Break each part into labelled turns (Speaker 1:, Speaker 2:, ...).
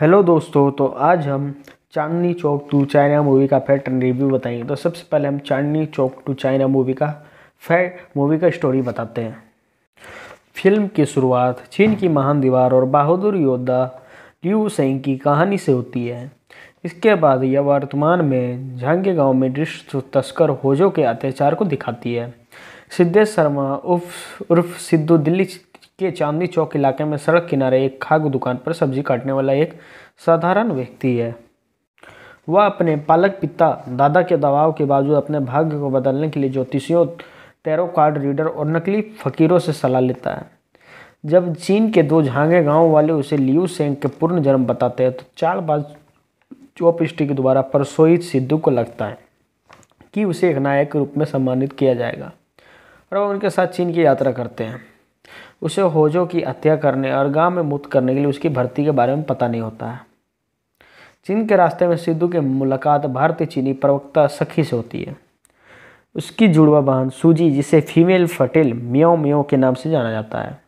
Speaker 1: hello दोस्तों तो आज हम Chandni Chowk to China movie का फैक्ट एंड रिव्यू बताएंगे तो सबसे पहले हम Chandni Chowk to China movie का फैट मूवी का स्टोरी बताते हैं फिल्म की शुरुआत चीन की महान दीवार और बहादुर योद्धा ल्यू सेंग की कहानी से होती है इसके बाद यह वर्तमान में झांगे गांव में दृश्य तस्कर होजो के अत्याचार को दिखाती है सिद्धेश शर्मा उर्फ उर्फ सिद्धू दिल्ली के चांदनी चौक इलाके में सड़क किनारे एक खाग दुकान पर सब्जी काटने वाला एक साधारण व्यक्ति है वह अपने पालक पिता दादा के दबाव के बावजूद अपने भाग्य को बदलने के लिए ज्योतिषियों टैरो कार्ड रीडर और नकली फकीरों से सलाह लेता है जब चीन के दो झांगे गांव वाले उसे लियू सेंग के पूर्ण जन्म बताते हैं तो चार बार चौप स्टिक द्वारा परसोई सिद्धू को लगता है कि उसे एक नायक के रूप में सम्मानित किया जाएगा और वह उनके साथ चीन की यात्रा करते हैं उसे होजो की हत्या करने और गांव में मुक्त करने के लिए उसकी भर्ती के बारे में पता नहीं होता है चीन के रास्ते में सिद्धू की मुलाकात भारतीय चीनी प्रवक्ता सखी से होती है उसकी जुड़वा बहन सूजी जिसे फीमेल फटेल म्यो म्यो के नाम से जाना जाता है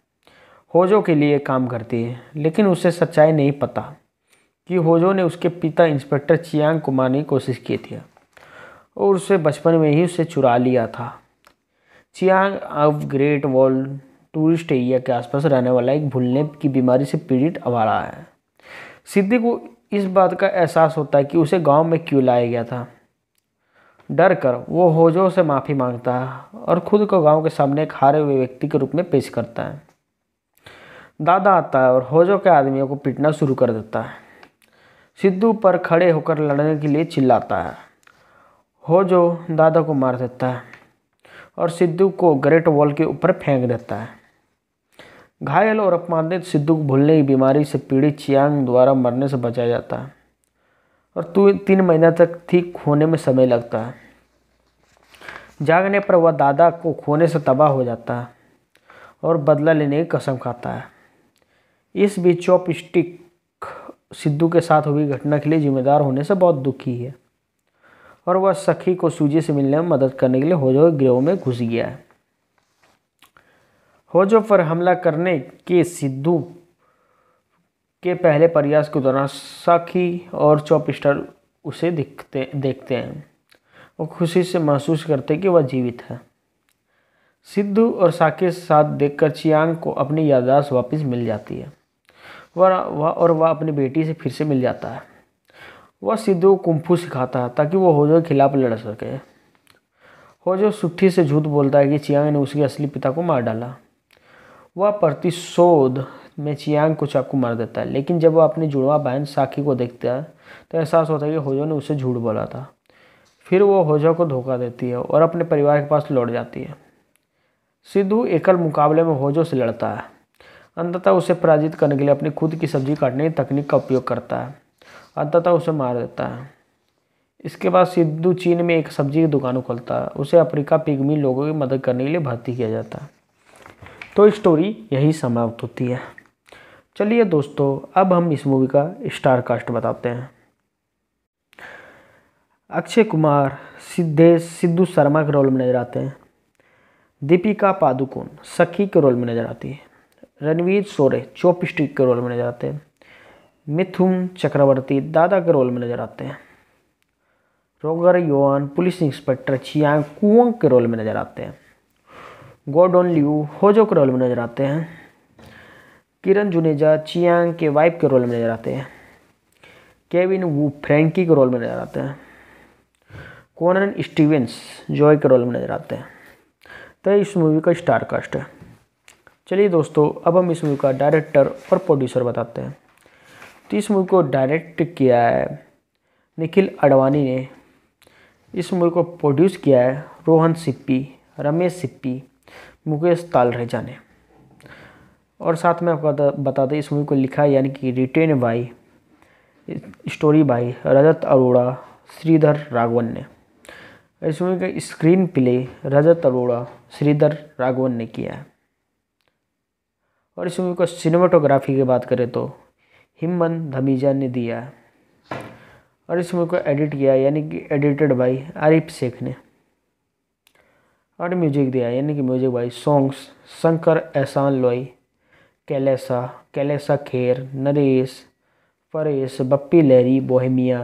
Speaker 1: होजो के लिए काम करती है लेकिन उसे सच्चाई नहीं पता कि होजो ने उसके पिता इंस्पेक्टर चियांग को मारने की कोशिश की थी और उसे बचपन में ही उसे चुरा लिया था चियांग अब ग्रेट वॉल टूरिस्ट एरिया के आसपास रहने वाला एक भूलने की बीमारी से पीड़ित आवारा है सिद्धि को इस बात का एहसास होता है कि उसे गांव में क्यों लाया गया था डर कर वो होजो से माफ़ी मांगता है और खुद को गांव के सामने एक हारे हुए व्यक्ति के रूप में पेश करता है दादा आता है और होजो के आदमियों को पीटना शुरू कर देता है सिद्धू पर खड़े होकर लड़ने के लिए चिल्लाता है होजो दादा को मार देता है और सिद्धू को ग्रेट वॉल के ऊपर फेंक देता है घायल और अपमानित सिद्धू को भूलने की बीमारी से पीड़ित चियांग द्वारा मरने से बचाया जाता है और तीन महीना तक ठीक होने में समय लगता है जागने पर वह दादा को खोने से तबाह हो जाता है और बदला लेने की कसम खाता है इस बीच चौप स्टिक सिद्धू के साथ हुई घटना के लिए जिम्मेदार होने से बहुत दुखी है और वह सखी को सूजी से मिलने में मदद करने के लिए हो जाए गिरोह में घुस गया है होजो पर हमला करने के सिद्धू के पहले प्रयास के दौरान साखी और चौपिस्टर उसे दिखते देखते हैं वो खुशी से महसूस करते कि वह जीवित है सिद्धू और साखी साथ देखकर चियांग को अपनी याददाश्त वापस मिल जाती है वह वह और वह अपनी बेटी से फिर से मिल जाता है वह सिद्धू को कुंफू सिखाता है ताकि वह होजो के खिलाफ लड़ सके होजो सुट्ठी से झूठ बोलता है कि चियांग ने उसके असली पिता को मार डाला वह प्रतिशोध में चियांग को चाकू मार देता है लेकिन जब वह अपनी जुड़वा बहन साखी को देखता है तो एहसास होता है कि होजो ने उसे झूठ बोला था फिर वो होजो को धोखा देती है और अपने परिवार के पास लौट जाती है सिद्धू एकल मुकाबले में होजो से लड़ता है अंततः उसे पराजित करने के लिए अपनी खुद की सब्जी काटने की तकनीक का उपयोग करता है अंततः उसे मार देता है इसके बाद सिद्धू चीन में एक सब्जी की दुकान खोलता है उसे अफ्रीका पिगमी लोगों की मदद करने के लिए भर्ती किया जाता है तो स्टोरी यही समाप्त होती है चलिए दोस्तों अब हम इस मूवी का स्टार कास्ट बताते हैं अक्षय कुमार सिद्धेश सिद्धू शर्मा के रोल में नजर आते हैं दीपिका पादुकोण सखी के रोल में नजर आती है रणवीर सोरे चौप स्टिक के रोल में नजर आते हैं मिथुन चक्रवर्ती दादा के रोल में नजर आते हैं रोगर योन पुलिस इंस्पेक्टर छियांग कुओं के रोल में नजर आते हैं गोडोन लियू होजो के रोल में नजर आते हैं किरण जुनेजा चियांग के वाइफ के रोल में नजर आते हैं केविन वू फ्रेंकी के रोल में नजर आते हैं कॉनन स्टीवेंस जॉय के रोल में नजर आते हैं तो इस मूवी का स्टार कास्ट है चलिए दोस्तों अब हम इस मूवी का डायरेक्टर और प्रोड्यूसर बताते हैं तो इस मूवी को डायरेक्ट किया है निखिल अडवाणी ने इस मूवी को प्रोड्यूस किया है रोहन सिप्पी रमेश सिप्पी मुकेश तालरेजा ने और साथ में आपको बता दें इस मूवी को लिखा यानी कि written by story by Rajat Arora Shridhar Raghavan ने इस मूवी का स्क्रीन प्ले रजत अरोड़ा श्रीधर राघवन ने किया है और इस मूवी को सिनेमाटोग्राफी की बात करें तो हिमन धमीजा ने दिया है और इस मूवी को एडिट किया यानी कि एडिटेड बाई आरिफ शेख ने और म्यूजिक दिया यानी कि music by songs Shankar Ehsaan Loy कैलेसा कैलेसा Kher Naresh Paresh Bappi Lahiri Bohemia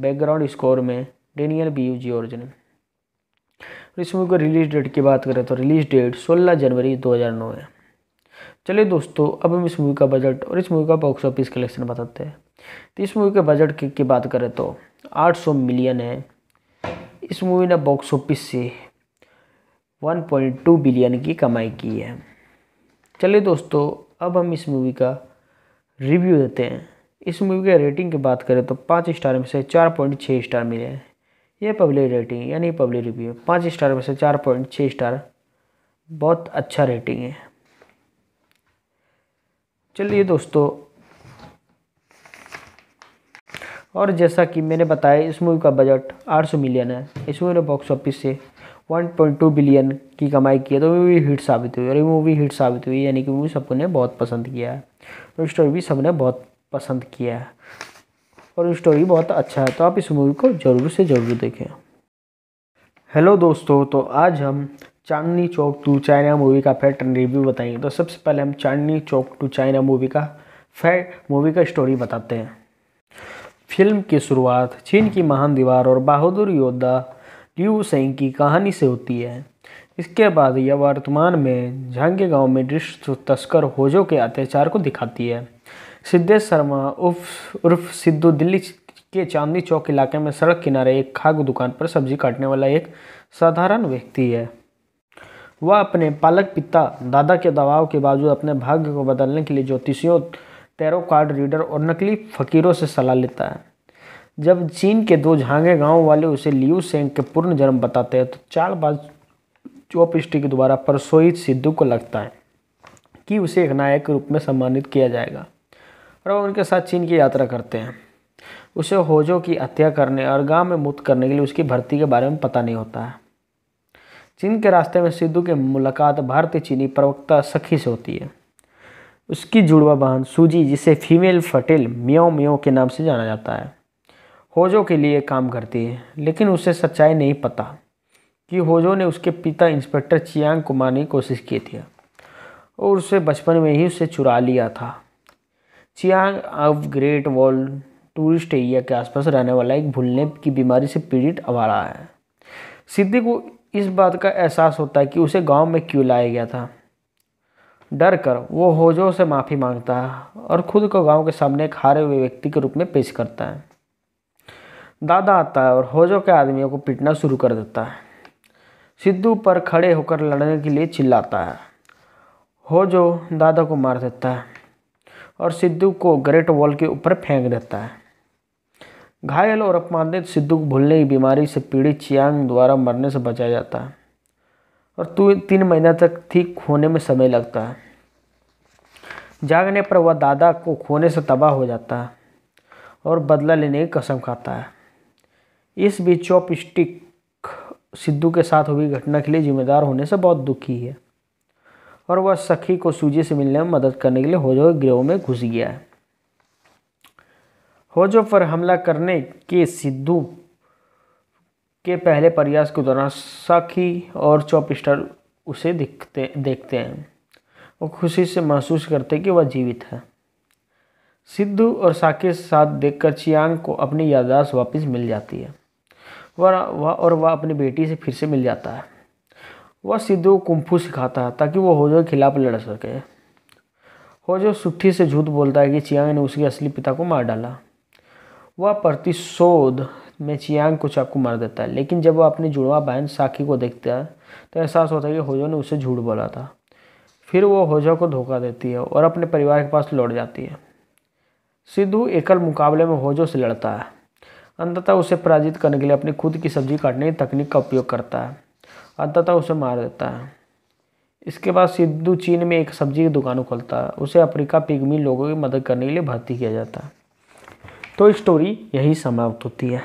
Speaker 1: background score में डेनियल बी यू जी और इस मूवी को रिलीज डेट की बात करें तो रिलीज डेट 16 जनवरी 2009 है चलिए दोस्तों अब हम इस मूवी का बजट और इस मूवी का बॉक्स ऑफिस कलेक्शन बताते हैं तो इस मूवी के बजट की, की बात करें तो 800 मिलियन है इस मूवी ने बॉक्स ऑफिस से 1.2 बिलियन की कमाई की है चलिए दोस्तों अब हम इस मूवी का रिव्यू देते हैं इस मूवी के रेटिंग की बात करें तो पाँच स्टार में से चार पॉइंट छः स्टार मिले हैं ये पब्लिक रेटिंग यानी पब्लिक रिव्यू पाँच स्टार में से चार पॉइंट छः स्टार बहुत अच्छा रेटिंग है चलिए दोस्तों और जैसा कि मैंने बताया इस मूवी का बजट 800 मिलियन है इस मूवी ने बॉक्स ऑफिस से 1.2 बिलियन की कमाई की है तो मूवी हिट साबित हुई और ये मूवी हिट साबित हुई यानी कि मूवी सबको ने बहुत पसंद किया है और स्टोरी भी सबने बहुत पसंद किया है और स्टोरी बहुत अच्छा है तो आप इस मूवी को ज़रूर से ज़रूर देखें हेलो दोस्तों तो आज हम Chandni Chowk to China movie का फैक्ट रिव्यू बताएंगे तो सबसे पहले हम Chandni Chowk to China movie का फैट मूवी का स्टोरी बताते हैं फिल्म की शुरुआत चीन की महान दीवार और बहादुर योद्धा ड्यू सिंह की कहानी से होती है इसके बाद यह वर्तमान में झांगे गांव में दृश्य तस्कर होजो के अत्याचार को दिखाती है सिद्धेश शर्मा उर्फ उर्फ सिद्धू दिल्ली के चांदनी चौक इलाके में सड़क किनारे एक खाग दुकान पर सब्जी काटने वाला एक साधारण व्यक्ति है वह अपने पालक पिता दादा के दबाव के बावजूद अपने भाग्य को बदलने के लिए ज्योतिषियों टैरो कार्ड रीडर और नकली फकीरों से सलाह लेता है जब चीन के दो झांगे गांव वाले उसे लियू सेंग के पूर्ण जन्म बताते हैं तो चार बार चौपिष्टी के द्वारा परसोई सिद्धू को लगता है कि उसे एक नायक के रूप में सम्मानित किया जाएगा और वह उनके साथ चीन की यात्रा करते हैं उसे होजो की हत्या करने और गांव में मुक्त करने के लिए उसकी भर्ती के बारे में पता नहीं होता है चीन के रास्ते में सिद्धू की मुलाकात भारतीय चीनी प्रवक्ता सखी से होती है उसकी जुड़वा बहन सूजी जिसे फीमेल फटेल म्यो म्यो के नाम से जाना जाता है होजो के लिए काम करती है लेकिन उसे सच्चाई नहीं पता कि होजो ने उसके पिता इंस्पेक्टर चियांग को मारने की कोशिश की थी और उसे बचपन में ही उसे चुरा लिया था चियांग अब ग्रेट वॉल टूरिस्ट एरिया के आसपास रहने वाला एक भूलने की बीमारी से पीड़ित आवारा है सिद्धि को इस बात का एहसास होता है कि उसे गांव में क्यों लाया गया था डर कर वो होजो से माफ़ी मांगता है और खुद को गांव के सामने एक हारे हुए व्यक्ति के रूप में पेश करता है दादा आता है और होजो के आदमियों को पीटना शुरू कर देता है सिद्धू पर खड़े होकर लड़ने के लिए चिल्लाता है होजो दादा को मार देता है और सिद्धू को ग्रेट वॉल के ऊपर फेंक देता है घायल और अपमानित सिद्धू को भूलने की बीमारी से पीड़ित चियांग द्वारा मरने से बचाया जाता है और तू तीन महीना तक ठीक होने में समय लगता है जागने पर वह दादा को खोने से तबाह हो जाता है और बदला लेने की कसम खाता है इस बीच चॉप स्टिक सिद्धू के साथ हुई घटना के लिए जिम्मेदार होने से बहुत दुखी है और वह सखी को सूजी से मिलने में मदद करने के लिए होजो गिरोह में घुस गया है होजो पर हमला करने के सिद्धू के पहले प्रयास के दौरान साखी और चौपिस्टर उसे दिखते देखते हैं वो खुशी से महसूस करते कि वह जीवित है सिद्धू और साकी साथ देखकर चियांग को अपनी याददाश्त वापस मिल जाती है वह वह और वह अपनी बेटी से फिर से मिल जाता है वह सिद्धू को कुंफू सिखाता है ताकि वो होजो के खिलाफ लड़ सके होजो सुट्ठी से झूठ बोलता है कि चियांग ने उसके असली पिता को मार डाला वह प्रतिशोध में चियांग को चाकू मार देता है लेकिन जब वह अपनी जुड़वा बहन साखी को देखता है तो एहसास होता है कि होजो ने उसे झूठ बोला था फिर वो होजो को धोखा देती है और अपने परिवार के पास लौट जाती है सिद्धू एकल मुकाबले में होजो से लड़ता है अंततः उसे पराजित करने के लिए अपनी खुद की सब्जी काटने की तकनीक का उपयोग करता है अंततः उसे मार देता है इसके बाद सिद्धू चीन में एक सब्जी की दुकान खोलता है उसे अफ्रीका पिगमी लोगों की मदद करने के लिए भर्ती किया जाता है तो स्टोरी यही समाप्त होती है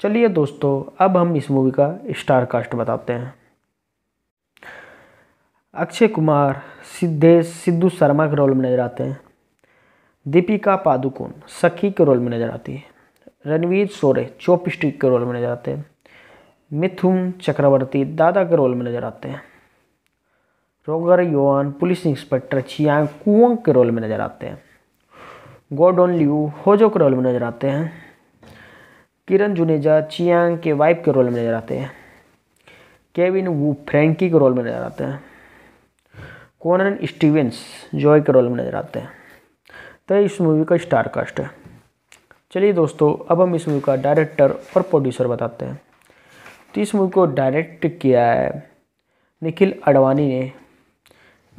Speaker 1: चलिए दोस्तों अब हम इस मूवी का स्टार कास्ट बताते हैं अक्षय कुमार सिद्धेश सिद्धू शर्मा के रोल में नजर आते हैं दीपिका पादुकोण सखी के रोल में नजर आती है रणवीर सोरे चॉपस्टिक के रोल में नजर आते हैं मिथुन चक्रवर्ती दादा के रोल में नजर आते हैं रोगर योन पुलिस इंस्पेक्टर छियांग कुओंग के रोल में नजर आते हैं गोडोन लियू होजो के रोल में नजर आते हैं किरण जुनेजा चियांग के वाइफ के रोल में नजर आते हैं केविन वू फ्रेंकी के रोल में नजर आते हैं कोनन स्टीवेंस जॉय के रोल में नजर आते हैं तो इस मूवी का स्टार कास्ट है चलिए दोस्तों अब हम इस मूवी का डायरेक्टर और प्रोड्यूसर बताते हैं तो इस मूवी को डायरेक्ट किया है निखिल अडवाणी ने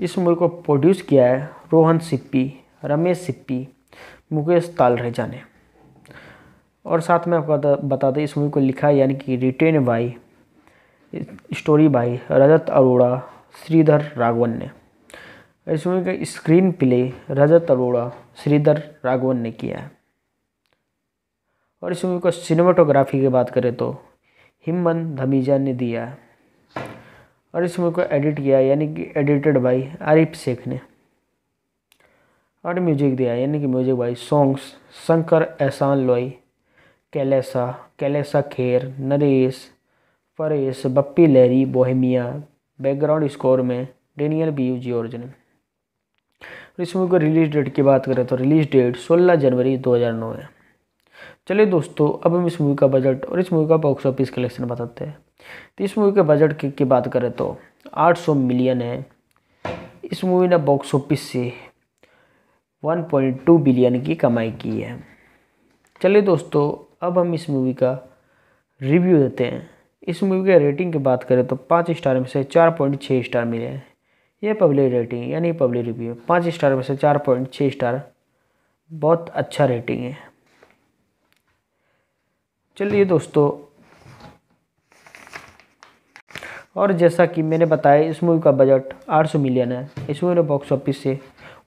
Speaker 1: इस मूवी को प्रोड्यूस किया है रोहन सिप्पी रमेश सिप्पी मुकेश तालरेजा ने और साथ में आपको बता दें इस मूवी को लिखा यानी कि written by story by Rajat Arora Shridhar Raghavan ने इस मूवी का स्क्रीन प्ले रजत अरोड़ा श्रीधर राघवन ने किया है और इस मूवी को सिनेमाटोग्राफी की बात करें तो हिमन धमीजा ने दिया है और इस मूवी को एडिट किया यानी कि एडिटेड बाई आरिफ शेख ने और म्यूजिक दिया यानी कि music by songs Shankar Ehsaan Loy कैलेसा कैलेसा Kher Naresh Paresh Bappi Lahiri Bohemia background score में डेनियल बी जी ने इस मूवी को रिलीज डेट की बात करें तो रिलीज डेट 16 जनवरी 2009 है चलिए दोस्तों अब हम इस मूवी का बजट और इस मूवी का बॉक्स ऑफिस कलेक्शन बताते हैं तो इस मूवी के बजट की, की बात करें तो 800 मिलियन है इस मूवी ने बॉक्स ऑफिस से 1.2 बिलियन की कमाई की है चलिए दोस्तों अब हम इस मूवी का रिव्यू देते हैं इस मूवी के रेटिंग की बात करें तो पाँच स्टार में से चार पॉइंट छः स्टार मिले हैं यह पब्लिक रेटिंग यानी पब्लिक रिव्यू पाँच स्टार में से चार पॉइंट छः स्टार बहुत अच्छा रेटिंग है चलिए दोस्तों और जैसा कि मैंने बताया इस मूवी का बजट 800 मिलियन है इस मूवी ने बॉक्स ऑफिस से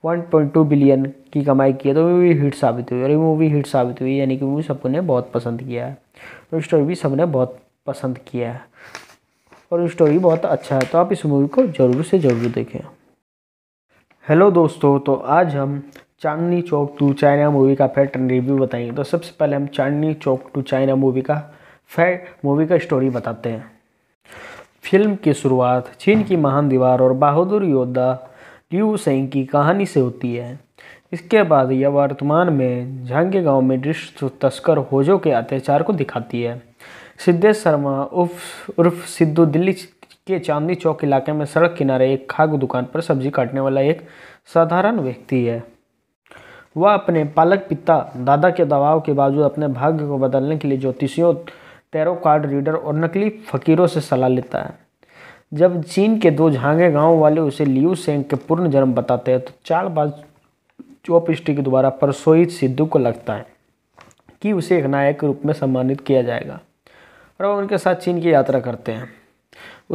Speaker 1: 1.2 बिलियन की कमाई की है तो मूवी हिट साबित हुई और ये मूवी हिट साबित हुई यानी कि मूवी ने बहुत पसंद किया है और स्टोरी भी सबने बहुत पसंद किया है और स्टोरी बहुत अच्छा है तो आप इस मूवी को ज़रूर से ज़रूर देखें हेलो दोस्तों तो आज हम Chandni Chowk to China movie का फैक्ट रिव्यू बताएंगे तो सबसे पहले हम Chandni Chowk to China movie का फैक्ट मूवी का स्टोरी बताते हैं फिल्म की शुरुआत चीन की महान दीवार और बहादुर योद्धा ल्यू सेंग की कहानी से होती है इसके बाद यह वर्तमान में झांगे गांव में दृश्य तस्कर होजो के अत्याचार को दिखाती है सिद्धेश शर्मा उर्फ उर्फ सिद्धू दिल्ली के चांदनी चौक इलाके में सड़क किनारे एक खाग दुकान पर सब्जी काटने वाला एक साधारण व्यक्ति है वह अपने पालक पिता दादा के दबाव के बावजूद अपने भाग्य को बदलने के लिए ज्योतिषियों टैरो कार्ड रीडर और नकली फकीरों से सलाह लेता है जब चीन के दो झांगे गांव वाले उसे लियू सेंग के पूर्ण जन्म बताते हैं तो चार बार चोप के द्वारा परसोई सिद्धू को लगता है कि उसे एक नायक के रूप में सम्मानित किया जाएगा और वह उनके साथ चीन की यात्रा करते हैं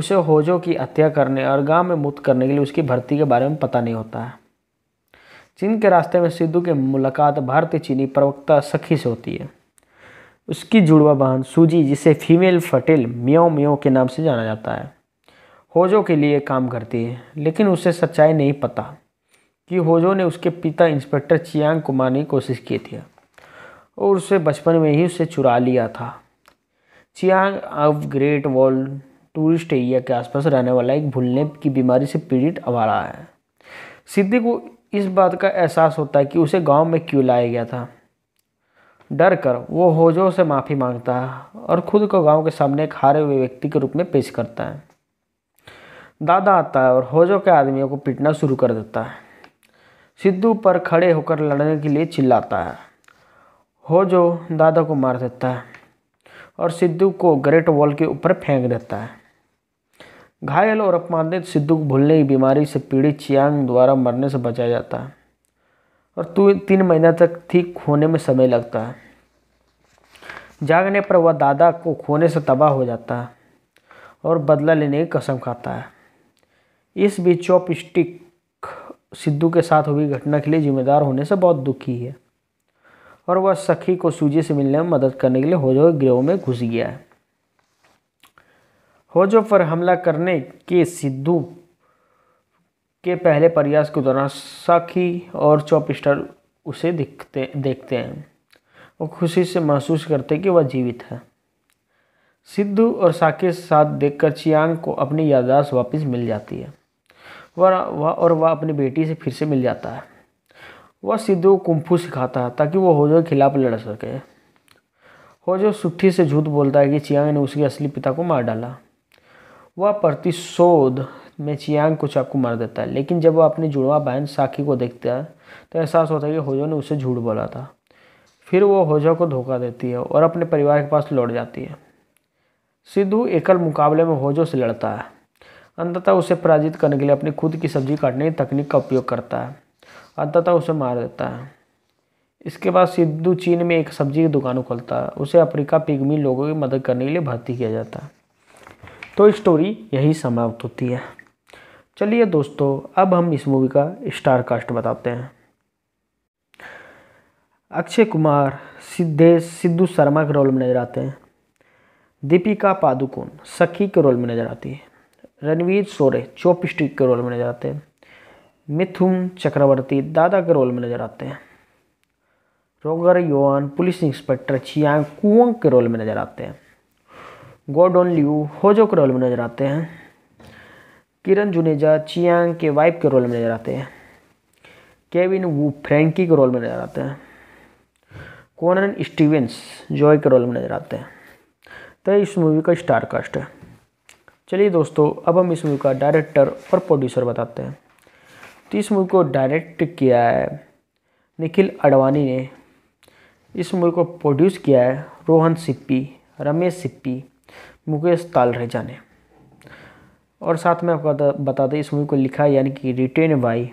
Speaker 1: उसे होजो की हत्या करने और गांव में मुक्त करने के लिए उसकी भर्ती के बारे में पता नहीं होता है चीन के रास्ते में सिद्धू की मुलाकात भारतीय चीनी प्रवक्ता सखी से होती है उसकी जुड़वा बहन सूजी जिसे फीमेल फटेल मियो म्यो के नाम से जाना जाता है होजो के लिए काम करती है लेकिन उसे सच्चाई नहीं पता कि होजो ने उसके पिता इंस्पेक्टर चियांग को मारने की कोशिश की थी और उसे बचपन में ही उसे चुरा लिया था चियांग अब ग्रेट वॉल टूरिस्ट एरिया के आसपास रहने वाला एक भूलने की बीमारी से पीड़ित आवारा है सिद्धि को इस बात का एहसास होता है कि उसे गांव में क्यों लाया गया था डर कर वो होजो से माफ़ी मांगता है और खुद को गांव के सामने एक हारे हुए व्यक्ति के रूप में पेश करता है दादा आता है और होजो के आदमियों को पीटना शुरू कर देता है सिद्धू पर खड़े होकर लड़ने के लिए चिल्लाता है होजो दादा को मार देता है और सिद्धू को ग्रेट वॉल के ऊपर फेंक देता है घायल और अपमानित सिद्धू को भूलने की बीमारी से पीड़ित चियांग द्वारा मरने से बचाया जाता है और तू तो तीन महीना तक ठीक होने में समय लगता है जागने पर वह दादा को खोने से तबाह हो जाता है और बदला लेने की कसम खाता है इस बीच चौप स्टिक सिद्धू के साथ हुई घटना के लिए जिम्मेदार होने से बहुत दुखी है और वह सखी को सूजी से मिलने में मदद करने के लिए हो जो गिरोह में घुस गया है होजो पर हमला करने के सिद्धू के पहले प्रयास के दौरान साखी और चौपिस्टर उसे दिखते देखते हैं वो खुशी से महसूस करते कि वह जीवित है सिद्धू और साखी साथ देखकर चियांग को अपनी याददाश्त वापस मिल जाती है वह वह और वह अपनी बेटी से फिर से मिल जाता है वह सिद्धू को कुंफू सिखाता है ताकि वह होजो के खिलाफ लड़ सके होजो सुट्ठी से झूठ बोलता है कि चियांग ने उसके असली पिता को मार डाला वह प्रतिशोध में चियांग को चाकू मार देता है लेकिन जब वह अपनी जुड़वा बहन साकी को देखता है तो एहसास होता है कि होजो ने उसे झूठ बोला था फिर वो होजो को धोखा देती है और अपने परिवार के पास लौट जाती है सिद्धू एकल मुकाबले में होजो से लड़ता है अंततः उसे पराजित करने के लिए अपनी खुद की सब्जी काटने की तकनीक का उपयोग करता है अंततः उसे मार देता है इसके बाद सिद्धू चीन में एक सब्जी की दुकान खोलता है उसे अफ्रीका पिगमी लोगों की मदद करने के लिए भर्ती किया जाता है तो स्टोरी यही समाप्त होती है चलिए दोस्तों अब हम इस मूवी का स्टार कास्ट बताते हैं अक्षय कुमार सिद्धेश सिद्धू शर्मा के रोल में नजर आते हैं दीपिका पादुकोण सखी के रोल में नजर आती है रणवीर सोरे चोप के रोल में नजर आते हैं मिथुन चक्रवर्ती दादा के रोल में नजर आते हैं रोगर योन पुलिस इंस्पेक्टर छियांग कुओं के रोल में नजर आते हैं गोडोन ल्यू होजो के रोल में नजर आते हैं किरण जुनेजा चियांग के वाइफ के रोल में नजर आते हैं केविन वू फ्रेंकी के रोल में नजर आते हैं कोनन स्टीवेंस जॉय के रोल में नजर आते हैं तो इस मूवी का स्टार कास्ट है चलिए दोस्तों अब हम इस मूवी का डायरेक्टर और प्रोड्यूसर बताते हैं तो इस मूवी को डायरेक्ट किया है निखिल अडवाणी ने इस मूवी को प्रोड्यूस किया है रोहन सिप्पी रमेश सिप्पी मुकेश तालरेजा ने और साथ में आपको बता दें इस मूवी को लिखा यानी कि written by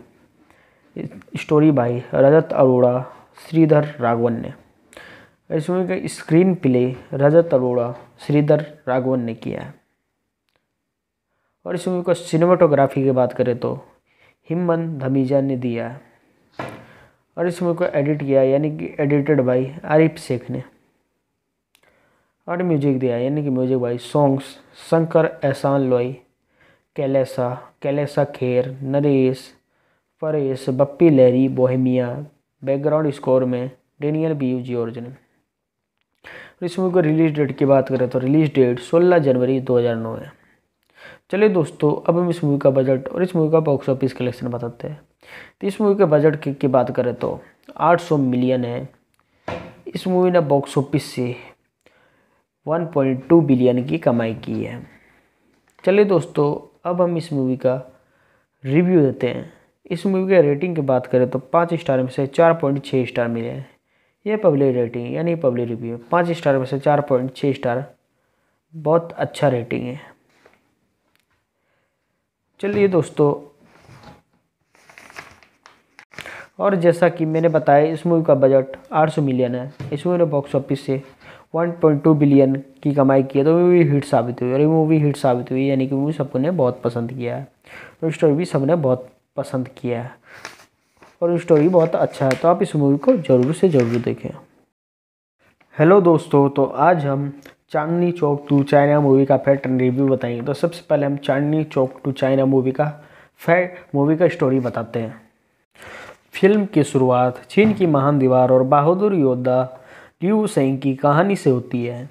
Speaker 1: story by Rajat Arora Shridhar Raghavan ने इस मूवी का स्क्रीन प्ले रजत अरोड़ा श्रीधर राघवन ने किया है और इस मूवी को सिनेमाटोग्राफी की बात करें तो हिमन धमीजा ने दिया है और इस मूवी को एडिट किया यानी कि एडिटेड बाई आरिफ शेख ने और म्यूजिक दिया यानी कि music by songs Shankar Ehsaan Loy कैलेसा कैलेसा Kher Naresh Paresh Bappi Lahiri Bohemia background score में डेनियल जी जॉर्ज और इस मूवी को रिलीज डेट की बात करें तो रिलीज डेट 16 जनवरी 2009 है चलिए दोस्तों अब हम इस मूवी का बजट और इस मूवी का बॉक्स ऑफिस कलेक्शन बताते हैं तो इस मूवी के बजट की, की बात करें तो 800 मिलियन है इस मूवी ने बॉक्स ऑफिस से 1.2 बिलियन की कमाई की है चलिए दोस्तों अब हम इस मूवी का रिव्यू देते हैं इस मूवी के रेटिंग की बात करें तो पाँच स्टार में से चार पॉइंट छः स्टार मिले हैं ये पब्लिक रेटिंग यानी पब्लिक रिव्यू पाँच स्टार में से चार पॉइंट छः स्टार बहुत अच्छा रेटिंग है चलिए दोस्तों और जैसा कि मैंने बताया इस मूवी का बजट 800 मिलियन है इस मूवी ने बॉक्स ऑफिस से 1.2 बिलियन की कमाई की है तो वो मूवी हिट साबित हुई और ये मूवी हिट साबित हुई यानी कि मूवी सबने बहुत पसंद किया है और तो स्टोरी भी सबने बहुत पसंद किया है और स्टोरी बहुत अच्छा है तो आप इस मूवी को ज़रूर से ज़रूर देखें हेलो दोस्तों तो आज हम Chandni Chowk to China movie का फैक्ट रिव्यू बताएंगे तो सबसे पहले हम Chandni Chowk to China movie का फैक्ट मूवी का स्टोरी बताते हैं फिल्म की शुरुआत चीन की महान दीवार और बहादुर योद्धा ट्यू सेंग की कहानी से होती है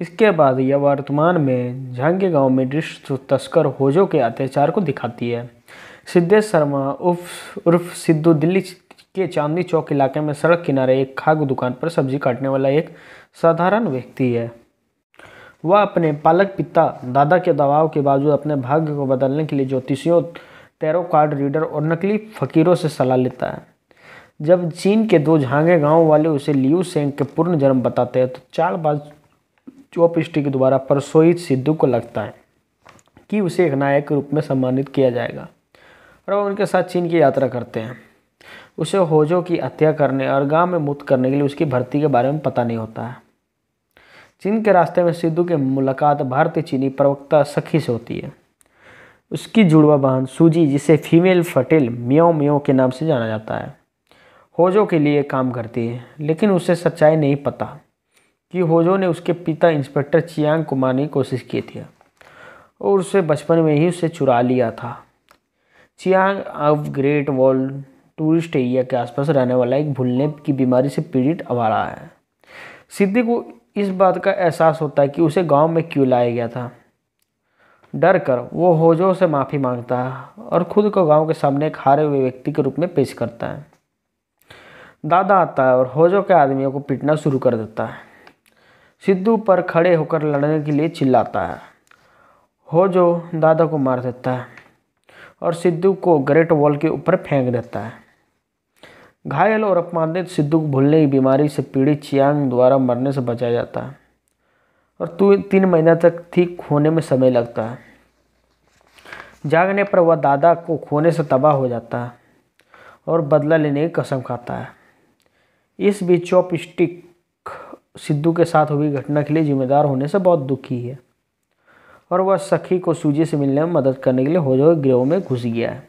Speaker 1: इसके बाद यह वर्तमान में झांगे गांव में दृश्य तस्कर होजो के अत्याचार को दिखाती है सिद्धेश शर्मा उर्फ उर्फ सिद्धू दिल्ली के चांदनी चौक इलाके में सड़क किनारे एक खाग दुकान पर सब्जी काटने वाला एक साधारण व्यक्ति है वह अपने पालक पिता दादा के दबाव के बावजूद अपने भाग्य को बदलने के लिए ज्योतिषियों टैरो कार्ड रीडर और नकली फकीरों से सलाह लेता है जब चीन के दो झांगे गांव वाले उसे लियू सेंग के पूर्ण जन्म बताते हैं तो चार चालबाज के द्वारा परसोई सिद्धू को लगता है कि उसे एक नायक के रूप में सम्मानित किया जाएगा और वह उनके साथ चीन की यात्रा करते हैं उसे होजो की हत्या करने और गांव में मुक्त करने के लिए उसकी भर्ती के बारे में पता नहीं होता है चीन के रास्ते में सिद्धू की मुलाकात भारतीय चीनी प्रवक्ता सखी से होती है उसकी जुड़वा बहन सूजी जिसे फीमेल फटेल म्यो म्यो के नाम से जाना जाता है होजो के लिए काम करती है लेकिन उसे सच्चाई नहीं पता कि होजो ने उसके पिता इंस्पेक्टर चियांग को मारने की कोशिश की थी और उसे बचपन में ही उसे चुरा लिया था चियांग अब ग्रेट वॉल टूरिस्ट एरिया के आसपास रहने वाला एक भूलने की बीमारी से पीड़ित आवारा है सिद्धि को इस बात का एहसास होता है कि उसे गांव में क्यों लाया गया था डर कर वो होजो से माफ़ी मांगता है और खुद को गांव के सामने एक हारे हुए व्यक्ति के रूप में पेश करता है दादा आता है और होजो के आदमियों को पीटना शुरू कर देता है सिद्धू पर खड़े होकर लड़ने के लिए चिल्लाता है होजो दादा को मार देता है और सिद्धू को ग्रेट वॉल के ऊपर फेंक देता है घायल और अपमानित सिद्धू को भूलने की बीमारी से पीड़ित चियांग द्वारा मरने से बचाया जाता है और तू तीन महीना तक ठीक होने में समय लगता है जागने पर वह दादा को खोने से तबाह हो जाता है और बदला लेने की कसम खाता है इस बीच चॉप स्टिक सिद्धू के साथ हुई घटना के लिए जिम्मेदार होने से बहुत दुखी है और वह सखी को सूजी से मिलने में मदद करने के लिए होजो गिरोह में घुस गया है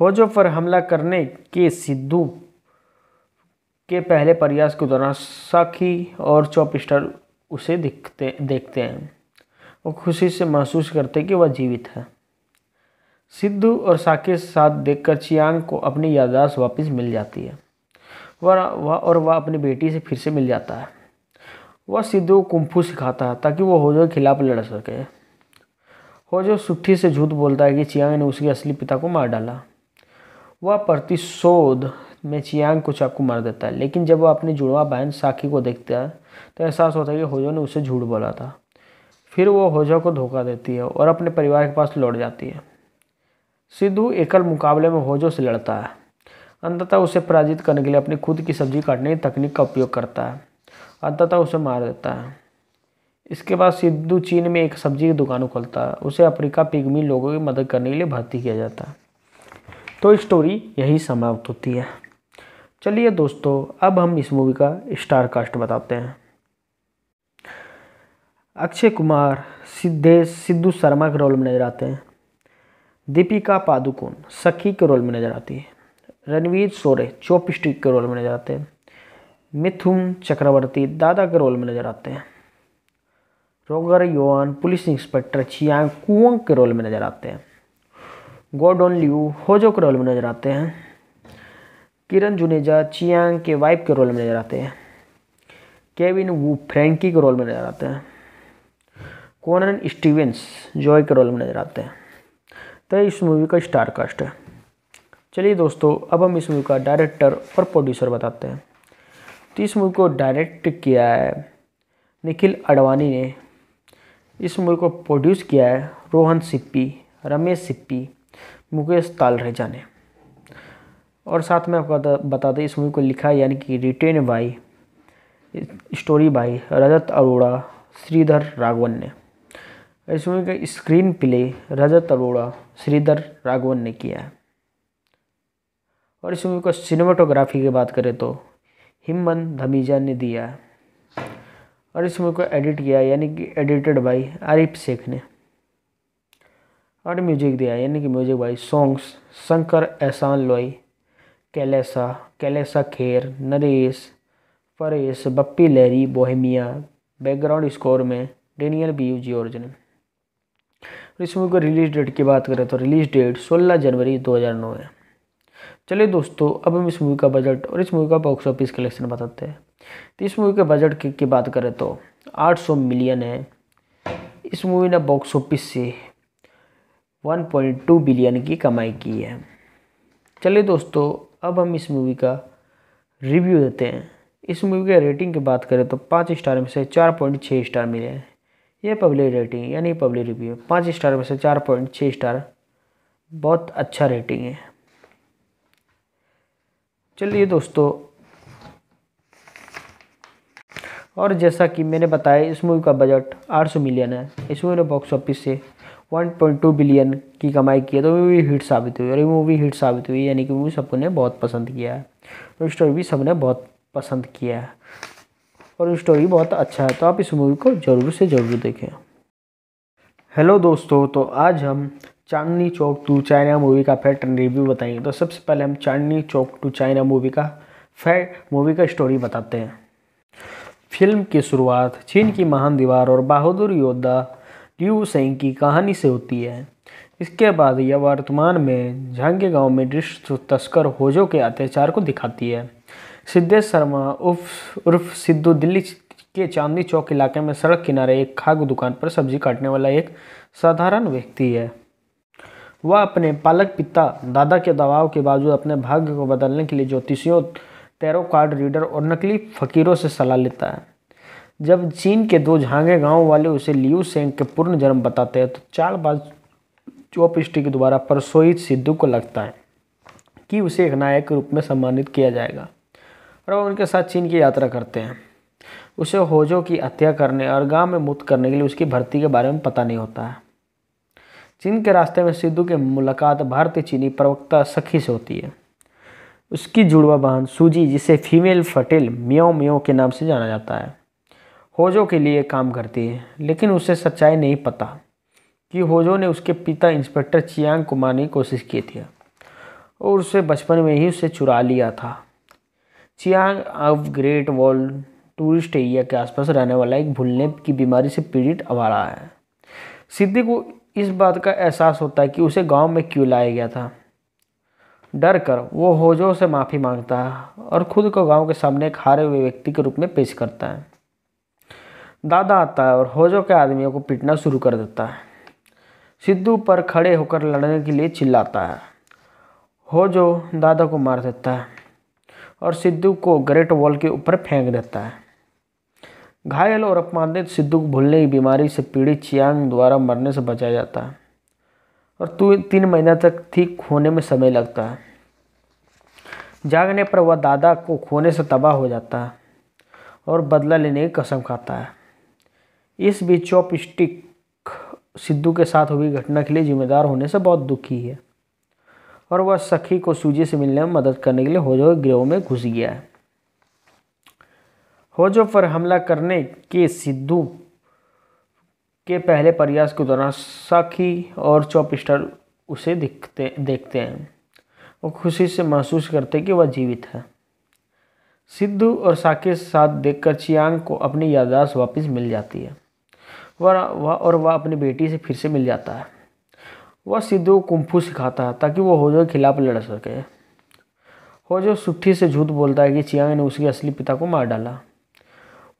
Speaker 1: होजो पर हमला करने के सिद्धू के पहले प्रयास के दौरान साखी और चौपिस्टर उसे दिखते देखते हैं वो खुशी से महसूस करते कि वह जीवित है सिद्धू और साखी साथ देखकर चियांग को अपनी याददाश्त वापस मिल जाती है वह वह और वह अपनी बेटी से फिर से मिल जाता है वह सिद्धू को कुंफू सिखाता है ताकि वो होजो के खिलाफ लड़ सके होजो सुट्ठी से झूठ बोलता है कि चियांग ने उसके असली पिता को मार डाला वह प्रतिशोध में चियांग को चाकू मार देता है लेकिन जब वह अपनी जुड़वा बहन साखी को देखता है तो एहसास होता है कि होजो ने उसे झूठ बोला था फिर वो होजो को धोखा देती है और अपने परिवार के पास लौट जाती है सिद्धू एकल मुकाबले में होजो से लड़ता है अंततः उसे पराजित करने के लिए अपनी खुद की सब्जी काटने की तकनीक का उपयोग करता है अंततः उसे मार देता है इसके बाद सिद्धू चीन में एक सब्जी की दुकान खोलता है उसे अफ्रीका पिगमी लोगों की मदद करने के लिए भर्ती किया जाता है तो स्टोरी यही समाप्त होती है चलिए दोस्तों अब हम इस मूवी का स्टार कास्ट बताते हैं अक्षय कुमार सिद्धेश सिद्धू शर्मा के रोल में नजर आते हैं दीपिका पादुकोण सखी के रोल में नजर आती है रणवीर सोरे चॉपस्टिक के रोल में नजर आते हैं मिथुन चक्रवर्ती दादा के रोल में नजर आते हैं रोगर योन पुलिस इंस्पेक्टर छियांग कुओं के रोल में नजर आते हैं गोडोन लियू होजो के रोल में नजर आते हैं किरण जुनेजा चियांग के वाइफ के रोल में नजर आते हैं केविन वू फ्रेंकी के रोल में नजर आते हैं कोनन स्टीवेंस जॉय के रोल में नजर आते हैं तो इस मूवी का स्टार कास्ट है चलिए दोस्तों अब हम इस मूवी का डायरेक्टर और प्रोड्यूसर बताते हैं तो इस मूवी को डायरेक्ट किया है निखिल अडवाणी ने इस मूवी को प्रोड्यूस किया है रोहन सिप्पी रमेश सिप्पी मुकेश तालरेजा ने और साथ में आपको बता दें इस मूवी को लिखा है यानी कि written by story by Rajat Arora Shridhar Raghavan ने इस मूवी का स्क्रीन प्ले रजत अरोड़ा श्रीधर राघवन ने किया है और इस मूवी को सिनेमाटोग्राफी की बात करें तो हिमन धमीजा ने दिया है और इस मूवी को एडिट किया यानी कि एडिटेड बाई आरिफ शेख ने और म्यूजिक दिया यानी कि music by songs Shankar Ehsaan Loy कैलेसा कैलेसा Kher Naresh Paresh Bappi Lahiri Bohemia background score में डेनियल बी यू जॉर्ज ने इस मूवी को रिलीज डेट की बात करें तो रिलीज डेट 16 जनवरी 2009 है चलिए दोस्तों अब हम इस मूवी का बजट और इस मूवी का बॉक्स ऑफिस कलेक्शन बताते हैं तो इस मूवी के बजट की, की बात करें तो 800 मिलियन है इस मूवी ने बॉक्स ऑफिस से 1.2 बिलियन की कमाई की है चलिए दोस्तों अब हम इस मूवी का रिव्यू देते हैं इस मूवी के रेटिंग की बात करें तो पाँच स्टार में से चार पॉइंट छः स्टार मिले हैं यह पब्लिक रेटिंग यानी पब्लिक रिव्यू पाँच स्टार में से चार पॉइंट छः स्टार बहुत अच्छा रेटिंग है चलिए दोस्तों और जैसा कि मैंने बताया इस मूवी का बजट 800 मिलियन है इस मूवी ने बॉक्स ऑफिस से 1.2 बिलियन की कमाई की है तो मूवी हिट साबित हुई और ये मूवी हिट साबित हुई यानी कि मूवी ने बहुत पसंद किया है स्टोरी भी सबने बहुत पसंद किया है और स्टोरी बहुत अच्छा है तो आप इस मूवी को ज़रूर से ज़रूर देखें हेलो दोस्तों तो आज हम Chandni Chowk to China movie का फैक्ट रिव्यू बताएंगे तो सबसे पहले हम Chandni Chowk to China movie का फैक्ट मूवी का स्टोरी बताते हैं फिल्म की शुरुआत चीन की महान दीवार और बहादुर योद्धा ल्यू सेंग की कहानी से होती है इसके बाद यह वर्तमान में झांगे गांव में दृष्ट तस्कर होजो के अत्याचार को दिखाती है सिद्धेश शर्मा उर्फ उर्फ सिद्धू दिल्ली के चांदनी चौक इलाके में सड़क किनारे एक खाग दुकान पर सब्जी काटने वाला एक साधारण व्यक्ति है वह अपने पालक पिता दादा के दबाव के बावजूद अपने भाग्य को बदलने के लिए ज्योतिषियों टैरो कार्ड रीडर और नकली फकीरों से सलाह लेता है जब चीन के दो झांगे गांव वाले उसे लियू सेंग के पूर्ण जन्म बताते हैं तो चार बाज चोप के द्वारा परसोई सिद्धू को लगता है कि उसे एक नायक के रूप में सम्मानित किया जाएगा और वह उनके साथ चीन की यात्रा करते हैं उसे होजो की हत्या करने और गांव में मुक्त करने के लिए उसकी भर्ती के बारे में पता नहीं होता है चीन के रास्ते में सिद्धू की मुलाकात भारतीय चीनी प्रवक्ता सखी से होती है उसकी जुड़वा बहन सूजी जिसे फीमेल फटेल म्यो म्यो के नाम से जाना जाता है होजो के लिए काम करती है लेकिन उसे सच्चाई नहीं पता कि होजो ने उसके पिता इंस्पेक्टर चियांग को मारने की कोशिश की थी और उसे बचपन में ही उसे चुरा लिया था चियांग अब ग्रेट वॉल टूरिस्ट एरिया के आसपास रहने वाला एक भूलने की बीमारी से पीड़ित आवारा है सिद्धि को इस बात का एहसास होता है कि उसे गांव में क्यों लाया गया था डर कर वो होजो से माफ़ी मांगता है और खुद को गांव के सामने एक हारे हुए व्यक्ति के रूप में पेश करता है दादा आता है और होजो के आदमियों को पीटना शुरू कर देता है सिद्धू पर खड़े होकर लड़ने के लिए चिल्लाता है होजो दादा को मार देता है और सिद्धू को ग्रेट वॉल के ऊपर फेंक देता है घायल और अपमानित सिद्धू को भूलने की बीमारी से पीड़ित चियांग द्वारा मरने से बचाया जाता है और तो तीन महीना तक ठीक होने में समय लगता है जागने पर वह दादा को खोने से तबाह हो जाता है और बदला लेने की कसम खाता है इस बीच चौप स्टिक सिद्धू के साथ हुई घटना के लिए जिम्मेदार होने से बहुत दुखी है और वह सखी को सूजी से मिलने में मदद करने के लिए हो जाए गिरोह में घुस गया है होजो पर हमला करने के सिद्धू के पहले प्रयास के दौरान साखी और चौपिस्टर उसे दिखते देखते हैं वो खुशी से महसूस करते कि वह जीवित है सिद्धू और साखी साथ देखकर चियांग को अपनी याददाश्त वापस मिल जाती है वह वह और वह अपनी बेटी से फिर से मिल जाता है वह सिद्धू को कुंफू सिखाता है ताकि वह होजो के खिलाफ लड़ सके होजो सुट्ठी से झूठ बोलता है कि चियांग ने उसके असली पिता को मार डाला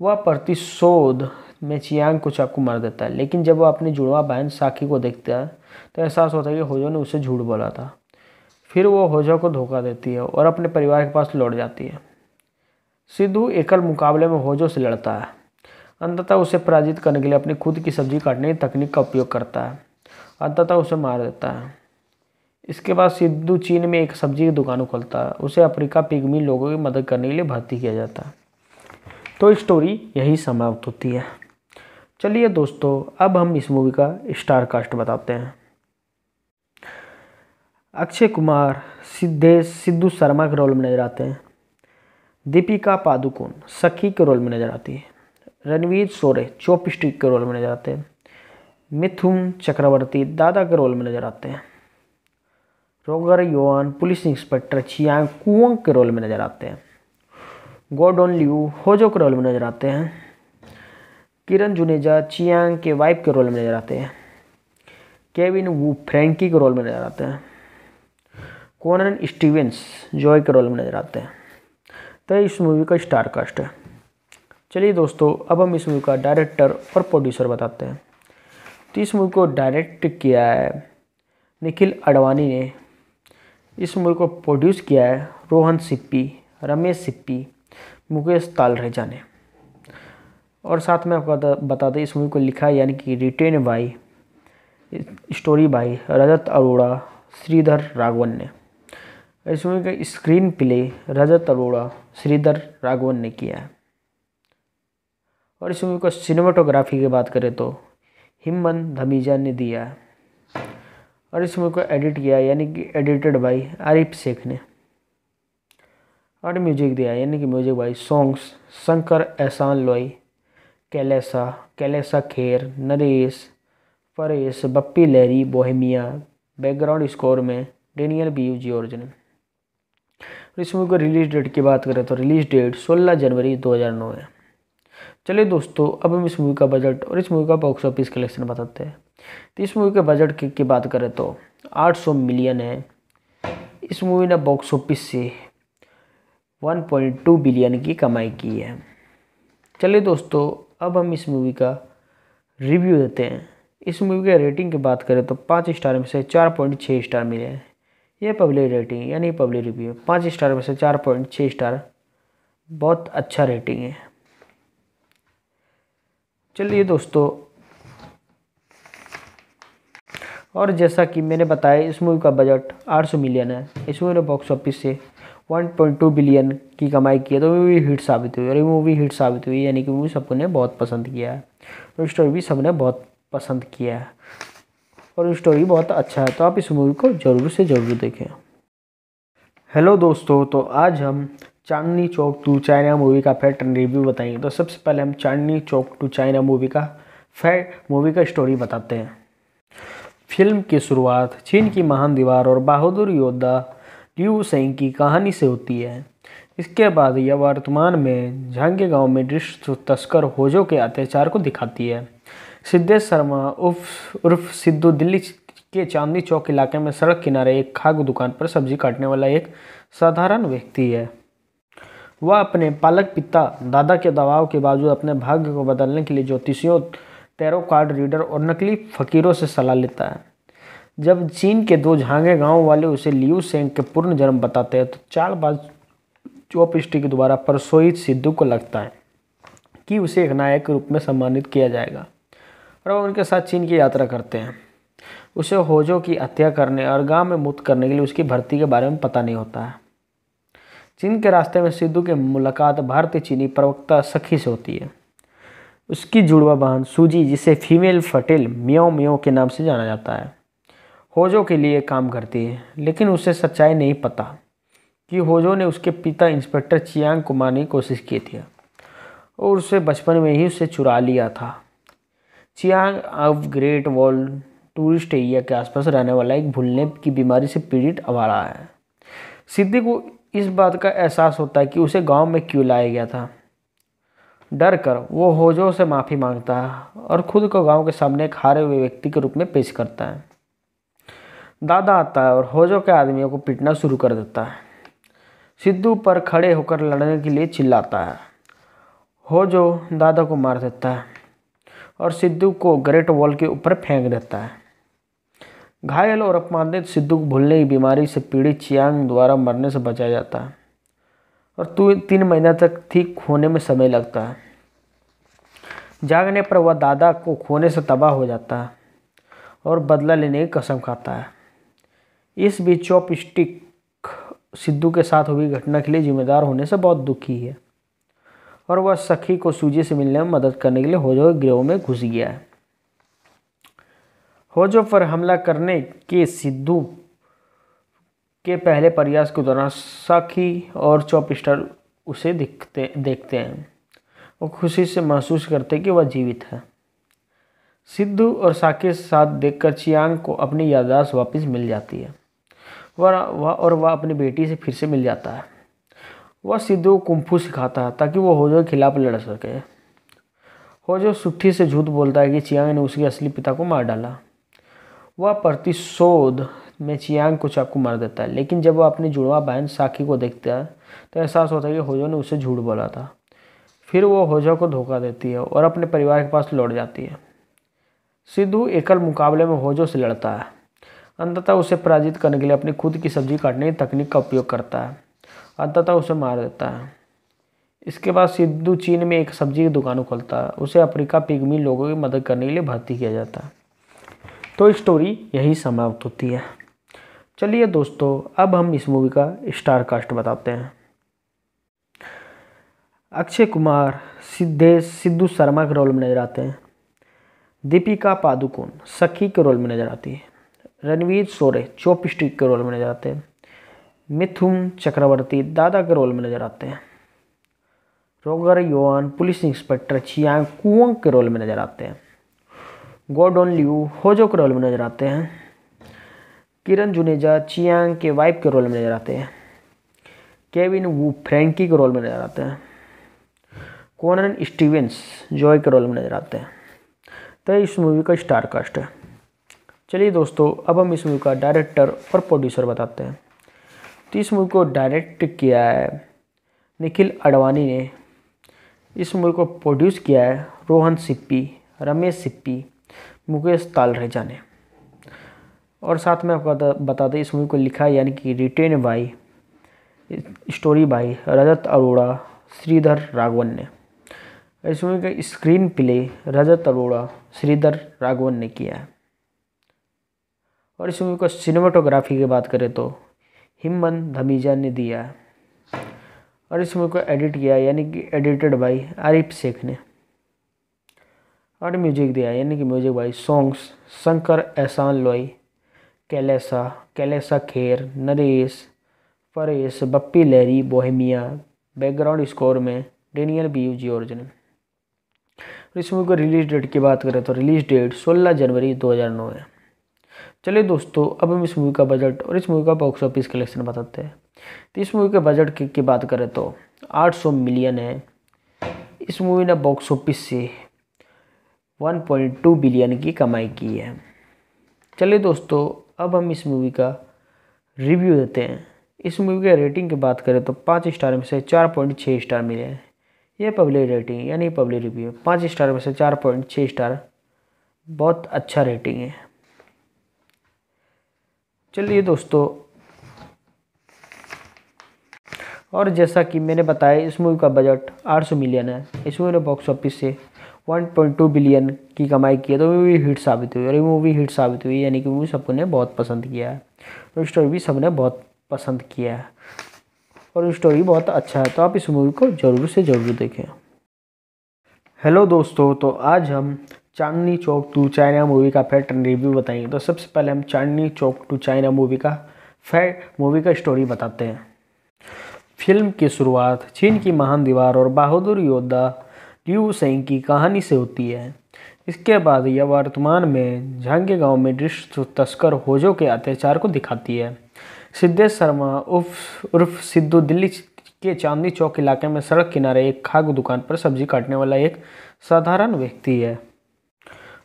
Speaker 1: वह प्रतिशोध में चियांग कुछ आपको मार देता है लेकिन जब वह अपनी जुड़वा बहन साकी को देखता है तो एहसास होता है कि होजो ने उसे झूठ बोला था फिर वो होजो को धोखा देती है और अपने परिवार के पास लौट जाती है सिद्धू एकल मुकाबले में होजो से लड़ता है अंततः उसे पराजित करने के लिए अपनी खुद की सब्जी काटने की तकनीक का उपयोग करता है अंततः उसे मार देता है इसके बाद सिद्धू चीन में एक सब्जी की दुकान खोलता है उसे अफ्रीका पिगमी लोगों की मदद करने के लिए भर्ती किया जाता है तो स्टोरी यही समाप्त होती है चलिए दोस्तों अब हम इस मूवी का स्टार कास्ट बताते हैं अक्षय कुमार सिद्धेश सिद्धू शर्मा के रोल में नजर आते हैं दीपिका पादुकोण सखी के रोल में नजर आती है रणवीर सोरे चोप के रोल में नजर आते हैं मिथुन चक्रवर्ती दादा के रोल में नजर आते हैं रोगर योन पुलिस इंस्पेक्टर छियांग कुओं के रोल में नजर आते हैं गोडोन ल्यू होजो के रोल में नजर आते हैं किरण जुनेजा चियांग के वाइफ के रोल में नजर आते हैं केविन वू फ्रेंकी के रोल में नजर आते हैं कोनन स्टीवेंस जॉय के रोल में नजर आते हैं तो इस मूवी का स्टार कास्ट है चलिए दोस्तों अब हम इस मूवी का डायरेक्टर और प्रोड्यूसर बताते हैं तो इस मूवी को डायरेक्ट किया है निखिल अडवाणी ने इस मूवी को प्रोड्यूस किया है रोहन सिप्पी रमेश सिप्पी मुकेश तालरेजा ने और साथ में आपको बता दें इस मूवी को लिखा यानी कि written by story by Rajat Arora Shridhar Raghavan ने इस मूवी का स्क्रीन प्ले रजत अरोड़ा श्रीधर राघवन ने किया है और इस मूवी को सिनेमाटोग्राफी की बात करें तो हिमन धमीजा ने दिया है और इस मूवी को एडिट किया यानी कि एडिटेड बाई आरिफ शेख ने और म्यूजिक दिया यानी कि म्यूजिक भाई songs Shankar Ehsaan Loy कैलेसा कैलेसा Kher Naresh Paresh Bappi Lahiri Bohemia background score में डेनियल बी यू जी और इस मूवी को रिलीज डेट की बात करें तो रिलीज डेट 16 जनवरी 2009 है चलिए दोस्तों अब हम इस मूवी का बजट और इस मूवी का बॉक्स ऑफिस कलेक्शन बताते हैं तो इस मूवी के बजट की, की बात करें तो 800 मिलियन है इस मूवी ने बॉक्स ऑफिस से 1.2 बिलियन की कमाई की है चलिए दोस्तों अब हम इस मूवी का रिव्यू देते हैं इस मूवी के रेटिंग की बात करें तो पाँच स्टार में से चार पॉइंट छः स्टार मिले हैं ये पब्लिक रेटिंग यानी पब्लिक रिव्यू पाँच स्टार में से चार पॉइंट छः स्टार बहुत अच्छा रेटिंग है चलिए दोस्तों और जैसा कि मैंने बताया इस मूवी का बजट 800 मिलियन है इस मूवी ने बॉक्स ऑफिस से 1.2 बिलियन की कमाई की है तो मूवी हिट साबित हुई और ये मूवी हिट साबित हुई यानी कि मूवी ने बहुत पसंद किया है और तो स्टोरी भी सबने बहुत पसंद किया है और स्टोरी बहुत अच्छा है तो आप इस मूवी को ज़रूर से ज़रूर देखें हेलो दोस्तों तो आज हम Chandni Chowk to China movie का फैट रिव्यू बताएंगे तो सबसे पहले हम Chandni Chowk to China movie का फैट मूवी का स्टोरी बताते हैं फिल्म की शुरुआत चीन की महान दीवार और बहादुर योद्धा ड्यू सिंह की कहानी से होती है इसके बाद यह वर्तमान में झांगे गांव में दृश्य तस्कर होजो के अत्याचार को दिखाती है सिद्धेश शर्मा उर्फ उर्फ सिद्धू दिल्ली के चांदनी चौक इलाके में सड़क किनारे एक खाग दुकान पर सब्जी काटने वाला एक साधारण व्यक्ति है वह अपने पालक पिता दादा के दबाव के बावजूद अपने भाग्य को बदलने के लिए ज्योतिषियों टैरो कार्ड रीडर और नकली फकीरों से सलाह लेता है जब चीन के दो झांगे गांव वाले उसे लियू सेंग के पूर्ण जन्म बताते हैं तो चार चालबाज चॉप के द्वारा परसोई सिद्धू को लगता है कि उसे एक नायक के रूप में सम्मानित किया जाएगा और वह उनके साथ चीन की यात्रा करते हैं उसे होजो की हत्या करने और गांव में मुक्त करने के लिए उसकी भर्ती के बारे में पता नहीं होता है चीन के रास्ते में सिद्धू की मुलाकात भारतीय चीनी प्रवक्ता सखी से होती है उसकी जुड़वा बहन सूजी जिसे फीमेल फटेल म्यो म्यो के नाम से जाना जाता है होजो के लिए काम करती है लेकिन उसे सच्चाई नहीं पता कि होजो ने उसके पिता इंस्पेक्टर चियांग को मारने की कोशिश की थी और उसे बचपन में ही उसे चुरा लिया था चियांग अब ग्रेट वॉल टूरिस्ट एरिया के आसपास रहने वाला एक भूलने की बीमारी से पीड़ित आवारा है सिद्धि को इस बात का एहसास होता है कि उसे गांव में क्यों लाया गया था डर कर वो होजो से माफ़ी मांगता है और खुद को गांव के सामने एक हारे हुए व्यक्ति के रूप में पेश करता है दादा आता है और होजो के आदमियों को पीटना शुरू कर देता है सिद्धू पर खड़े होकर लड़ने के लिए चिल्लाता है होजो दादा को मार देता है और सिद्धू को ग्रेट वॉल के ऊपर फेंक देता है घायल और अपमानित सिद्धू को भूलने की बीमारी से पीड़ित चियांग द्वारा मरने से बचाया जाता है और तीन महीना तक ठीक होने में समय लगता है जागने पर वह दादा को खोने से तबाह हो जाता है और बदला लेने की कसम खाता है इस बीच चॉप स्टिक सिद्धू के साथ हुई घटना के लिए जिम्मेदार होने से बहुत दुखी है और वह सखी को सूजी से मिलने में मदद करने के लिए होजो गिरोह में घुस गया है होजो पर हमला करने के सिद्धू के पहले प्रयास के दौरान साखी और चौपिस्टर उसे दिखते देखते हैं वो खुशी से महसूस करते कि वह जीवित है सिद्धू और साकी साथ देखकर चियांग को अपनी याददाश्त वापस मिल जाती है वह वह और वह अपनी बेटी से फिर से मिल जाता है वह सिद्धू को कुंफू सिखाता है ताकि वो होजो के खिलाफ लड़ सके होजो सुट्ठी से झूठ बोलता है कि चियांग ने उसके असली पिता को मार डाला वह प्रतिशोध में चियांग को चाकू मार देता है लेकिन जब वह अपनी जुड़वा बहन साखी को देखता है तो एहसास होता है कि होजो ने उसे झूठ बोला था फिर वो होजो को धोखा देती है और अपने परिवार के पास लौट जाती है सिद्धू एकल मुकाबले में होजो से लड़ता है अंततः उसे पराजित करने के लिए अपनी खुद की सब्जी काटने की तकनीक का उपयोग करता है अंततः उसे मार देता है इसके बाद सिद्धू चीन में एक सब्जी की दुकान खोलता है उसे अफ्रीका पिगमी लोगों की मदद करने के लिए भर्ती किया जाता है तो स्टोरी यही समाप्त होती है चलिए दोस्तों अब हम इस मूवी का स्टार कास्ट बताते हैं अक्षय कुमार सिद्धेश सिद्धू शर्मा के रोल में नजर आते हैं दीपिका पादुकोण सखी के रोल में नजर आती है रणवीर सोरे चॉप स्टिक के रोल में नजर आते हैं मिथुन चक्रवर्ती दादा के रोल में नजर आते हैं रोगर योन पुलिस इंस्पेक्टर छियांग कुओंग के रोल में नजर आते हैं गोडोन लियू होजो के रोल में नजर आते हैं किरण जुनेजा चियांग के वाइफ के रोल में नजर आते हैं केविन वू फ्रेंकी के रोल में नजर आते हैं कोनन स्टीवेंस जॉय के रोल में नजर आते हैं तो इस मूवी का स्टार कास्ट है चलिए दोस्तों अब हम इस मूवी का डायरेक्टर और प्रोड्यूसर बताते हैं तो इस मूवी को डायरेक्ट किया है निखिल अडवाणी ने इस मूवी को प्रोड्यूस किया है रोहन सिप्पी रमेश सिप्पी मुकेश तालरेजा ने और साथ में आपको बता दें इस मूवी को लिखा यानी कि written by story by Rajat Arora Shridhar Raghavan ने इस मूवी का स्क्रीन प्ले रजत अरोड़ा श्रीधर राघवन ने किया है और इस मूवी को सिनेमाटोग्राफी की बात करें तो हिम्मन धमीजा ने दिया और इस मूवी को एडिट किया यानी कि एडिटेड बाई आरिफ शेख ने और म्यूजिक दिया यानी कि music by songs Shankar Ehsaan Loy कैलेसा कैलेसा Kher Naresh Paresh Bappi Lahiri Bohemia background score में डेनियल बी यू जी और इस मूवी को रिलीज डेट की बात करें तो रिलीज डेट 16 जनवरी 2009 है चलिए दोस्तों अब हम इस मूवी का बजट और इस मूवी का बॉक्स ऑफिस कलेक्शन बताते हैं तो इस मूवी के बजट की, की बात करें तो 800 मिलियन है इस मूवी ने बॉक्स ऑफिस से 1.2 बिलियन की कमाई की है चलिए दोस्तों अब हम इस मूवी का रिव्यू देते हैं इस मूवी के रेटिंग की बात करें तो पाँच स्टार में से चार पॉइंट छः स्टार मिले हैं ये पब्लिक रेटिंग यानी पब्लिक रिव्यू पाँच स्टार में से चार पॉइंट छः स्टार बहुत अच्छा रेटिंग है चलिए दोस्तों और जैसा कि मैंने बताया इस मूवी का बजट 800 मिलियन है इस मूवी ने बॉक्स ऑफिस से 1.2 बिलियन की कमाई की है तो मूवी हिट साबित हुई और ये मूवी हिट साबित हुई यानी कि मूवी सबको ने बहुत पसंद किया है और स्टोरी भी सबने बहुत पसंद किया है और स्टोरी बहुत अच्छा है तो आप इस मूवी को ज़रूर से ज़रूर देखें हेलो दोस्तों तो आज हम Chandni Chowk to China movie का फैक्ट एंड रिव्यू बताएंगे तो सबसे पहले हम Chandni Chowk to China movie का फैक्ट मूवी का स्टोरी बताते हैं फिल्म की शुरुआत चीन की महान दीवार और बहादुर योद्धा ल्यू सेंग की कहानी से होती है इसके बाद यह वर्तमान में झांगे गांव में दृश्य तस्कर होजो के अत्याचार को दिखाती है सिद्धेश शर्मा उर्फ उर्फ सिद्धू दिल्ली के चांदनी चौक इलाके में सड़क किनारे एक खाग दुकान पर सब्जी काटने वाला एक साधारण व्यक्ति है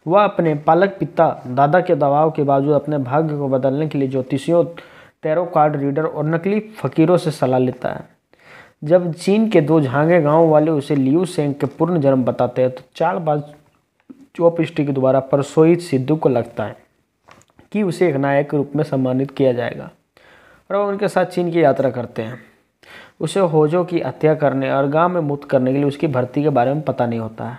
Speaker 1: वह अपने पालक पिता दादा के दबाव के बावजूद अपने भाग्य को बदलने के लिए ज्योतिषियों टैरो कार्ड रीडर और नकली फकीरों से सलाह लेता है जब चीन के दो झांगे गांव वाले उसे लियू सेंग के पूर्ण जन्म बताते हैं तो चार बार चोप स्टिक द्वारा परसोई सिद्धू को लगता है कि उसे एक नायक के रूप में सम्मानित किया जाएगा और वह उनके साथ चीन की यात्रा करते हैं उसे होजो की हत्या करने और गांव में मुक्त करने के लिए उसकी भर्ती के बारे में पता नहीं होता है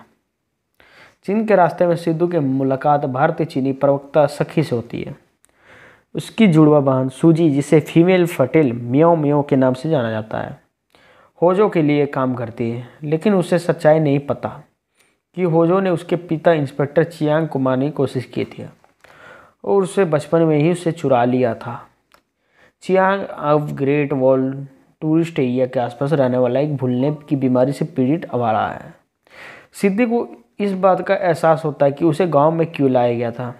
Speaker 1: चीन के रास्ते में सिद्धू के मुलाकात भारतीय चीनी प्रवक्ता सखी से होती है उसकी जुड़वा बहन सूजी जिसे फीमेल फटेल म्यो म्यो के नाम से जाना जाता है होजो के लिए काम करती है लेकिन उसे सच्चाई नहीं पता कि होजो ने उसके पिता इंस्पेक्टर चियांग को मारने की कोशिश की थी और उसे बचपन में ही उसे चुरा लिया था चियांग अब ग्रेट वॉल टूरिस्ट एरिया के आसपास रहने वाला एक भूलने की बीमारी से पीड़ित आवारा है सिद्धि को इस बात का एहसास होता है कि उसे गांव में क्यों लाया गया था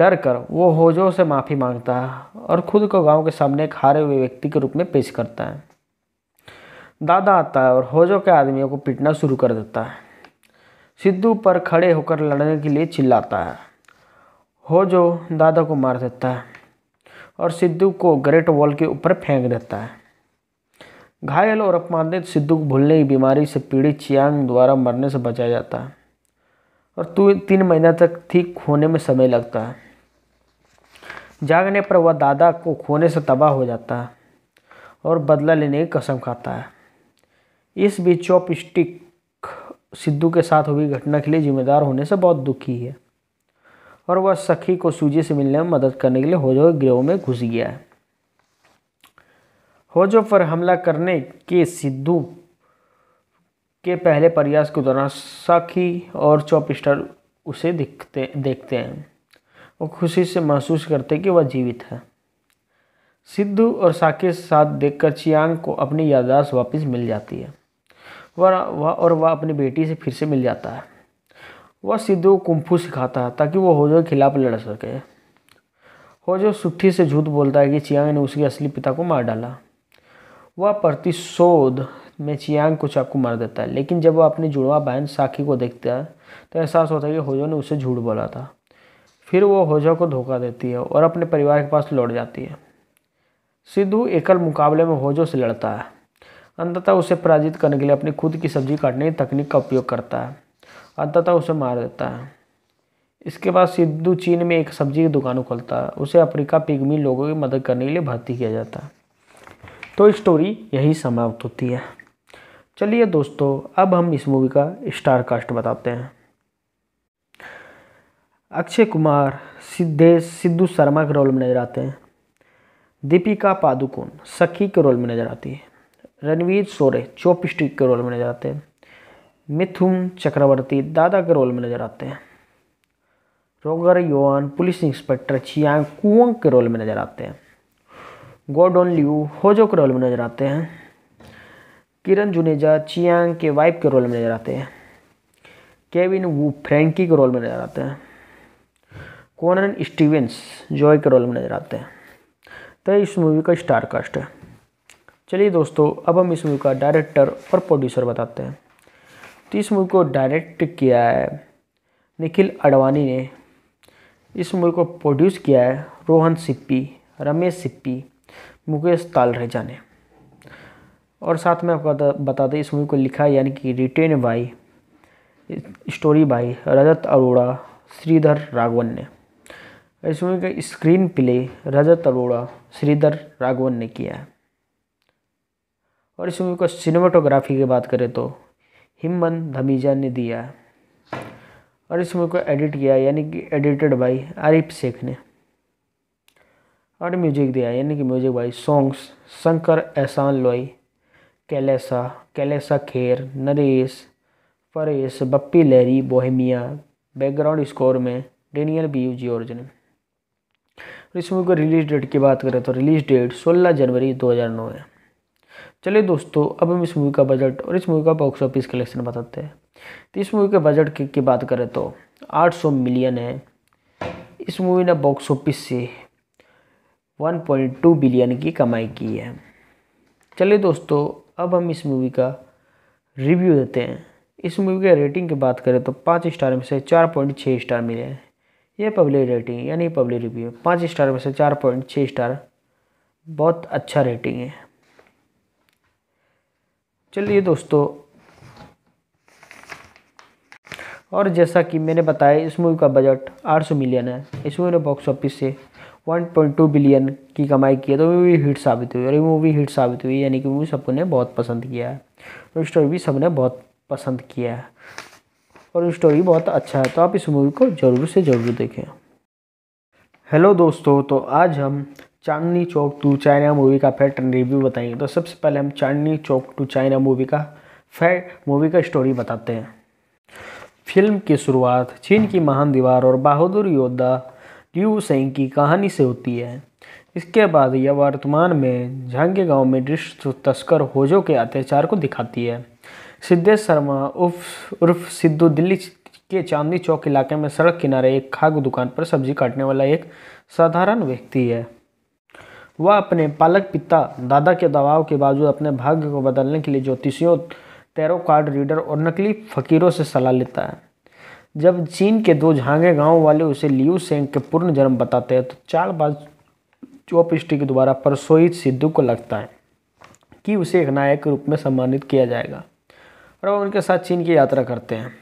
Speaker 1: डर कर वो होजो से माफ़ी मांगता है और खुद को गांव के सामने एक हारे हुए व्यक्ति के रूप में पेश करता है दादा आता है और होजो के आदमियों को पीटना शुरू कर देता है सिद्धू पर खड़े होकर लड़ने के लिए चिल्लाता है होजो दादा को मार देता है और सिद्धू को ग्रेट वॉल के ऊपर फेंक देता है घायल और अपमानित सिद्धू को भूलने की बीमारी से पीड़ित चियांग द्वारा मरने से बचाया जाता है और तू तीन महीना तक ठीक होने में समय लगता है जागने पर वह दादा को खोने से तबाह हो जाता है और बदला लेने की कसम खाता है इस बीच चौप स्टिक सिद्धू के साथ हुई घटना के लिए जिम्मेदार होने से बहुत दुखी है और वह सखी को सूजी से मिलने में मदद करने के लिए हो जाए गिरोह में घुस गया है होजो पर हमला करने के सिद्धू के पहले प्रयास के दौरान साखी और चौपिस्टर उसे दिखते देखते हैं वो खुशी से महसूस करते कि वह जीवित है सिद्धू और साखी साथ देखकर चियांग को अपनी याददाश्त वापस मिल जाती है वह वह और वह अपनी बेटी से फिर से मिल जाता है वह सिद्धू को कुंफू सिखाता है ताकि वह होजो के खिलाफ लड़ सके होजो सुट्ठी से झूठ बोलता है कि चियांग ने उसके असली पिता को मार डाला वह प्रतिशोध में चियांग को चाकू मार देता है लेकिन जब वह अपनी जुड़वा बहन साखी को देखता है तो एहसास होता है कि होजो ने उसे झूठ बोला था फिर वो होजो को धोखा देती है और अपने परिवार के पास लौट जाती है सिद्धू एकल मुकाबले में होजो से लड़ता है अंततः उसे पराजित करने के लिए अपनी खुद की सब्जी काटने की तकनीक का उपयोग करता है अंततः उसे मार देता है इसके बाद सिद्धू चीन में एक सब्जी की दुकान खोलता है उसे अफ्रीका पिगमी लोगों की मदद करने के लिए भर्ती किया जाता है तो स्टोरी यही समाप्त होती है चलिए दोस्तों अब हम इस मूवी का स्टार कास्ट बताते हैं अक्षय कुमार सिद्धेश सिद्धू शर्मा के रोल में नजर आते हैं दीपिका पादुकोण सखी के रोल में नजर आती है रणवीर सोरे चोप स्टिक के रोल में नजर आते हैं मिथुन चक्रवर्ती दादा के रोल में नजर आते हैं रोगर योन पुलिस इंस्पेक्टर छियांग कुओं के रोल में नजर आते हैं गोडोन लियू होजो के रोल में नजर आते हैं किरण जुनेजा चियांग के वाइफ के रोल में नजर आते हैं केविन वू फ्रेंकी के रोल में नजर आते हैं कॉनन स्टीवेंस जॉय के रोल में नजर आते हैं तो इस मूवी का स्टार कास्ट है चलिए दोस्तों अब हम इस मूवी का डायरेक्टर और प्रोड्यूसर बताते हैं तो इस मूवी को डायरेक्ट किया है निखिल अडवाणी ने इस मूवी को प्रोड्यूस किया है रोहन सिप्पी रमेश सिप्पी मुकेश तालरेजा ने और साथ में आपको बता दें इस मूवी को लिखा यानी कि written by story by Rajat Arora Shridhar Raghavan ने इस मूवी का स्क्रीन प्ले रजत अरोड़ा श्रीधर राघवन ने किया है और इस मूवी को सिनेमाटोग्राफी की बात करें तो हिमन धमीजा ने दिया है और इस मूवी को एडिट किया यानी कि एडिटेड बाई आरिफ शेख ने और म्यूजिक दिया यानी कि music wise songs Shankar Ehsaan Loy कैलेसा कैलेसा Kher Naresh Paresh Bappi Lahiri Bohemia background score में डेनियल बी जी ने इस मूवी को रिलीज डेट की बात करें तो रिलीज डेट 16 जनवरी 2009 है चलिए दोस्तों अब हम इस मूवी का बजट और इस मूवी का बॉक्स ऑफिस कलेक्शन बताते हैं तो इस मूवी के बजट की, की बात करें तो 800 मिलियन है इस मूवी ने बॉक्स ऑफिस से 1.2 बिलियन की कमाई की है चलिए दोस्तों अब हम इस मूवी का रिव्यू देते हैं इस मूवी के रेटिंग की बात करें तो पाँच स्टार में से चार पॉइंट छः स्टार मिले हैं ये पब्लिक रेटिंग यानी पब्लिक रिव्यू पाँच स्टार में से चार पॉइंट छः स्टार बहुत अच्छा रेटिंग है चलिए दोस्तों और जैसा कि मैंने बताया इस मूवी का बजट 800 मिलियन है इस मूवी ने बॉक्स ऑफिस से 1.2 बिलियन की कमाई की है तो मूवी हिट साबित हुई और ये मूवी हिट साबित हुई यानी कि मूवी सबने बहुत पसंद किया है और तो स्टोरी भी सबने बहुत पसंद किया है और स्टोरी बहुत अच्छा है तो आप इस मूवी को ज़रूर से ज़रूर देखें हेलो दोस्तों तो आज हम Chandni Chowk to China movie का फैक्ट रिव्यू बताएंगे तो सबसे पहले हम Chandni Chowk to China movie का फैक्ट मूवी का स्टोरी बताते हैं फिल्म की शुरुआत चीन की महान दीवार और बहादुर योद्धा ड्यू सिंह की कहानी से होती है इसके बाद यह वर्तमान में झांगे गांव में दृश्य तस्कर होजो के अत्याचार को दिखाती है सिद्धेश शर्मा उर्फ उर्फ सिद्धू दिल्ली के चांदनी चौक इलाके में सड़क किनारे एक खाग दुकान पर सब्जी काटने वाला एक साधारण व्यक्ति है वह अपने पालक पिता दादा के दबाव के बावजूद अपने भाग्य को बदलने के लिए ज्योतिषियों टैरो कार्ड रीडर और नकली फकीरों से सलाह लेता है जब चीन के दो झांगे गांव वाले उसे लियू सेंग के पूर्ण जन्म बताते हैं तो चार बार चॉप के द्वारा परसोई सिद्धू को लगता है कि उसे एक नायक के रूप में सम्मानित किया जाएगा और वह उनके साथ चीन की यात्रा करते हैं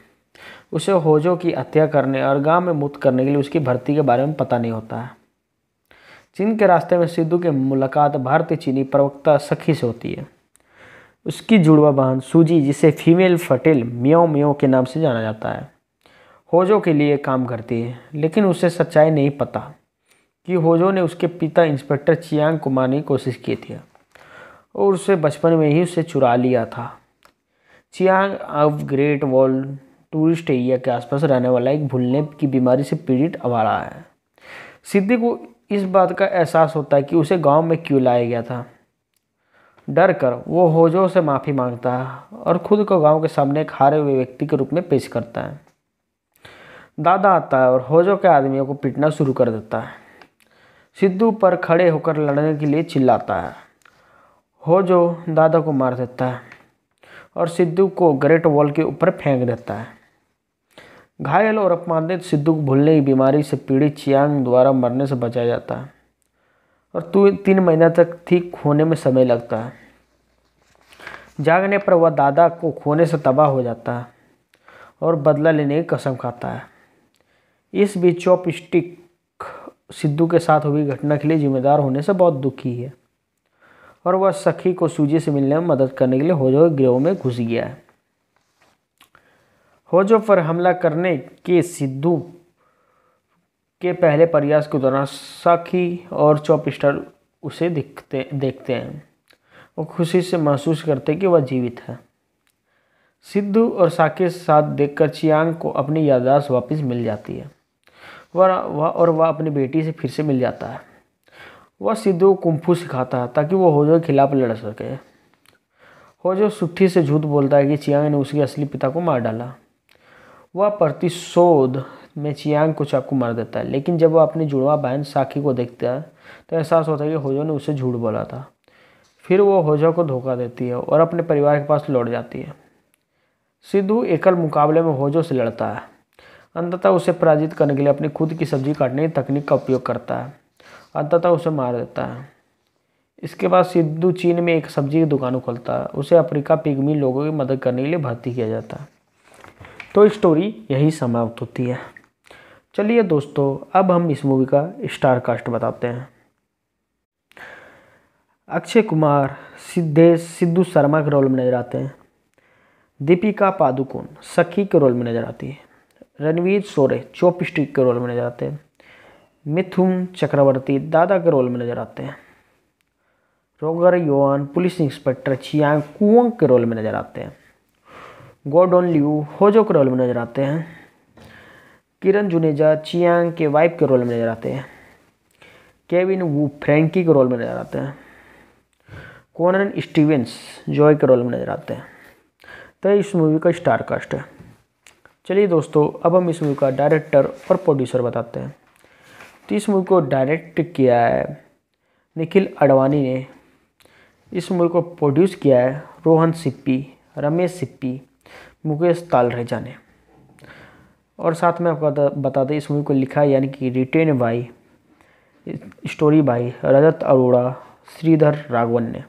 Speaker 1: उसे होजो की हत्या करने और गांव में मुक्त करने के लिए उसकी भर्ती के बारे में पता नहीं होता है चीन के रास्ते में सिद्धू की मुलाकात भारतीय चीनी प्रवक्ता सखी से होती है उसकी जुड़वा बहन सूजी जिसे फीमेल फटेल म्यो म्यो के नाम से जाना जाता है होजो के लिए काम करती है लेकिन उसे सच्चाई नहीं पता कि होजो ने उसके पिता इंस्पेक्टर चियांग को मारने की कोशिश की थी और उसे बचपन में ही उसे चुरा लिया था चियांग अब ग्रेट वॉल टूरिस्ट एरिया के आसपास रहने वाला एक भूलने की बीमारी से पीड़ित आवारा है सिद्धि को इस बात का एहसास होता है कि उसे गांव में क्यों लाया गया था डर कर वो होजो से माफ़ी मांगता है और खुद को गांव के सामने एक हारे हुए व्यक्ति के रूप में पेश करता है दादा आता है और होजो के आदमियों को पीटना शुरू कर देता है सिद्धू पर खड़े होकर लड़ने के लिए चिल्लाता है होजो दादा को मार देता है और सिद्धू को ग्रेट वॉल के ऊपर फेंक देता है घायल और अपमानित सिद्धू को भूलने की बीमारी से पीड़ित चियांग द्वारा मरने से बचाया जाता है और तीन महीना तक ठीक होने में समय लगता है जागने पर वह दादा को खोने से तबाह हो जाता है और बदला लेने की कसम खाता है इस बीच चॉप स्टिक सिद्धू के साथ हुई घटना के लिए जिम्मेदार होने से बहुत दुखी है और वह सखी को सूजी से मिलने में मदद करने के लिए होजो गिरोह में घुस गया है होजो पर हमला करने के सिद्धू के पहले प्रयास के दौरान साखी और चौपिस्टर उसे दिखते देखते हैं वो खुशी से महसूस करते कि वह जीवित है सिद्धू और साकी साथ देखकर चियांग को अपनी याददाश्त वापस मिल जाती है वह वह और वह अपनी बेटी से फिर से मिल जाता है वह सिद्धू को कुंफू सिखाता है ताकि वो होजो के खिलाफ लड़ सके होजो सुट्ठी से झूठ बोलता है कि चियांग ने उसके असली पिता को मार डाला वह प्रतिशोध में चियांग को चाकू मार देता है लेकिन जब वह अपनी जुड़वा बहन साखी को देखता है तो एहसास होता है कि होजो ने उसे झूठ बोला था फिर वो होजो को धोखा देती है और अपने परिवार के पास लौट जाती है सिद्धू एकल मुकाबले में होजो से लड़ता है अंततः उसे पराजित करने के लिए अपनी खुद की सब्जी काटने की तकनीक का उपयोग करता है अंततः उसे मार देता है इसके बाद सिद्धू चीन में एक सब्जी की दुकान खोलता है उसे अफ्रीका पिगमी लोगों की मदद करने के लिए भर्ती किया जाता है तो स्टोरी यही समाप्त होती है चलिए दोस्तों अब हम इस मूवी का स्टार कास्ट बताते हैं अक्षय कुमार सिद्धेश सिद्धू शर्मा के रोल में नजर आते हैं दीपिका पादुकोण सखी के रोल में नजर आती है रणवीर सोरे चॉप स्टिक के रोल में नजर आते हैं मिथुन चक्रवर्ती दादा के रोल में नजर आते हैं रोगर योन पुलिस इंस्पेक्टर चियांग कुओंग के रोल में नजर आते हैं गोडोन लियू होजो के रोल में नजर आते हैं किरण जुनेजा चियांग के वाइफ के रोल में नजर आते हैं केविन वू फ्रेंकी के रोल में नजर आते हैं कोनन स्टीवेंस जॉय के रोल में नजर आते हैं तो इस मूवी का स्टार है चलिए दोस्तों अब हम इस मूवी का डायरेक्टर और प्रोड्यूसर बताते हैं तो इस मूवी को डायरेक्ट किया है निखिल अडवाणी ने इस मूवी को प्रोड्यूस किया है रोहन सिप्पी रमेश सिप्पी मुकेश तालरेजा ने और साथ में आपको बता दें इस मूवी को लिखा यानी कि written by story by Rajat Arora Shridhar Raghavan ने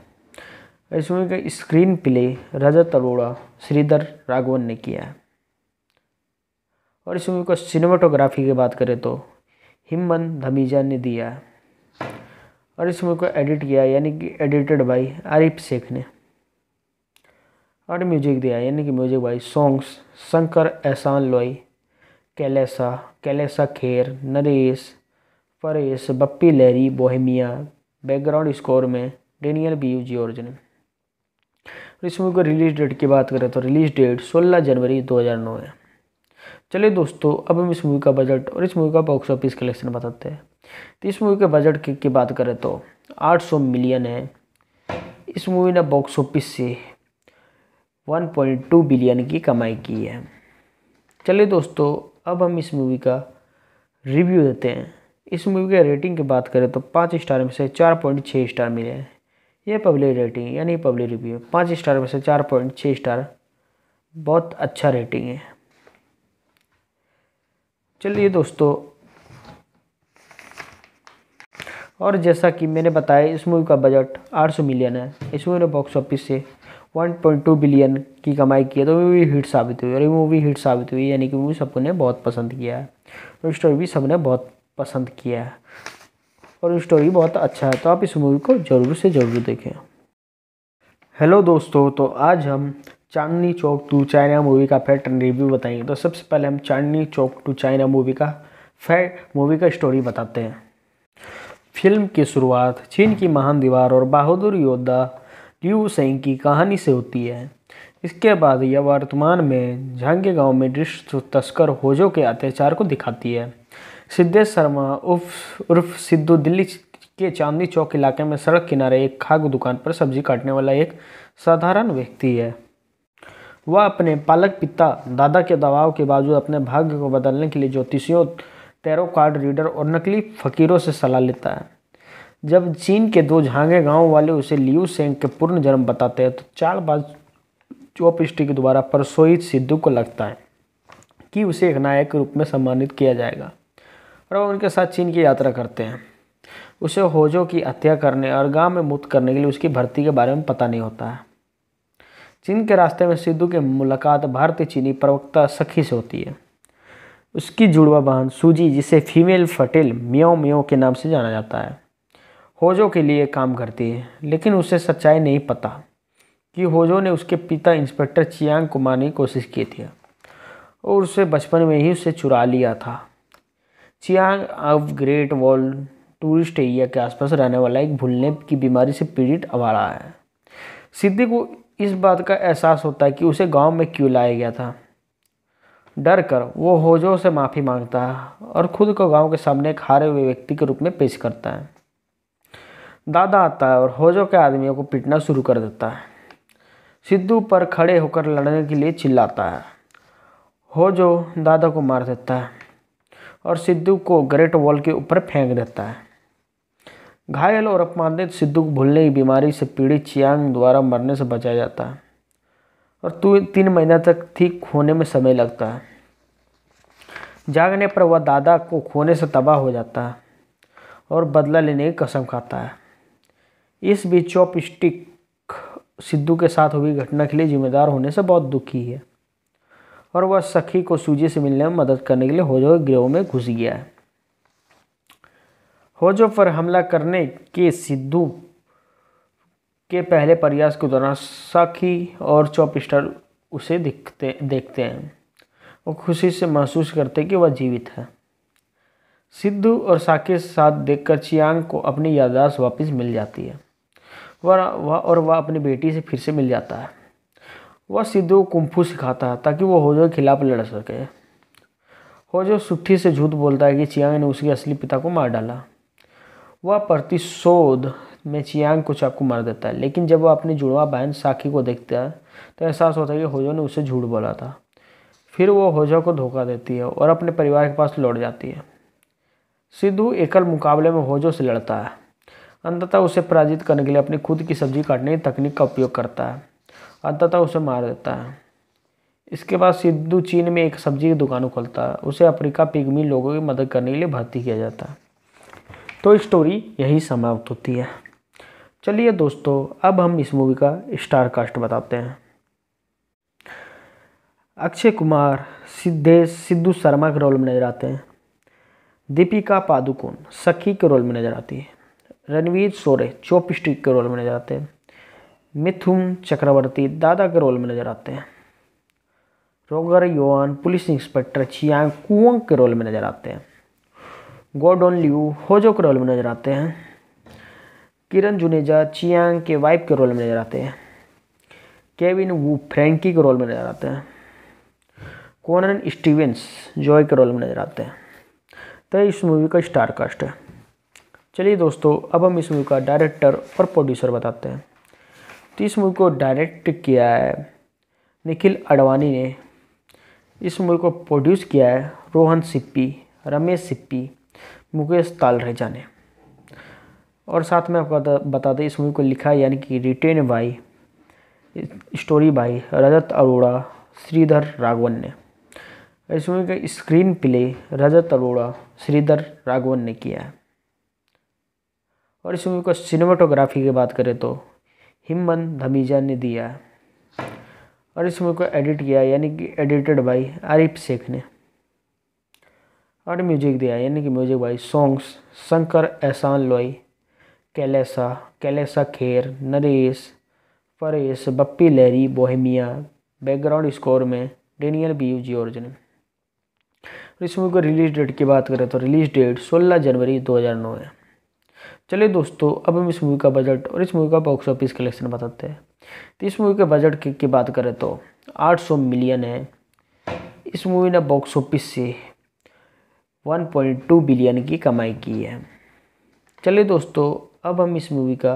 Speaker 1: इस मूवी का स्क्रीन प्ले रजत अरोड़ा श्रीधर राघवन ने किया है और इस मूवी को सिनेमाटोग्राफी की बात करें तो हिमन धमीजा ने दिया और इस मूवी को एडिट किया यानी कि एडिटेड बाई आरिफ शेख ने और म्यूजिक दिया यानी कि music by songs Shankar Ehsaan Loy कैलेसा कैलेसा Kher Naresh Paresh Bappi Lahiri Bohemia background score में डेनियल बी जॉर्ज ने और इस मूवी को रिलीज डेट की बात करें तो रिलीज डेट 16 जनवरी 2009 है चलिए दोस्तों अब हम इस मूवी का बजट और इस मूवी का बॉक्स ऑफिस कलेक्शन बताते हैं तो इस मूवी के बजट की, की बात करें तो 800 मिलियन है इस मूवी ने बॉक्स ऑफिस से 1.2 बिलियन की कमाई की है चलिए दोस्तों अब हम इस मूवी का रिव्यू देते हैं इस मूवी के रेटिंग की बात करें तो पाँच स्टार में से चार पॉइंट छः स्टार मिले हैं ये पब्लिक रेटिंग यानी पब्लिक रिव्यू पाँच स्टार में से चार पॉइंट छः स्टार बहुत अच्छा रेटिंग है चलिए दोस्तों और जैसा कि मैंने बताया इस मूवी का बजट 800 मिलियन है इस मूवी ने बॉक्स ऑफिस से 1.2 बिलियन की कमाई की है तो मूवी हिट साबित हुई और ये मूवी हिट साबित हुई यानी कि मूवी ने बहुत पसंद किया है और स्टोरी भी सबने बहुत पसंद किया है और स्टोरी बहुत अच्छा है तो आप इस मूवी को ज़रूर से ज़रूर देखें हेलो दोस्तों तो आज हम Chandni Chowk to China movie का फैक्ट रिव्यू बताएंगे तो सबसे पहले हम Chandni Chowk to China movie का फैक्ट मूवी का स्टोरी बताते हैं फिल्म की शुरुआत चीन की महान दीवार और बहादुर योद्धा ल्यू सेंग की कहानी से होती है इसके बाद यह वर्तमान में झांगे गांव में दृश्य तस्कर होजो के अत्याचार को दिखाती है सिद्धेश शर्मा उर्फ उर्फ सिद्धू दिल्ली के चांदनी चौक इलाके में सड़क किनारे एक खाग दुकान पर सब्जी काटने वाला एक साधारण व्यक्ति है वह अपने पालक पिता दादा के दबाव के बावजूद अपने भाग्य को बदलने के लिए ज्योतिषियों टैरो कार्ड रीडर और नकली फकीरों से सलाह लेता है जब चीन के दो झांगे गांव वाले उसे लियू सेंग के पूर्ण जन्म बताते हैं तो चार बार चोप के द्वारा परसोई सिद्धू को लगता है कि उसे एक नायक के रूप में सम्मानित किया जाएगा और वह उनके साथ चीन की यात्रा करते हैं उसे होजो की हत्या करने और गांव में मुक्त करने के लिए उसकी भर्ती के बारे में पता नहीं होता है चीन के रास्ते में सिद्धू की मुलाकात भारतीय चीनी प्रवक्ता सखी से होती है उसकी जुड़वा बहन सूजी जिसे फीमेल फटेल म्यो म्यो के नाम से जाना जाता है होजो के लिए काम करती है लेकिन उसे सच्चाई नहीं पता कि होजो ने उसके पिता इंस्पेक्टर चियांग को मारने की कोशिश की थी और उसे बचपन में ही उसे चुरा लिया था चियांग अब ग्रेट वॉल टूरिस्ट एरिया के आसपास रहने वाला एक भूलने की बीमारी से पीड़ित आवारा है सिद्धि को इस बात का एहसास होता है कि उसे गांव में क्यों लाया गया था डर कर वो होजो से माफ़ी मांगता है और खुद को गांव के सामने एक हारे हुए व्यक्ति के रूप में पेश करता है दादा आता है और होजो के आदमियों को पीटना शुरू कर देता है सिद्धू पर खड़े होकर लड़ने के लिए चिल्लाता है होजो दादा को मार देता है और सिद्धू को ग्रेट वॉल के ऊपर फेंक देता है घायल और अपमानित सिद्धू को भूलने की बीमारी से पीड़ित चियांग द्वारा मरने से बचाया जाता है और तू तो तीन महीना तक ठीक होने में समय लगता है जागने पर वह दादा को खोने से तबाह हो जाता है और बदला लेने की कसम खाता है इस बीच चौप स्टिक सिद्धू के साथ हुई घटना के लिए जिम्मेदार होने से बहुत दुखी है और वह सखी को सूजी से मिलने में मदद करने के लिए हो जो गिरोह में घुस गया है होजो पर हमला करने के सिद्धू के पहले प्रयास के दौरान साखी और चौपिस्टर उसे दिखते देखते हैं वो खुशी से महसूस करते कि वह जीवित है सिद्धू और साखी साथ देखकर चियांग को अपनी याददाश्त वापस मिल जाती है वह वह और वह अपनी बेटी से फिर से मिल जाता है वह सिद्धू को कुंफू सिखाता है ताकि वह होजो के खिलाफ लड़ सके होजो सुट्ठी से झूठ बोलता है कि चियांग ने उसके असली पिता को मार डाला वह प्रतिशोध में चियांग को चाकू मार देता है लेकिन जब वह अपनी जुड़वा बहन साखी को देखता है तो एहसास होता है कि होजो ने उसे झूठ बोला था फिर वो होजो को धोखा देती है और अपने परिवार के पास लौट जाती है सिद्धू एकल मुकाबले में होजो से लड़ता है अंततः उसे पराजित करने के लिए अपनी खुद की सब्जी काटने की तकनीक का उपयोग करता है अंततः उसे मार देता है इसके बाद सिद्धू चीन में एक सब्जी की दुकान खोलता है उसे अफ्रीका पिगमी लोगों की मदद करने के लिए भर्ती किया जाता है तो स्टोरी यही समाप्त होती है चलिए दोस्तों अब हम इस मूवी का स्टार कास्ट बताते हैं अक्षय कुमार सिद्धेश सिद्धू शर्मा के रोल में नजर आते हैं दीपिका पादुकोण सखी के रोल में नजर आती है रणवीर सोरे चॉपस्टिक के रोल में नजर आते हैं मिथुन चक्रवर्ती दादा के रोल में नजर आते हैं रोगर योन पुलिस इंस्पेक्टर छियांग कुओं के रोल में नजर आते हैं गोडोन लियू होजो के रोल में नजर आते हैं किरण जुनेजा चियांग के वाइफ के रोल में नजर आते हैं केविन वू फ्रेंकी के रोल में नजर आते हैं कॉनन स्टीवेंस जॉय के रोल में नजर आते हैं तो इस मूवी का स्टार कास्ट है चलिए दोस्तों अब हम इस मूवी का डायरेक्टर और प्रोड्यूसर बताते हैं तो इस मूवी को डायरेक्ट किया है निखिल अडवाणी ने इस मूवी को प्रोड्यूस किया है रोहन सिप्पी रमेश सिप्पी मुकेश तालरेजा ने और साथ में आपको बता दें इस मूवी को लिखा है यानी कि written by story by Rajat Arora Shridhar Raghavan ने इस मूवी का स्क्रीन प्ले रजत अरोड़ा श्रीधर राघवन ने किया है और इस मूवी को सिनेमाटोग्राफी की बात करें तो हिमन धमीजा ने दिया है और इस मूवी को एडिट किया यानी कि एडिटेड बाई आरिफ शेख ने और म्यूजिक दिया यानी कि music wise songs Shankar Ehsaan Loy कैलेसा कैलेसा Kher Naresh Paresh Bappi Lahiri Bohemia background score में डेनियल बी यू जी ने इस मूवी को रिलीज डेट की बात करें तो रिलीज डेट 16 जनवरी 2009 है चलिए दोस्तों अब हम इस मूवी का बजट और इस मूवी का बॉक्स ऑफिस कलेक्शन बताते हैं तो इस मूवी के बजट की, की बात करें तो 800 मिलियन है इस मूवी ने बॉक्स ऑफिस से 1.2 बिलियन की कमाई की है चलिए दोस्तों अब हम इस मूवी का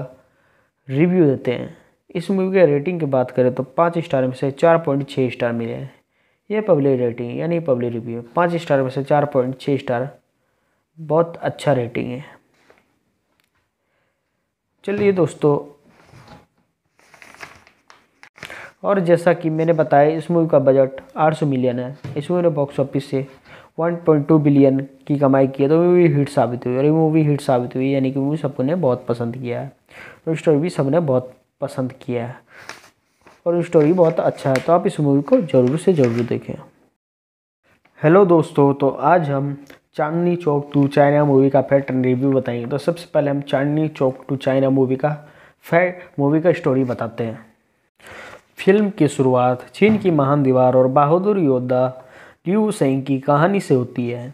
Speaker 1: रिव्यू देते हैं इस मूवी के रेटिंग की बात करें तो पाँच स्टार में से चार पॉइंट छः स्टार मिले हैं ये पब्लिक रेटिंग यानी पब्लिक रिव्यू पाँच स्टार में से चार पॉइंट छः स्टार बहुत अच्छा रेटिंग है चलिए दोस्तों और जैसा कि मैंने बताया इस मूवी का बजट 800 मिलियन है इस मूवी ने बॉक्स ऑफिस से 1.2 बिलियन की कमाई की है तो मूवी हिट साबित हुई और ये मूवी हिट साबित हुई यानी कि मूवी ने बहुत पसंद किया है और तो स्टोरी भी सबने बहुत पसंद किया है और स्टोरी बहुत अच्छा है तो आप इस मूवी को ज़रूर से ज़रूर देखें हेलो दोस्तों तो आज हम Chandni Chowk to China movie का फैक्ट रिव्यू बताएंगे तो सबसे पहले हम Chandni Chowk to China movie का फैक्ट मूवी का स्टोरी बताते हैं फिल्म की शुरुआत चीन की महान दीवार और बहादुर योद्धा ड्यू सेंग की कहानी से होती है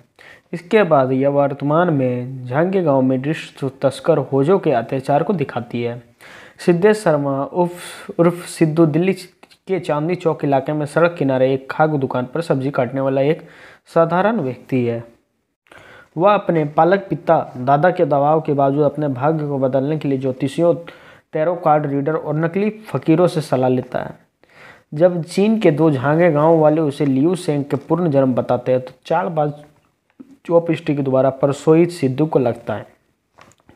Speaker 1: इसके बाद यह वर्तमान में झांगे गांव में दृश्य तस्कर होजो के अत्याचार को दिखाती है सिद्धेश शर्मा उर्फ उर्फ सिद्धू दिल्ली के चांदनी चौक इलाके में सड़क किनारे एक खाग दुकान पर सब्जी काटने वाला एक साधारण व्यक्ति है वह अपने पालक पिता दादा के दबाव के बावजूद अपने भाग्य को बदलने के लिए ज्योतिषियों टैरो कार्ड रीडर और नकली फकीरों से सलाह लेता है जब चीन के दो झांगे गांव वाले उसे लियू सेंग के पूर्ण जन्म बताते हैं तो चार बार चॉप के द्वारा परसोई सिद्धू को लगता है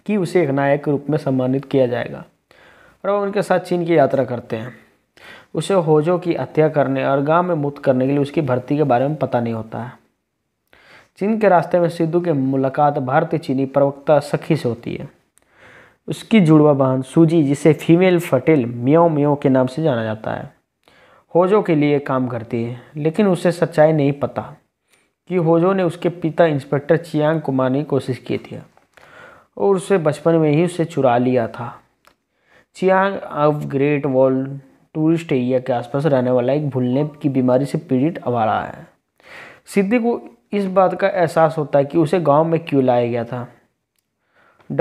Speaker 1: कि उसे एक नायक के रूप में सम्मानित किया जाएगा और वह उनके साथ चीन की यात्रा करते हैं उसे होजो की हत्या करने और गांव में मुक्त करने के लिए उसकी भर्ती के बारे में पता नहीं होता है चीन के रास्ते में सिद्धू की मुलाकात भारतीय चीनी प्रवक्ता सखी से होती है उसकी जुड़वा बहन सूजी जिसे फीमेल फटेल म्यो म्यो के नाम से जाना जाता है होजो के लिए काम करती है लेकिन उसे सच्चाई नहीं पता कि होजो ने उसके पिता इंस्पेक्टर चियांग को मारने की कोशिश की थी और उसे बचपन में ही उसे चुरा लिया था चियांग अब ग्रेट वॉल टूरिस्ट एरिया के आसपास रहने वाला एक भूलने की बीमारी से पीड़ित आवारा है सिद्धि को इस बात का एहसास होता है कि उसे गांव में क्यों लाया गया था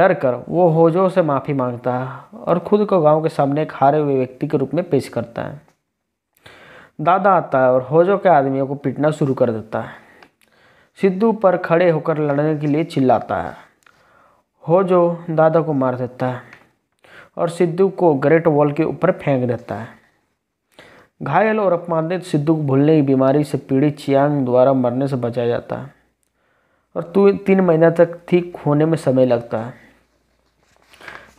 Speaker 1: डर कर वो होजो से माफ़ी मांगता है और खुद को गांव के सामने एक हारे हुए व्यक्ति के रूप में पेश करता है दादा आता है और होजो के आदमियों को पीटना शुरू कर देता है सिद्धू पर खड़े होकर लड़ने के लिए चिल्लाता है होजो दादा को मार देता है और सिद्धू को ग्रेट वॉल के ऊपर फेंक देता है घायल और अपमानित सिद्धू को भूलने की बीमारी से पीड़ित चियांग द्वारा मरने से बचाया जाता है और तू तीन महीना तक ठीक होने में समय लगता है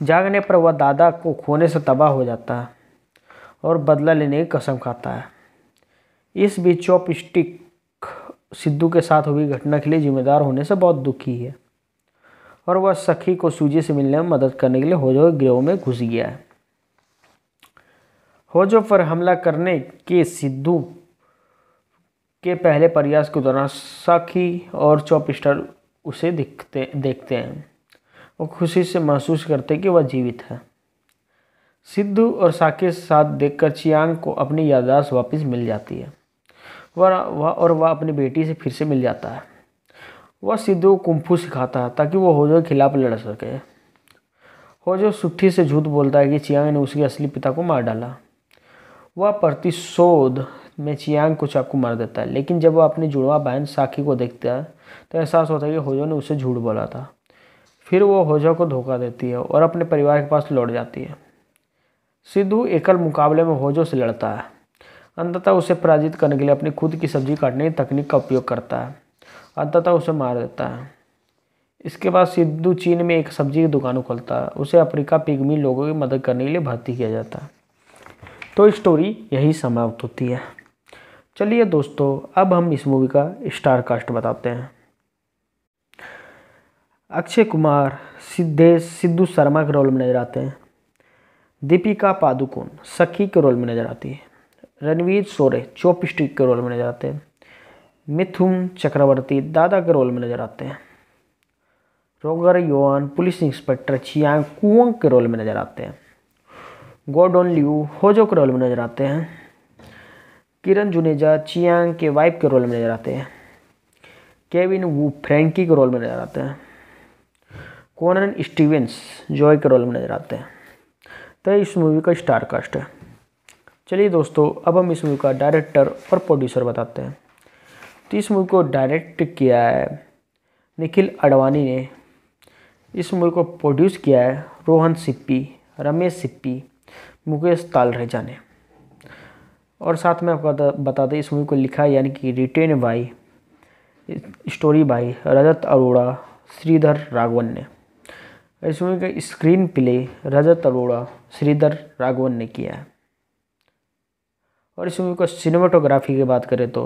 Speaker 1: जागने पर वह दादा को खोने से तबाह हो जाता है और बदला लेने की कसम खाता है इस बीच चॉपस्टिक सिद्धू के साथ हुई घटना के लिए जिम्मेदार होने से बहुत दुखी है और वह सखी को सूजी से मिलने में मदद करने के लिए होजो गृह में घुस गया है होजो पर हमला करने के सिद्धू के पहले प्रयास के दौरान साखी और चौपिस्टर उसे दिखते देखते हैं वो खुशी से महसूस करते कि वह जीवित है सिद्धू और साकी साथ देखकर चियांग को अपनी याददाश्त वापस मिल जाती है वह वह और वह अपनी बेटी से फिर से मिल जाता है वह सिद्धू कुंफू सिखाता है ताकि वो होजो के खिलाफ लड़ सके होजो सुट्ठी से झूठ बोलता है कि चियांग ने उसके असली पिता को मार डाला वह प्रतिशोध में चियांग को चाकू मार देता है लेकिन जब वह अपनी जुड़वा बहन साखी को देखता है तो एहसास होता है कि होजो ने उसे झूठ बोला था फिर वो होजो को धोखा देती है और अपने परिवार के पास लौट जाती है सिद्धू एकल मुकाबले में होजो से लड़ता है अंततः उसे पराजित करने के लिए अपनी खुद की सब्जी काटने की तकनीक का उपयोग करता है अंततः उसे मार देता है इसके बाद सिद्धू चीन में एक सब्जी की दुकान खोलता है उसे अफ्रीका पिगमी लोगों की मदद करने के लिए भर्ती किया जाता है तो स्टोरी यही समाप्त होती है चलिए दोस्तों अब हम इस मूवी का स्टार कास्ट बताते हैं अक्षय कुमार सिद्धेश सिद्धू शर्मा के रोल में नजर आते हैं दीपिका पादुकोण सखी के रोल में नजर आती है रणवीर सोरे चौपस्टिक के रोल में नजर आते हैं मिथुन चक्रवर्ती दादा के रोल में नजर आते हैं रोगर योन पुलिस इंस्पेक्टर छियांग कुंग के रोल में नजर आते हैं गोडोन लियू होजो के रोल में नजर आते हैं किरण जुनेजा चियांग के वाइफ के रोल में नजर आते हैं केविन वू फ्रेंकी के रोल में नजर आते हैं कोनन स्टीवेंस जॉय के रोल में नजर आते हैं तो इस मूवी का स्टार कास्ट है चलिए दोस्तों अब हम इस मूवी का डायरेक्टर और प्रोड्यूसर बताते हैं तो इस मूवी को डायरेक्ट किया है निखिल अडवाणी ने इस मूवी को प्रोड्यूस किया है रोहन सिप्पी रमेश सिप्पी मुकेश तालरेजा ने और साथ में आपको बता दें इस मूवी को लिखा है यानी कि written by story by Rajat Arora Shridhar Raghavan ने इस मूवी का स्क्रीन प्ले रजत अरोड़ा श्रीधर राघवन ने किया है और इस मूवी को सिनेमाटोग्राफी की बात करें तो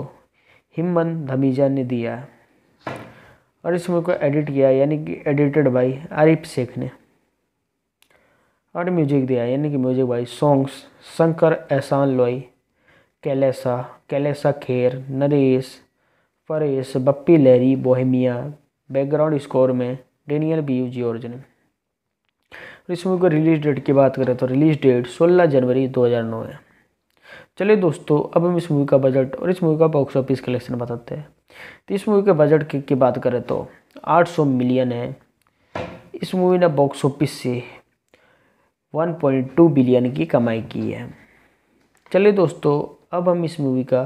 Speaker 1: हिमन धमीजा ने दिया है और इस मूवी को एडिट किया यानी कि एडिटेड बाय आरिफ शेख ने और म्यूजिक दिया यानी कि music by songs Shankar Ehsaan Loy कैलेसा कैलेसा Kher Naresh Paresh Bappi Lahiri Bohemia background score में डेनियल बी यू जॉर्ज ने इस मूवी को रिलीज डेट की बात करें तो रिलीज डेट 16 जनवरी 2009 है चलिए दोस्तों अब हम इस मूवी का बजट और इस मूवी का बॉक्स ऑफिस कलेक्शन बताते हैं तो इस मूवी के बजट की, की बात करें तो 800 मिलियन है इस मूवी ने बॉक्स ऑफिस से 1.2 बिलियन की कमाई की है चलिए दोस्तों अब हम इस मूवी का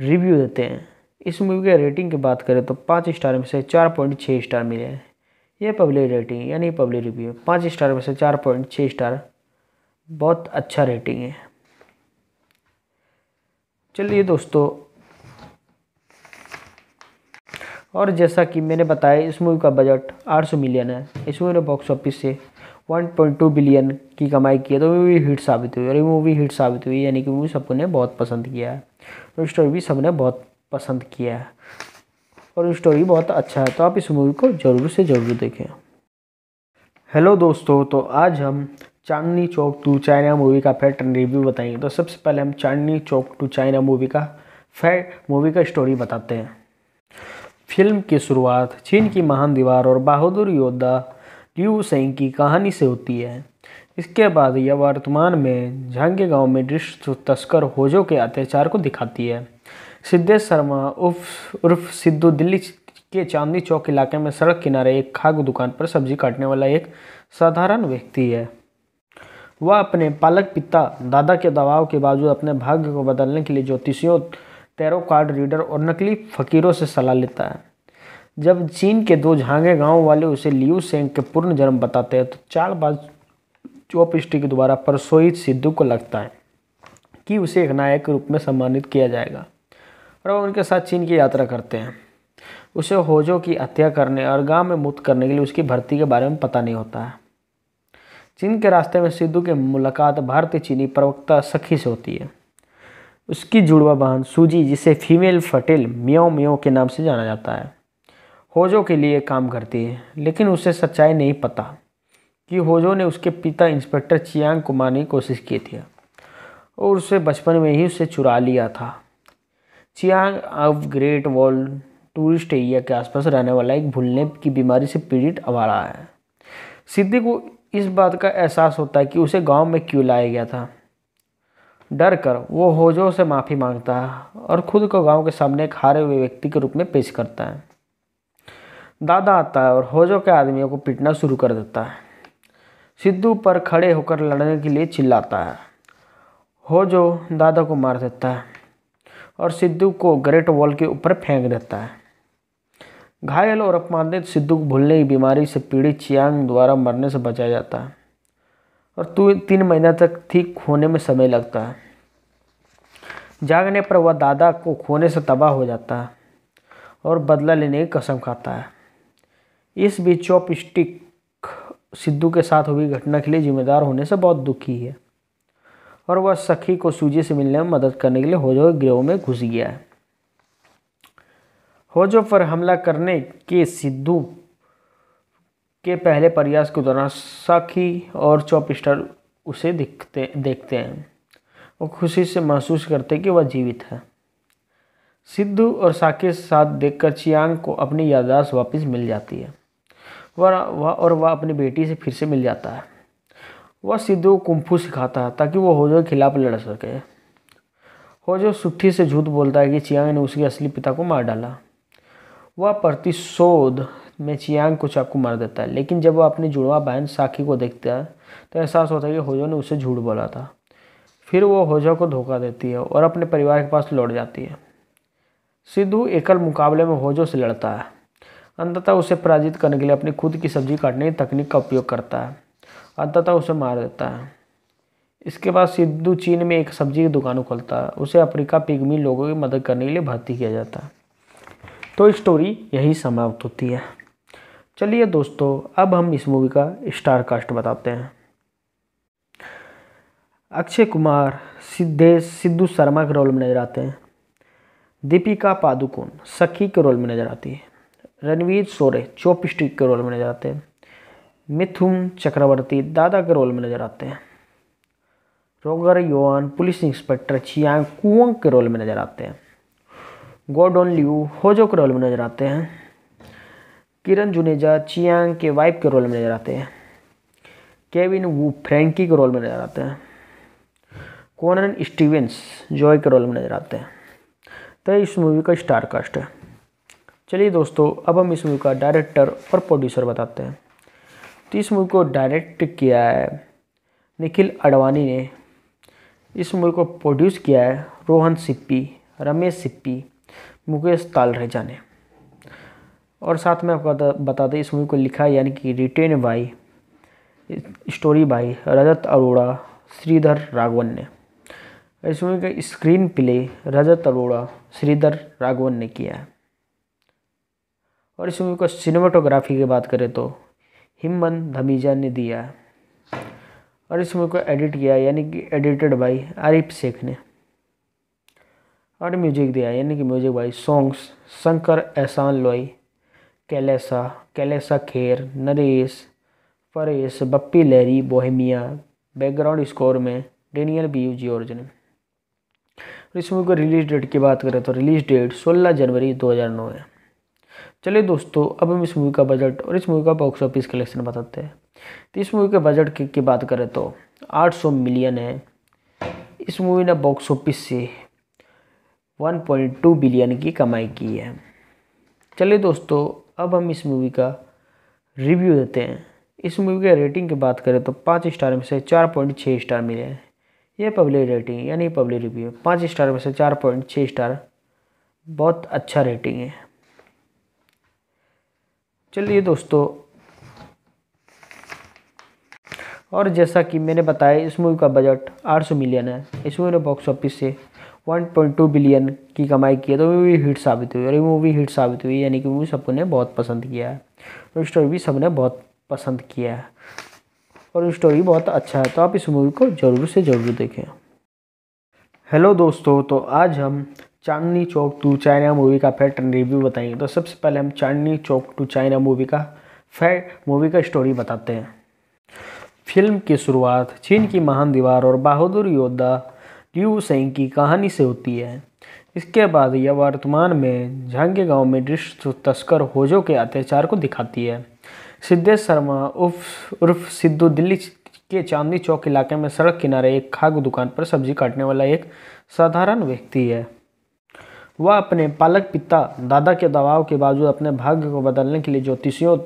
Speaker 1: रिव्यू देते हैं इस मूवी के रेटिंग की बात करें तो पाँच स्टार में से चार पॉइंट छः स्टार मिले हैं यह पब्लिक रेटिंग यानी पब्लिक रिव्यू पाँच स्टार में से चार पॉइंट छः स्टार बहुत अच्छा रेटिंग है चलिए दोस्तों और जैसा कि मैंने बताया इस मूवी का बजट 800 मिलियन है इस मूवी ने बॉक्स ऑफिस से 1.2 बिलियन की कमाई की है तो मूवी हिट साबित हुई और ये मूवी हिट साबित हुई यानी कि मूवी सबने बहुत पसंद किया है स्टोरी तो भी सबने बहुत पसंद किया है और स्टोरी बहुत अच्छा है तो आप इस मूवी को ज़रूर से ज़रूर देखें हेलो दोस्तों तो आज हम Chandni Chowk to China movie का फैक्ट एंड रिव्यू बताएंगे तो सबसे पहले हम Chandni Chowk to China movie का फैक्ट मूवी का स्टोरी बताते हैं फिल्म की शुरुआत चीन की महान दीवार और बहादुर योद्धा लियू सेंग की कहानी से होती है इसके बाद यह वर्तमान में झांगे गांव में दृष्ट तस्कर होजो के अत्याचार को दिखाती है सिद्धेश शर्मा उर्फ उर्फ सिद्धू दिल्ली के चांदनी चौक इलाके में सड़क किनारे एक खाग दुकान पर सब्जी काटने वाला एक साधारण व्यक्ति है वह अपने पालक पिता दादा के दबाव के बावजूद अपने भाग्य को बदलने के लिए ज्योतिषियों टैरो कार्ड रीडर और नकली फकीरों से सलाह लेता है जब चीन के दो झांगे गांव वाले उसे लियू सेंग के पूर्ण जन्म बताते हैं तो चार बाज चोप के द्वारा परसोई सिद्धू को लगता है कि उसे एक नायक के रूप में सम्मानित किया जाएगा और वह उनके साथ चीन की यात्रा करते हैं उसे होजो की हत्या करने और गांव में मुक्त करने के लिए उसकी भर्ती के बारे में पता नहीं होता है चीन के रास्ते में सिद्धू के मुलाकात भारतीय चीनी प्रवक्ता सखी से होती है उसकी जुड़वा बहन सूजी जिसे फीमेल फटिल म्यो म्यो के नाम से जाना जाता है होजो के लिए काम करती है लेकिन उसे सच्चाई नहीं पता कि होजो ने उसके पिता इंस्पेक्टर चियांग को मारने की कोशिश की थी और उसे बचपन में ही उसे चुरा लिया था चियांग अब ग्रेट वॉल टूरिस्ट एरिया के आसपास रहने वाला एक भूलने की बीमारी से पीड़ित आवारा है सिद्धि को इस बात का एहसास होता है कि उसे गांव में क्यों लाया गया था डर कर वो होजो से माफ़ी मांगता है और खुद को गांव के सामने एक हारे हुए व्यक्ति के रूप में पेश करता है दादा आता है और होजो के आदमियों को पीटना शुरू कर देता है सिद्धू पर खड़े होकर लड़ने के लिए चिल्लाता है होजो दादा को मार देता है और सिद्धू को ग्रेट वॉल के ऊपर फेंक देता है घायल और अपमानित सिद्धू को भूलने की बीमारी से पीड़ित चियांग द्वारा मरने से बचाया जाता है और तू तीन महीना तक ठीक होने में समय लगता है जागने पर वह दादा को खोने से तबाह हो जाता है और बदला लेने की कसम खाता है इस बीच चौप स्टिक सिद्धू के साथ हुई घटना के लिए जिम्मेदार होने से बहुत दुखी है और वह सखी को सूजी से मिलने में मदद करने के लिए हो जाए गिरोह में घुस गया है होजो पर हमला करने के सिद्धू के पहले प्रयास के दौरान साखी और चौपिस्टर उसे दिखते देखते हैं वो खुशी से महसूस करते कि वह जीवित है सिद्धू और साखी साथ देखकर चियांग को अपनी याददाश्त वापस मिल जाती है वह वह और वह अपनी बेटी से फिर से मिल जाता है वह सिद्धू को कुंफू सिखाता है ताकि वह होजो के खिलाफ लड़ सके होजो सुट्ठी से झूठ बोलता है कि चियांग ने उसके असली पिता को मार डाला वह प्रतिशोध में चियांग कुछ आपको मार देता है लेकिन जब वह अपनी जुड़वा बहन साखी को देखता है तो एहसास होता है कि होजो ने उसे झूठ बोला था फिर वो होजो को धोखा देती है और अपने परिवार के पास लौट जाती है सिद्धू एकल मुकाबले में होजो से लड़ता है अंततः उसे पराजित करने के लिए अपनी खुद की सब्जी काटने की तकनीक का उपयोग करता है अंततः उसे मार देता है इसके बाद सिद्धू चीन में एक सब्जी की दुकान खोलता है उसे अफ्रीका पिगमी लोगों की मदद करने के लिए भर्ती किया जाता है तो स्टोरी यही समाप्त होती है चलिए दोस्तों अब हम इस मूवी का स्टार कास्ट बताते हैं अक्षय कुमार सिद्धेश सिद्धू शर्मा के रोल में नजर आते हैं दीपिका पादुकोण सखी के रोल में नजर आती है रणवीर सोरे चोप स्टिक के रोल में नजर आते हैं मिथुन चक्रवर्ती दादा के रोल में नजर आते हैं रोगर योन पुलिस इंस्पेक्टर छियांग कुओं के रोल में नजर आते हैं गोडोन लियू होजो के रोल में नजर आते हैं किरण जुनेजा चियांग के वाइफ के रोल में नजर आते हैं केविन वू फ्रेंकी के रोल में नजर आते हैं कोनन स्टीवेंस जॉय के रोल में नजर आते हैं तो इस मूवी का स्टार कास्ट है चलिए दोस्तों अब हम इस मूवी का डायरेक्टर और प्रोड्यूसर बताते हैं तो इस मूवी को डायरेक्ट किया है निखिल अडवाणी ने इस मूवी को प्रोड्यूस किया है रोहन सिप्पी रमेश सिप्पी मुकेश तालरेजा ने और साथ में आपको बता दें इस मूवी को लिखा यानी कि written by story by Rajat Arora Shridhar Raghavan ने इस मूवी का स्क्रीन प्ले रजत अरोड़ा श्रीधर राघवन ने किया है और इस मूवी को सिनेमाटोग्राफी की बात करें तो हिमन धमीजा ने दिया है और इस मूवी को एडिट किया यानी कि एडिटेड बाई आरिफ शेख ने और म्यूजिक दिया यानी कि music wise songs Shankar Ehsaan Loy कैलेसा कैलेसा Kher Naresh Paresh Bappi Lahiri Bohemia background score में डेनियल बी यू जी और इस मूवी को रिलीज डेट की बात करें तो रिलीज डेट 16 जनवरी 2009 है चलिए दोस्तों अब हम इस मूवी का बजट और इस मूवी का बॉक्स ऑफिस कलेक्शन बताते हैं तो इस मूवी के बजट की, की बात करें तो 800 मिलियन है इस मूवी ने बॉक्स ऑफिस से 1.2 बिलियन की कमाई की है चलिए दोस्तों अब हम इस मूवी का रिव्यू देते हैं इस मूवी के रेटिंग की बात करें तो पाँच स्टार में से चार पॉइंट छः स्टार मिले हैं ये पब्लिक रेटिंग यानी पब्लिक रिव्यू पाँच स्टार में से चार पॉइंट छः स्टार बहुत अच्छा रेटिंग है चलिए दोस्तों और जैसा कि मैंने बताया इस मूवी का बजट 800 मिलियन है इस मूवी ने बॉक्स ऑफिस से 1.2 बिलियन की कमाई की है तो मूवी हिट साबित हुई और ये मूवी हिट साबित हुई यानी कि मूवी सबने बहुत पसंद किया है और तो स्टोरी भी सबने बहुत पसंद किया है और स्टोरी बहुत अच्छा है तो आप इस मूवी को ज़रूर से ज़रूर देखें हेलो दोस्तों तो आज हम Chandni Chowk to China movie का फैक्ट रिव्यू बताएंगे तो सबसे पहले हम Chandni Chowk to China movie का फैट मूवी का स्टोरी बताते हैं फिल्म की शुरुआत चीन की महान दीवार और बहादुर योद्धा लियू सिंह की कहानी से होती है इसके बाद यह वर्तमान में झांगे गांव में दृश्य तस्कर होजो के अत्याचार को दिखाती है सिद्धेश शर्मा उर्फ उर्फ सिद्धू दिल्ली के चांदनी चौक इलाके में सड़क किनारे एक खाग दुकान पर सब्जी काटने वाला एक साधारण व्यक्ति है वह अपने पालक पिता दादा के दबाव के बावजूद अपने भाग्य को बदलने के लिए ज्योतिषियों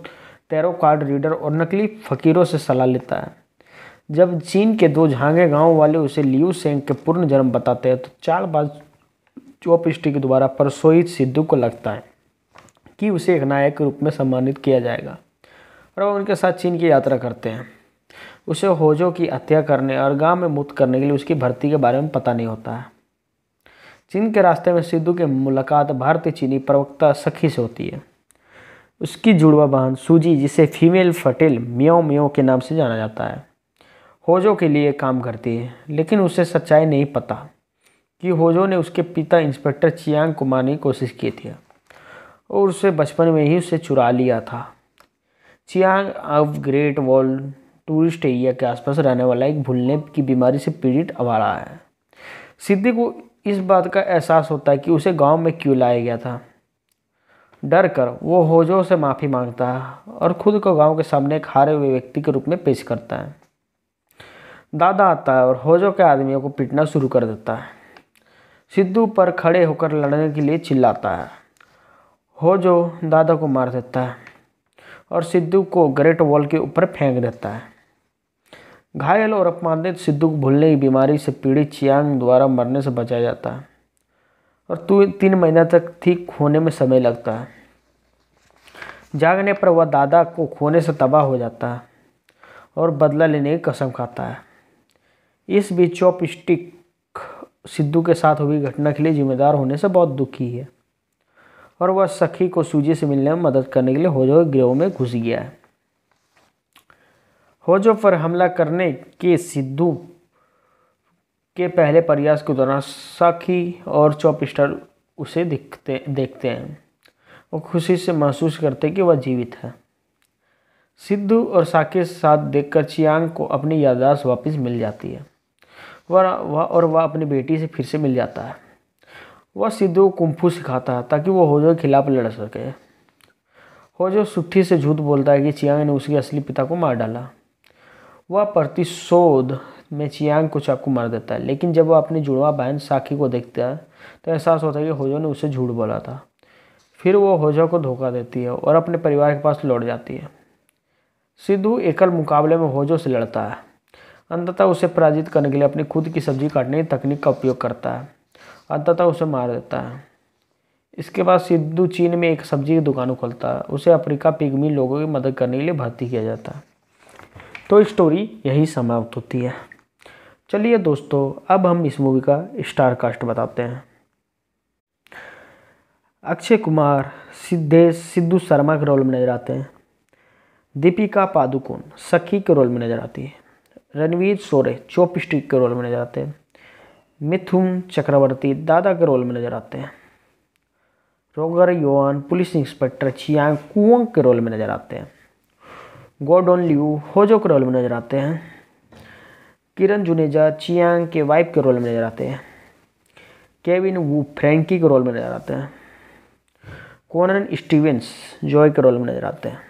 Speaker 1: टैरो कार्ड रीडर और नकली फकीरों से सलाह लेता है जब चीन के दो झांगे गांव वाले उसे लियू सेंग के पूर्ण जन्म बताते हैं तो चार बार चॉप के द्वारा परसोईत सिद्धू को लगता है कि उसे एक नायक के रूप में सम्मानित किया जाएगा और वह उनके साथ चीन की यात्रा करते हैं उसे होजो की हत्या करने और गांव में मुक्त करने के लिए उसकी भर्ती के बारे में पता नहीं होता है चीन के रास्ते में सिद्धू की मुलाकात भारतीय चीनी प्रवक्ता सखी से होती है उसकी जुड़वा बहन सूजी जिसे फीमेल फटेल म्यो म्यो के नाम से जाना जाता है होजो के लिए काम करती है लेकिन उसे सच्चाई नहीं पता कि होजो ने उसके पिता इंस्पेक्टर चियांग को मारने की कोशिश की थी और उसे बचपन में ही उसे चुरा लिया था चियांग अब ग्रेट वॉल टूरिस्ट एरिया के आसपास रहने वाला एक भूलने की बीमारी से पीड़ित आवारा है सिद्धि को इस बात का एहसास होता है कि उसे गांव में क्यों लाया गया था डर कर वो होजो से माफ़ी मांगता है और खुद को गांव के सामने एक हारे हुए व्यक्ति के रूप में पेश करता है दादा आता है और होजो के आदमियों को पीटना शुरू कर देता है सिद्धू पर खड़े होकर लड़ने के लिए चिल्लाता है होजो दादा को मार देता है और सिद्धू को ग्रेट वॉल के ऊपर फेंक देता है घायल और अपमानित सिद्धू को भूलने की बीमारी से पीड़ित चियांग द्वारा मरने से बचाया जाता है और तू तीन महीना तक ठीक होने में समय लगता है जागने पर वह दादा को खोने से तबाह हो जाता है और बदला लेने की कसम खाता है इस बीच चॉप स्टिक सिद्धू के साथ हुई घटना के लिए जिम्मेदार होने से बहुत दुखी है और वह सखी को सूजी से मिलने में मदद करने के लिए होजो गिरोह में घुस गया है होजो पर हमला करने के सिद्धू के पहले प्रयास के दौरान साखी और चौपस्टर उसे दिखते देखते हैं वो खुशी से महसूस करते कि वह जीवित है सिद्धू और साकेत साथ देखकर चियांग को अपनी याददाश्त वापस मिल जाती है वह वह और वह अपनी बेटी से फिर से मिल जाता है वह सिद्धू कुंफू सिखाता है ताकि वो होजो के खिलाफ लड़ सके होजो सुट्ठी से झूठ बोलता है कि चियांग ने उसके असली पिता को मार डाला वह प्रतिशोध में चियांग को चाकू मार देता है लेकिन जब वह अपनी जुड़वा बहन साखी को देखता है तो एहसास होता है कि होजो ने उसे झूठ बोला था फिर वो होजो को धोखा देती है और अपने परिवार के पास लौट जाती है सिद्धू एकल मुकाबले में होजो से लड़ता है अंततः उसे पराजित करने के लिए अपनी खुद की सब्जी काटने की तकनीक का उपयोग करता है अंततः उसे मार देता है इसके बाद सिद्धू चीन में एक सब्जी की दुकान खोलता है उसे अफ्रीका पिगमी लोगों की मदद करने के लिए भर्ती किया जाता है तो स्टोरी यही समाप्त होती है चलिए दोस्तों अब हम इस मूवी का स्टार कास्ट बताते हैं अक्षय कुमार सिद्धेश सिद्धू शर्मा के रोल में नजर आते हैं दीपिका पादुकोण सखी के रोल में नजर आती है रणवीर सोरे चॉप स्टिक के रोल में नजर आते हैं मिथुन चक्रवर्ती दादा के रोल में नजर आते हैं रोगर योन पुलिस इंस्पेक्टर छियांग कुओंग के रोल में नजर आते हैं गोडोन लियू होजो के रोल में नजर आते हैं किरण जुनेजा चियांग के वाइफ के रोल में नजर आते हैं केविन वू फ्रेंकी के रोल में नजर आते हैं कोनन स्टीवेंस जॉय के रोल में नजर आते हैं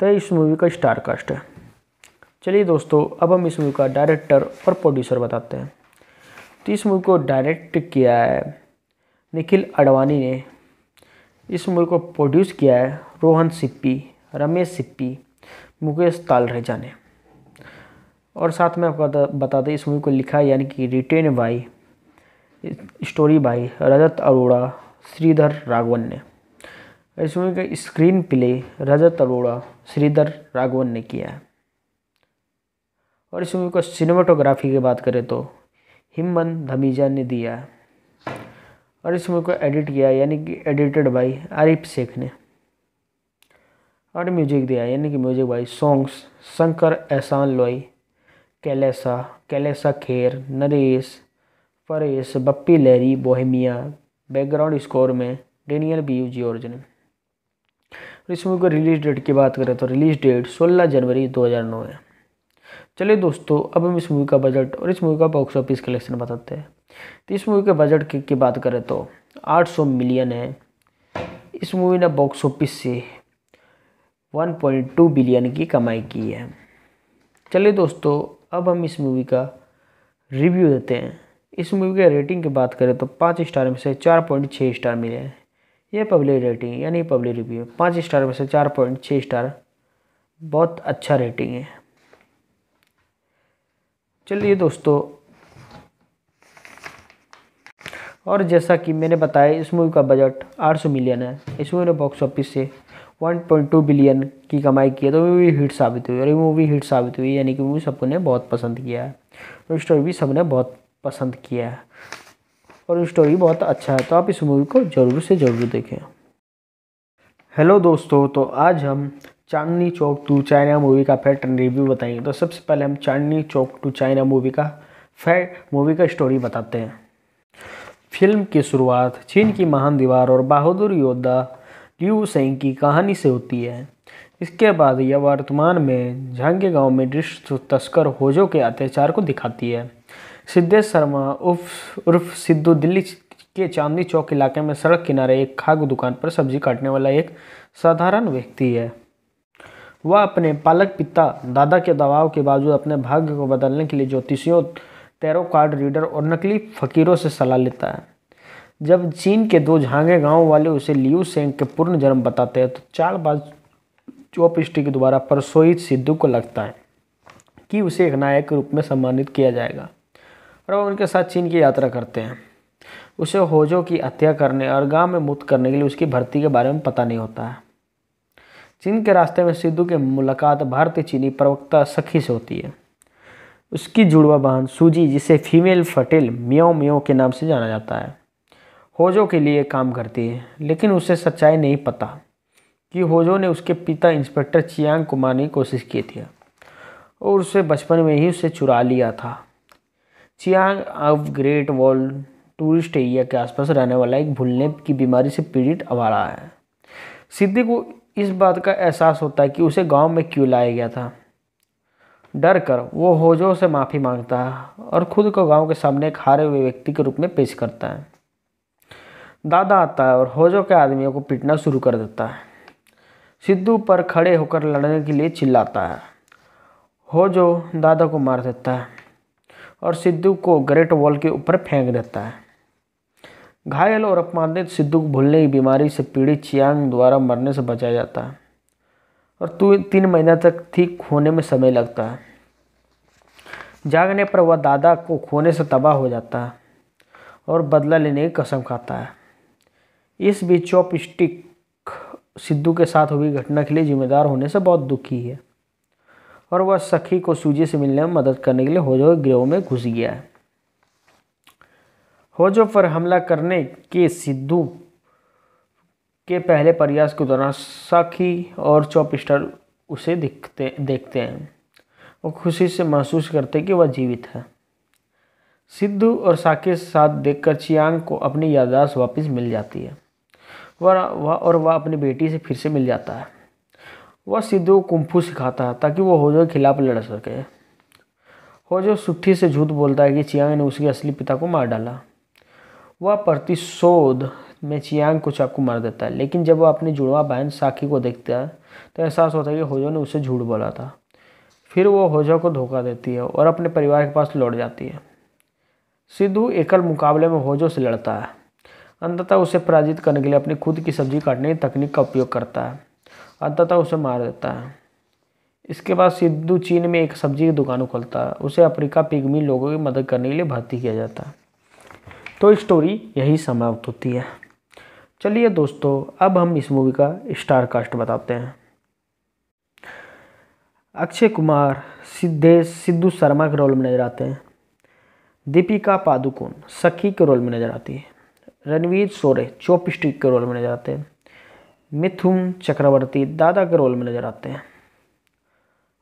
Speaker 1: तो इस मूवी का स्टार कास्ट है चलिए दोस्तों अब हम इस मूवी का डायरेक्टर और प्रोड्यूसर बताते हैं तो इस मूवी को डायरेक्ट किया है निखिल अडवाणी ने इस मूवी को प्रोड्यूस किया है रोहन सिप्पी रमेश सिप्पी मुकेश तालरेजा ने और साथ में आपको बता दें इस मूवी को लिखा यानी कि written by story by Rajat Arora Shridhar Raghavan ने इस मूवी का स्क्रीन प्ले रजत अरोड़ा श्रीधर राघवन ने किया है और इस मूवी को सिनेमाटोग्राफी की बात करें तो हिमन धमीजा ने दिया और इस मूवी को एडिट किया यानी कि एडिटेड बाई आरिफ शेख ने और म्यूजिक दिया यानी कि music by songs Shankar Ehsaan Loy कैलेसा कैलेसा Kher Naresh Paresh Bappi Lahiri Bohemia background score में डेनियल बी जॉर्ज ने और इस मूवी को रिलीज डेट की बात करें तो रिलीज डेट 16 जनवरी 2009 है चलिए दोस्तों अब हम इस मूवी का बजट और इस मूवी का बॉक्स ऑफिस कलेक्शन बताते हैं तो इस मूवी के बजट की, की बात करें तो 800 मिलियन है इस मूवी ने बॉक्स ऑफिस से 1.2 बिलियन की कमाई की है चलिए दोस्तों अब हम इस मूवी का रिव्यू देते हैं इस मूवी के रेटिंग की बात करें तो पाँच स्टार में से चार पॉइंट छः स्टार मिले हैं यह पब्लिक रेटिंग यानी पब्लिक रिव्यू पाँच स्टार में से चार पॉइंट छः स्टार बहुत अच्छा रेटिंग है चलिए दोस्तों और जैसा कि मैंने बताया इस मूवी का बजट 800 मिलियन है इस मूवी ने बॉक्स ऑफिस से 1.2 बिलियन की कमाई की है तो मूवी हिट साबित हुई और ये मूवी हिट साबित हुई यानी कि मूवी सबको ने बहुत पसंद किया है और स्टोरी भी सबने बहुत पसंद किया है और स्टोरी बहुत अच्छा है तो आप इस मूवी को ज़रूर से ज़रूर देखें हेलो दोस्तों तो आज हम Chandni Chowk to China movie का फैक्ट एंड रिव्यू बताएंगे तो सबसे पहले हम Chandni Chowk to China movie का फैक्ट मूवी का स्टोरी बताते हैं फिल्म की शुरुआत चीन की महान दीवार और बहादुर योद्धा ल्यू सेंग की कहानी से होती है इसके बाद यह वर्तमान में झांगे गांव में दृष्ट तस्कर होजो के अत्याचार को दिखाती है सिद्धेश शर्मा उर्फ उर्फ सिद्धू दिल्ली के चांदनी चौक इलाके में सड़क किनारे एक खाग दुकान पर सब्जी काटने वाला एक साधारण व्यक्ति है वह अपने पालक पिता दादा के दबाव के बावजूद अपने भाग्य को बदलने के लिए ज्योतिषियों टैरो कार्ड रीडर और नकली फकीरों से सलाह लेता है जब चीन के दो झांगे गांव वाले उसे लियू सेंग के पूर्ण जन्म बताते हैं तो चार बार चोप के द्वारा परसोई सिद्धू को लगता है कि उसे एक नायक के रूप में सम्मानित किया जाएगा और वह उनके साथ चीन की यात्रा करते हैं उसे होजो की हत्या करने और गांव में मुक्त करने के लिए उसकी भर्ती के बारे में पता नहीं होता है चीन के रास्ते में सिद्धू की मुलाकात भारतीय चीनी प्रवक्ता सखी से होती है उसकी जुड़वा बहन सूजी जिसे फीमेल फटेल म्यो मियो के नाम से जाना जाता है होजो के लिए काम करती है लेकिन उसे सच्चाई नहीं पता कि होजो ने उसके पिता इंस्पेक्टर चियांग को मारने की कोशिश की थी और उसे बचपन में ही उसे चुरा लिया था चियांग अब ग्रेट वॉल टूरिस्ट एरिया के आसपास रहने वाला एक भूलने की बीमारी से पीड़ित आवारा है सिद्धि को इस बात का एहसास होता है कि उसे गांव में क्यों लाया गया था डर कर वो होजो से माफ़ी मांगता है और खुद को गांव के सामने एक हारे हुए व्यक्ति के रूप में पेश करता है दादा आता है और होजो के आदमियों को पीटना शुरू कर देता है सिद्धू पर खड़े होकर लड़ने के लिए चिल्लाता है होजो दादा को मार देता है और सिद्धू को ग्रेट वॉल के ऊपर फेंक देता है घायल और अपमानित सिद्धू को भूलने की बीमारी से पीड़ित चियांग द्वारा मरने से बचाया जाता है और तू तीन महीना तक ठीक होने में समय लगता है जागने पर वह दादा को खोने से तबाह हो जाता है और बदला लेने की कसम खाता है इस बीच चौप स्टिक सिद्धू के साथ हुई घटना के लिए जिम्मेदार होने से बहुत दुखी है और वह सखी को सूजी से मिलने में मदद करने के लिए हो जाए गिरोह में घुस गया है होजो पर हमला करने के सिद्धू के पहले प्रयास के दौरान साखी और चौपिस्टर उसे दिखते देखते हैं वो खुशी से महसूस करते कि वह जीवित है सिद्धू और साकी साथ देखकर चियांग को अपनी याददाश्त वापस मिल जाती है वह वह और वह अपनी बेटी से फिर से मिल जाता है वह सिद्धू कुंफू सिखाता है ताकि वह होजो के खिलाफ लड़ सके होजो सुट्ठी से झूठ बोलता है कि चियांग ने उसके असली पिता को मार डाला वह प्रतिशोध में चियांग को चाकू मार देता है लेकिन जब वह अपनी जुड़वा बहन साकी को देखता है तो एहसास होता है कि होजो ने उसे झूठ बोला था फिर वो होजो को धोखा देती है और अपने परिवार के पास लौट जाती है सिद्धू एकल मुकाबले में होजो से लड़ता है अंततः उसे पराजित करने के लिए अपनी खुद की सब्जी काटने की तकनीक का उपयोग करता है अंततः उसे मार देता है इसके बाद सिद्धू चीन में एक सब्जी की दुकान खोलता है उसे अफ्रीका पिगमी लोगों की मदद करने के लिए भर्ती किया जाता है तो स्टोरी यही समाप्त होती है चलिए दोस्तों अब हम इस मूवी का स्टार कास्ट बताते हैं अक्षय कुमार सिद्धेश सिद्धू शर्मा के रोल में नजर आते हैं दीपिका पादुकोण सखी के रोल में नजर आती है रणवीर सोरे चोप के रोल में नजर आते हैं मिथुन चक्रवर्ती दादा के रोल में नजर आते हैं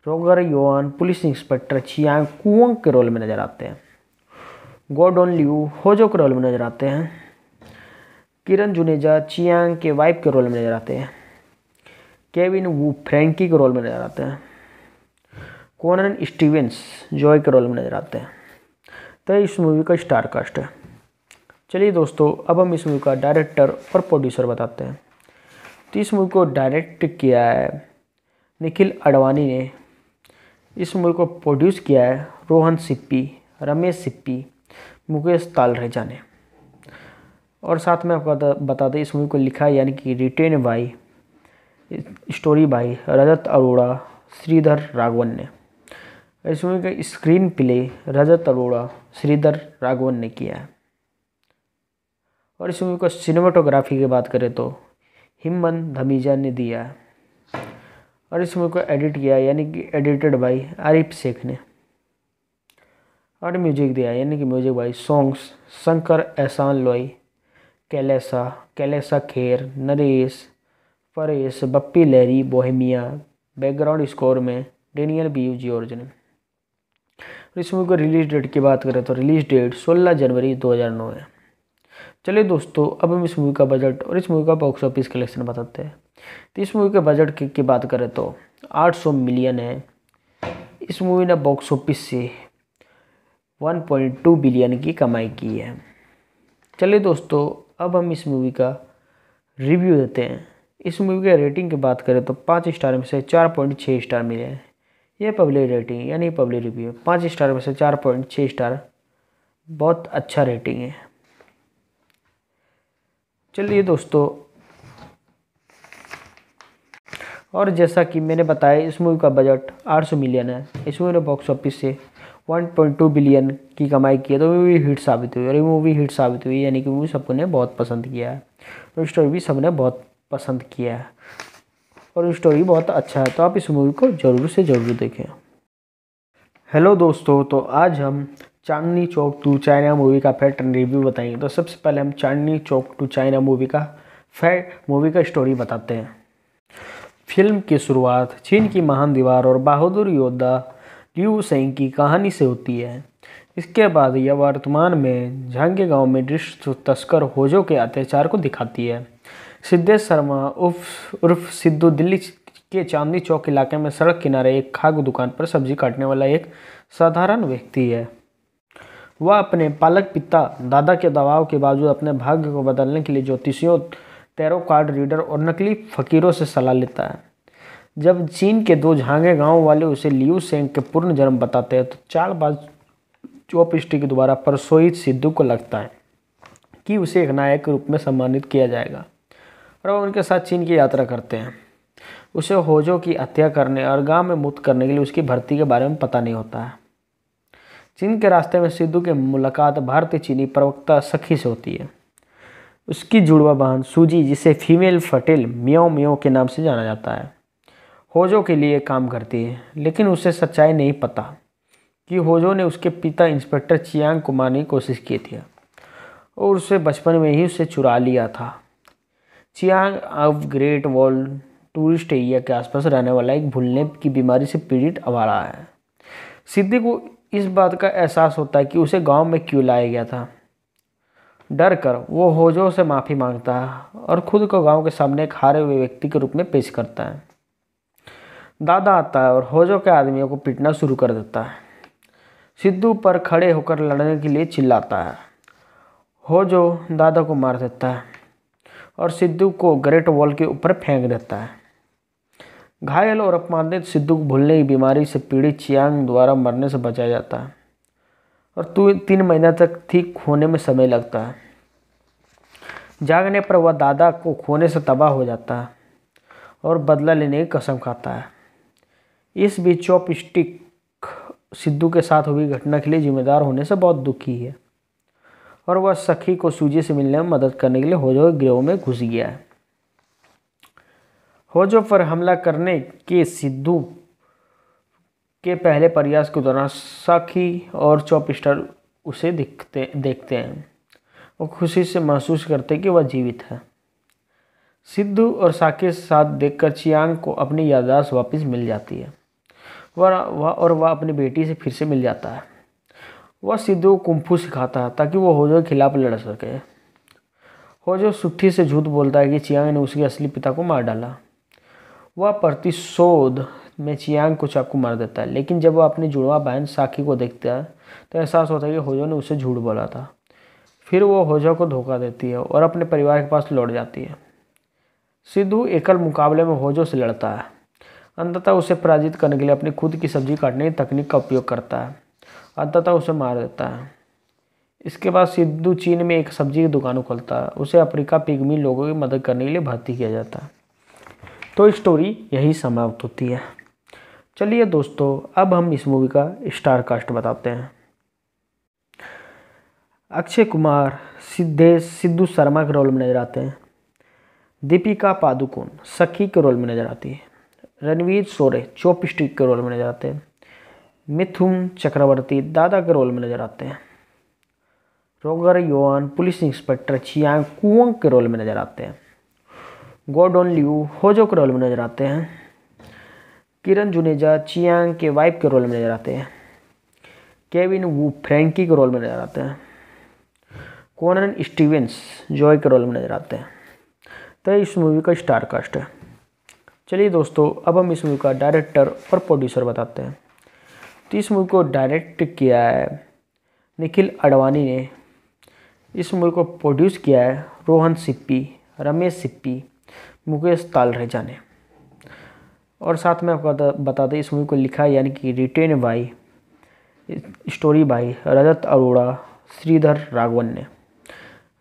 Speaker 1: रोगर योन पुलिस इंस्पेक्टर छियांग कुओं के रोल में नजर आते हैं गोडोन लियू होजो के रोल में नजर आते हैं किरण जुनेजा चियांग के वाइफ के रोल में नजर आते हैं केविन वू फ्रेंकी के रोल में नजर आते हैं कोनन स्टीवेंस जॉय के रोल में नजर आते हैं तो इस मूवी का स्टार कास्ट है चलिए दोस्तों अब हम इस मूवी का डायरेक्टर और प्रोड्यूसर बताते हैं तो इस मूवी को डायरेक्ट किया है निखिल अडवाणी ने इस मूवी को प्रोड्यूस किया है रोहन सिप्पी रमेश सिप्पी मुकेश तालरेजा ने और साथ में आपको बता दें इस मूवी को लिखा यानी कि written by story by Rajat Arora Shridhar Raghavan ने इस मूवी का स्क्रीन प्ले रजत अरोड़ा श्रीधर राघवन ने किया है और इस मूवी को सिनेमाटोग्राफी की बात करें तो हिमन धमीजा ने दिया है और इस मूवी को एडिट किया यानी कि एडिटेड बाई आरिफ शेख ने और म्यूजिक दिया यानी कि music by songs Shankar Ehsaan Loy कैलेसा कैलेसा Kher Naresh Paresh Bappi Lahiri Bohemia background score में डेनियल बीव जॉर्ज और इस मूवी को रिलीज डेट की बात करें तो रिलीज डेट 16 जनवरी 2009 है चलिए दोस्तों अब हम इस मूवी का बजट और इस मूवी का बॉक्स ऑफिस कलेक्शन बताते हैं तो इस मूवी के बजट की, की बात करें तो 800 मिलियन है इस मूवी ने बॉक्स ऑफिस से 1.2 बिलियन की कमाई की है चलिए दोस्तों अब हम इस मूवी का रिव्यू देते हैं इस मूवी के रेटिंग की बात करें तो पाँच स्टार में से चार पॉइंट छः स्टार मिले हैं यह पब्लिक रेटिंग यानी पब्लिक रिव्यू पाँच स्टार में से चार पॉइंट छः स्टार बहुत अच्छा रेटिंग है चलिए दोस्तों और जैसा कि मैंने बताया इस मूवी का बजट 800 मिलियन है इस मूवी ने बॉक्स ऑफिस से 1.2 बिलियन की कमाई की है तो मूवी हिट साबित हुई और ये मूवी हिट साबित हुई यानी कि मूवी सबने बहुत पसंद किया है और तो स्टोरी भी सबने बहुत पसंद किया है और स्टोरी बहुत अच्छा है तो आप इस मूवी को ज़रूर से ज़रूर देखें हेलो दोस्तों तो आज हम Chandni Chowk to China movie का फैक्ट रिव्यू बताएंगे तो सबसे पहले हम Chandni Chowk to China movie का फैट मूवी का स्टोरी बताते हैं फिल्म की शुरुआत चीन की महान दीवार और बहादुर योद्धा ड्यू सेंग की कहानी से होती है इसके बाद यह वर्तमान में झांगे गांव में दृश्य तस्कर होजो के अत्याचार को दिखाती है सिद्धेश शर्मा उर्फ उर्फ सिद्धू दिल्ली के चांदनी चौक इलाके में सड़क किनारे एक खाग दुकान पर सब्जी काटने वाला एक साधारण व्यक्ति है वह अपने पालक पिता दादा के दबाव के बावजूद अपने भाग्य को बदलने के लिए ज्योतिषियों टैरो कार्ड रीडर और नकली फकीरों से सलाह लेता है जब चीन के दो झांगे गांव वाले उसे लियू सेंग के पूर्ण जन्म बताते हैं तो चार बार चॉप के द्वारा परसोई सिद्धू को लगता है कि उसे एक नायक के रूप में सम्मानित किया जाएगा और वह उनके साथ चीन की यात्रा करते हैं उसे होजो की हत्या करने और गांव में मुक्त करने के लिए उसकी भर्ती के बारे में पता नहीं होता है चीन के रास्ते में सिद्धू की मुलाकात भारतीय चीनी प्रवक्ता सखी से होती है उसकी जुड़वा बहन सूजी जिसे फीमेल फटेल म्यो म्यो के नाम से जाना जाता है होजो के लिए काम करती है लेकिन उसे सच्चाई नहीं पता कि होजो ने उसके पिता इंस्पेक्टर चियांग को मारने की कोशिश की थी और उसे बचपन में ही उसे चुरा लिया था चियांग अब ग्रेट वॉल टूरिस्ट एरिया के आसपास रहने वाला एक भूलने की बीमारी से पीड़ित आवारा है सिद्धि को इस बात का एहसास होता है कि उसे गांव में क्यों लाया गया था डर कर वो होजो से माफ़ी मांगता है और खुद को गांव के सामने एक हारे हुए व्यक्ति के रूप में पेश करता है दादा आता है और होजो के आदमियों को पीटना शुरू कर देता है सिद्धू पर खड़े होकर लड़ने के लिए चिल्लाता है होजो दादा को मार देता है और सिद्धू को ग्रेट वॉल के ऊपर फेंक देता है घायल और अपमानित सिद्धू को भूलने की बीमारी से पीड़ित चियांग द्वारा मरने से बचाया जाता है और तीन महीना तक ठीक होने में समय लगता है जागने पर वह दादा को खोने से तबाह हो जाता है और बदला लेने की कसम खाता है इस बीच चॉप स्टिक सिद्धू के साथ हुई घटना के लिए जिम्मेदार होने से बहुत दुखी है और वह सखी को सूजी से मिलने में मदद करने के लिए होजो गिरोह में घुस गया है होजो पर हमला करने के सिद्धू के पहले प्रयास के दौरान साखी और चौपिस्टर उसे दिखते देखते हैं वो खुशी से महसूस करते कि वह जीवित है सिद्धू और साकी साथ देखकर चियांग को अपनी याददाश्त वापस मिल जाती है वह वह और वह अपनी बेटी से फिर से मिल जाता है वह सिद्धू को कुंफू सिखाता है ताकि वो होजो के खिलाफ लड़ सके होजो सुट्ठी से झूठ बोलता है कि चियांग ने उसके असली पिता को मार डाला वह प्रतिशोध में चियांग को चाकू मार देता है लेकिन जब वह अपनी जुड़वा बहन साखी को देखता है तो एहसास होता है कि होजो ने उसे झूठ बोला था फिर वो होजो को धोखा देती है और अपने परिवार के पास लौट जाती है सिद्धू एकल मुकाबले में होजो से लड़ता है अंततः उसे पराजित करने के लिए अपनी खुद की सब्जी काटने की तकनीक का उपयोग करता है अंततः उसे मार देता है इसके बाद सिद्धू चीन में एक सब्जी की दुकान खोलता है उसे अफ्रीका पिगमी लोगों की मदद करने के लिए भर्ती किया जाता है तो स्टोरी यही समाप्त होती है चलिए दोस्तों अब हम इस मूवी का स्टार कास्ट बताते हैं अक्षय कुमार सिद्धेश सिद्धू शर्मा के रोल में नजर आते हैं दीपिका पादुकोण सखी के रोल में नजर आती है रणवीर सोरे चॉप स्टिक के रोल में नजर आते हैं मिथुन चक्रवर्ती दादा के रोल में नजर आते हैं रोगर योन पुलिस इंस्पेक्टर छियांग कुओंग के रोल में नजर आते हैं गोडोन लियू होजो के रोल में नजर आते हैं किरण जुनेजा चियांग के वाइफ के रोल में नजर आते हैं केविन वू फ्रेंकी के रोल में नजर आते हैं कोनन स्टीवेंस जॉय के रोल में नजर आते हैं तो इस मूवी का स्टार कास्ट है चलिए दोस्तों अब हम इस मूवी का डायरेक्टर और प्रोड्यूसर बताते हैं तो इस मूवी को डायरेक्ट किया है निखिल अडवाणी ने इस मूवी को प्रोड्यूस किया है रोहन सिप्पी रमेश सिप्पी मुकेश तालरेजा ने और साथ में आपको बता दें इस मूवी को लिखा यानी कि written by story by Rajat Arora Shridhar Raghavan ने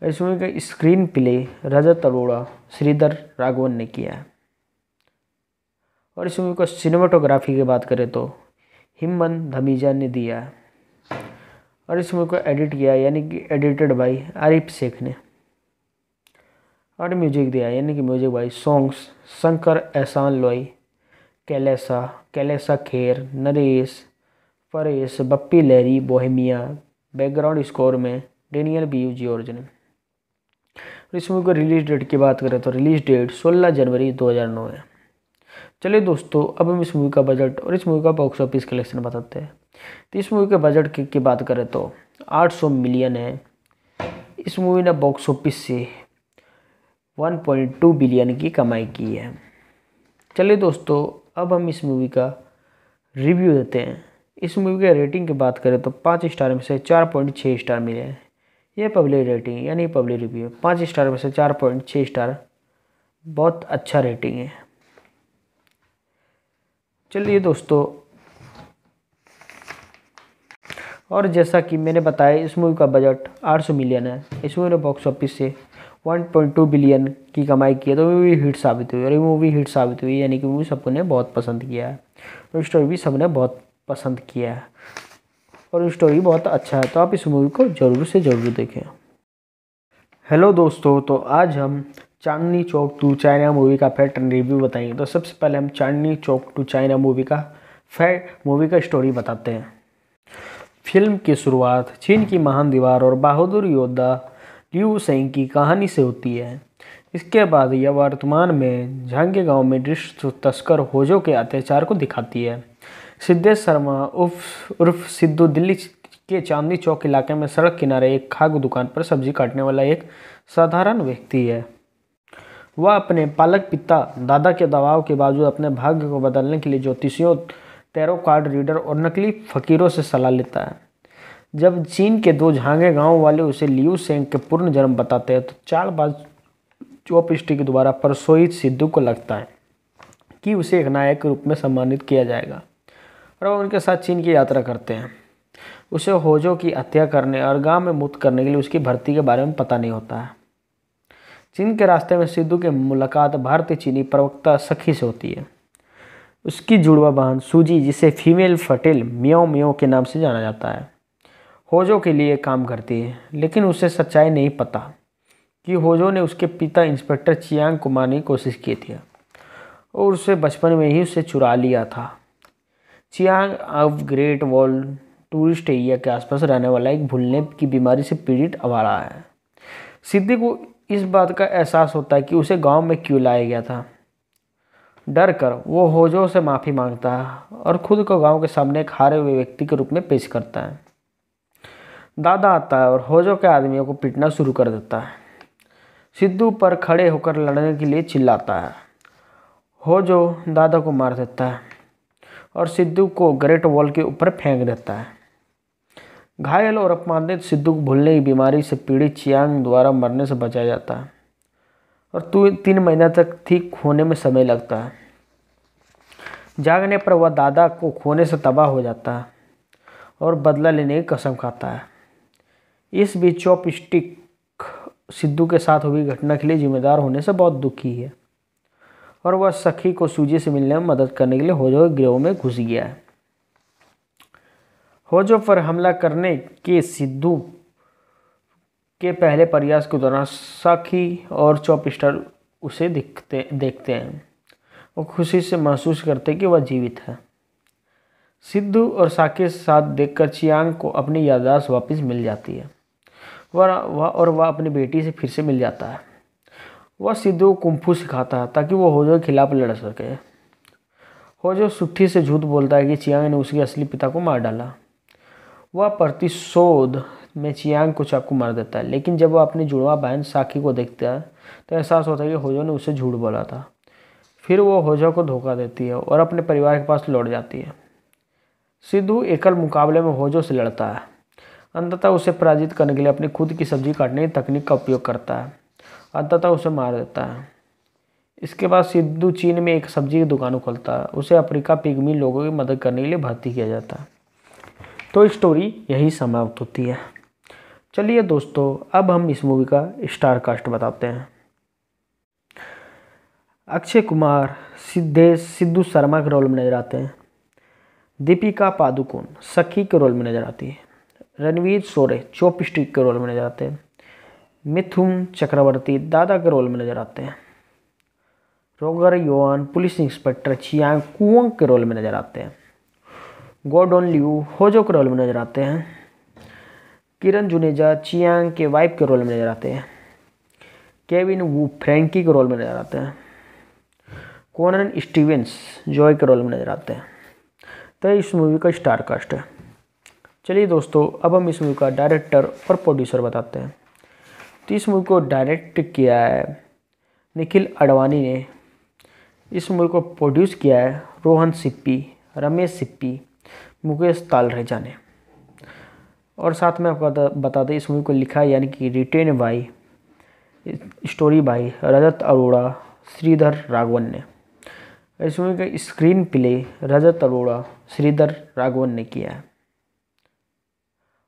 Speaker 1: इस मूवी का स्क्रीन प्ले रजत अरोड़ा श्रीधर राघवन ने किया है और इस मूवी को सिनेमाटोग्राफी की बात करें तो हिमन धमीजा ने दिया है और इस मूवी को एडिट किया यानी कि एडिटेड बाई आरिफ शेख ने और म्यूजिक दिया यानी कि music by songs Shankar Ehsaan Loy कैलेसा कैलेसा Kher Naresh Paresh Bappi Lahiri Bohemia background score में डेनियल बी जी ने और इस मूवी को रिलीज डेट की बात करें तो रिलीज डेट 16 जनवरी 2009 है चलिए दोस्तों अब हम इस मूवी का बजट और इस मूवी का बॉक्स ऑफिस कलेक्शन बताते हैं तो इस मूवी के बजट की, की बात करें तो 800 मिलियन है इस मूवी ने बॉक्स ऑफिस से 1.2 बिलियन की कमाई की है चलिए दोस्तों अब हम इस मूवी का रिव्यू देते हैं इस मूवी के रेटिंग की बात करें तो पाँच स्टार में से चार पॉइंट छः स्टार मिले हैं यह पब्लिक रेटिंग यानी पब्लिक रिव्यू पाँच स्टार में से चार पॉइंट छः स्टार बहुत अच्छा रेटिंग है चलिए दोस्तों और जैसा कि मैंने बताया इस मूवी का बजट 800 मिलियन है इस मूवी ने बॉक्स ऑफिस से 1.2 बिलियन की कमाई की है तो मूवी हिट साबित हुई और ये मूवी हिट साबित हुई यानी कि मूवी सबको ने बहुत पसंद किया है और स्टोरी भी सबने बहुत पसंद किया है और स्टोरी बहुत अच्छा है तो आप इस मूवी को ज़रूर से ज़रूर देखें हेलो दोस्तों तो आज हम Chandni Chowk to China movie का फैक्ट रिव्यू बताइए तो सबसे पहले हम Chandni Chowk to China movie का फैक्ट मूवी का स्टोरी बताते हैं फिल्म की शुरुआत चीन की महान दीवार और बहादुर योद्धा ल्यू सेंग की कहानी से होती है इसके बाद यह वर्तमान में झांगे गांव में दृष्ट तस्कर होजो के अत्याचार को दिखाती है सिद्धेश शर्मा उर्फ उर्फ सिद्धू दिल्ली के चांदनी चौक इलाके में सड़क किनारे एक खाग दुकान पर सब्जी काटने वाला एक साधारण व्यक्ति है वह अपने पालक पिता दादा के दबाव के बावजूद अपने भाग्य को बदलने के लिए ज्योतिषियों टैरो कार्ड रीडर और नकली फकीरों से सलाह लेता है जब चीन के दो झांगे गांव वाले उसे लियू सेंग के पूर्ण जन्म बताते हैं तो चार बार चौपिष्टी के द्वारा परसोई सिद्धू को लगता है कि उसे एक नायक के रूप में सम्मानित किया जाएगा और वह उनके साथ चीन की यात्रा करते हैं उसे होजो की हत्या करने और गांव में मुक्त करने के लिए उसकी भर्ती के बारे में पता नहीं होता है चीन के रास्ते में सिद्धू की मुलाकात भारतीय चीनी प्रवक्ता सखी से होती है उसकी जुड़वा बहन सूजी जिसे फीमेल फटेल मियो मियो के नाम से जाना जाता है होजो के लिए काम करती है लेकिन उसे सच्चाई नहीं पता कि होजो ने उसके पिता इंस्पेक्टर चियांग को मारने की कोशिश की थी और उसे बचपन में ही उसे चुरा लिया था चियांग अब ग्रेट वॉल टूरिस्ट एरिया के आसपास रहने वाला एक भूलने की बीमारी से पीड़ित आवारा है सिद्धि को इस बात का एहसास होता है कि उसे गांव में क्यों लाया गया था डर कर वो होजो से माफ़ी मांगता है और ख़ुद को गांव के सामने एक हारे हुए व्यक्ति के रूप में पेश करता है दादा आता है और होजो के आदमियों को पीटना शुरू कर देता है सिद्धू पर खड़े होकर लड़ने के लिए चिल्लाता है होजो दादा को मार देता है और सिद्धू को ग्रेट वॉल के ऊपर फेंक देता है घायल और अपमानित सिद्धू को भूलने की बीमारी से पीड़ित चियांग द्वारा मरने से बचाया जाता है और तू तो तीन महीना तक ठीक होने में समय लगता है जागने पर वह दादा को खोने से तबाह हो जाता है और बदला लेने की कसम खाता है इस बीच चौप स्टिक सिद्धू के साथ हुई घटना के लिए जिम्मेदार होने से बहुत दुखी है और वह सखी को सूजी से मिलने में मदद करने के लिए हो जो गिरोह में घुस गया है होजो पर हमला करने के सिद्धू के पहले प्रयास के दौरान साखी और चौपिस्टर उसे दिखते देखते हैं वो खुशी से महसूस करते कि वह जीवित है सिद्धू और साखी साथ देखकर चियांग को अपनी याददाश्त वापस मिल जाती है वह वह और वह अपनी बेटी से फिर से मिल जाता है वह सिद्धू को कुंफू सिखाता है ताकि वह होजो के खिलाफ लड़ सके होजो सुट्ठी से झूठ बोलता है कि चियांग ने उसके असली पिता को मार डाला वह प्रतिशोध में चियांग कुछ आपको मार देता है लेकिन जब वह अपनी जुड़वा बहन साखी को देखता है तो एहसास होता है कि होजो ने उसे झूठ बोला था फिर वो होजो को धोखा देती है और अपने परिवार के पास लौट जाती है सिद्धू एकल मुकाबले में होजो से लड़ता है अंततः उसे पराजित करने के लिए अपनी खुद की सब्जी काटने की तकनीक का उपयोग करता है अंततः उसे मार देता है इसके बाद सिद्धू चीन में एक सब्जी की दुकान खोलता है उसे अफ्रीका पिगमी लोगों की मदद करने के लिए भर्ती किया जाता है तो स्टोरी यही समाप्त होती है चलिए दोस्तों अब हम इस मूवी का स्टार कास्ट बताते हैं अक्षय कुमार सिद्धेश सिद्धू शर्मा के रोल में नजर आते हैं दीपिका पादुकोण सखी के रोल में नजर आती है रणवीर सोरे चॉपस्टिक के रोल में नजर आते हैं मिथुन चक्रवर्ती दादा के रोल में नजर आते हैं रोगर योन पुलिस इंस्पेक्टर छियांग कुओं के रोल में नजर आते हैं गोडोन ल्यू होजो के रोल में नजर आते हैं किरण जुनेजा चियांग के वाइफ के रोल में नजर आते हैं केविन वू फ्रेंकी के रोल में नजर आते हैं कोनन स्टीवेंस जॉय के रोल में नजर आते हैं तो इस मूवी का स्टार कास्ट है चलिए दोस्तों अब हम इस मूवी का डायरेक्टर और प्रोड्यूसर बताते हैं तो इस मूवी को डायरेक्ट किया है निखिल अडवाणी ने इस मूवी को प्रोड्यूस किया है रोहन सिप्पी रमेश सिप्पी मुकेश ताल रह ने और साथ में आपको बता दें इस मूवी को लिखा है यानी कि written by story by Rajat Arora Shridhar Raghavan ने इस मूवी का स्क्रीन प्ले रजत अरोड़ा श्रीधर राघवन ने किया है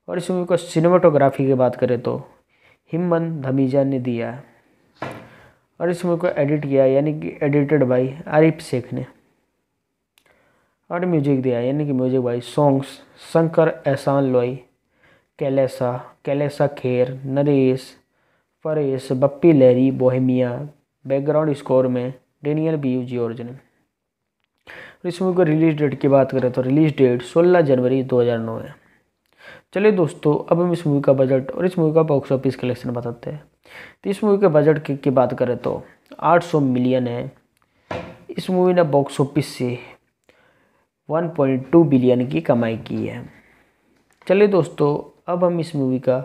Speaker 1: और इस मूवी को सिनेमाटोग्राफी की बात करें तो हिमन धमीजा ने दिया है और इस मूवी को एडिट किया यानी कि एडिटेड बाई आरिफ शेख ने और म्यूजिक दिया यानी कि music by songs Shankar Ehsaan Loy कैलेसा कैलेसा Kher Naresh Paresh Bappi Lahiri Bohemia background score में डेनियल बी यू जी ने इस मूवी को रिलीज डेट की बात करें तो रिलीज डेट 16 जनवरी 2009 है चलिए दोस्तों अब हम इस मूवी का बजट और इस मूवी का बॉक्स ऑफिस कलेक्शन बताते हैं तो इस मूवी के बजट की, की बात करें तो 800 मिलियन है इस मूवी ने बॉक्स ऑफिस से 1.2 बिलियन की कमाई की है चलिए दोस्तों अब हम इस मूवी का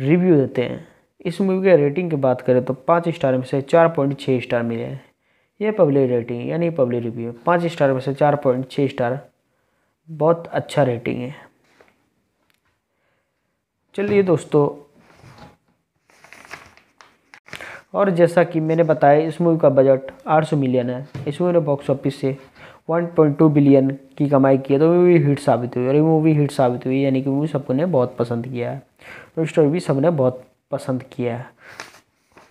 Speaker 1: रिव्यू देते हैं इस मूवी के रेटिंग की बात करें तो पाँच स्टार में से चार पॉइंट छः स्टार मिले हैं ये पब्लिक रेटिंग यानी पब्लिक रिव्यू पाँच स्टार में से चार पॉइंट छः स्टार बहुत अच्छा रेटिंग है चलिए दोस्तों और जैसा कि मैंने बताया इस मूवी का बजट 800 मिलियन है इस मूवी ने बॉक्स ऑफिस से 1.2 बिलियन की कमाई की है तो मूवी हिट साबित हुई और ये मूवी हिट साबित हुई यानी कि मूवी सबको ने बहुत पसंद किया है और स्टोरी भी सबने बहुत पसंद किया है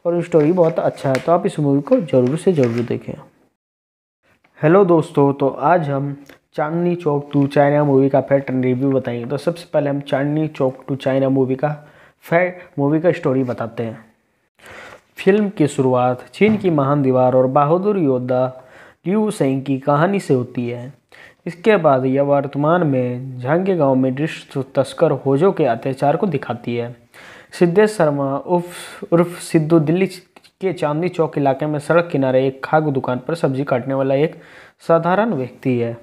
Speaker 1: और स्टोरी बहुत अच्छा है तो आप इस मूवी को ज़रूर से ज़रूर देखें हेलो दोस्तों तो आज हम Chandni Chowk to China movie का फैक्ट रिव्यू बताएंगे तो सबसे पहले हम Chandni Chowk to China movie का फैक्ट मूवी का स्टोरी बताते हैं फिल्म की शुरुआत चीन की महान दीवार और बहादुर योद्धा ड्यू सेंग की कहानी से होती है इसके बाद यह वर्तमान में झांगे गांव में दृश्य तस्कर होजो के अत्याचार को दिखाती है सिद्धेश शर्मा उर्फ उर्फ सिद्धू दिल्ली के चांदनी चौक इलाके में सड़क किनारे एक खाग दुकान पर सब्जी काटने वाला एक साधारण व्यक्ति है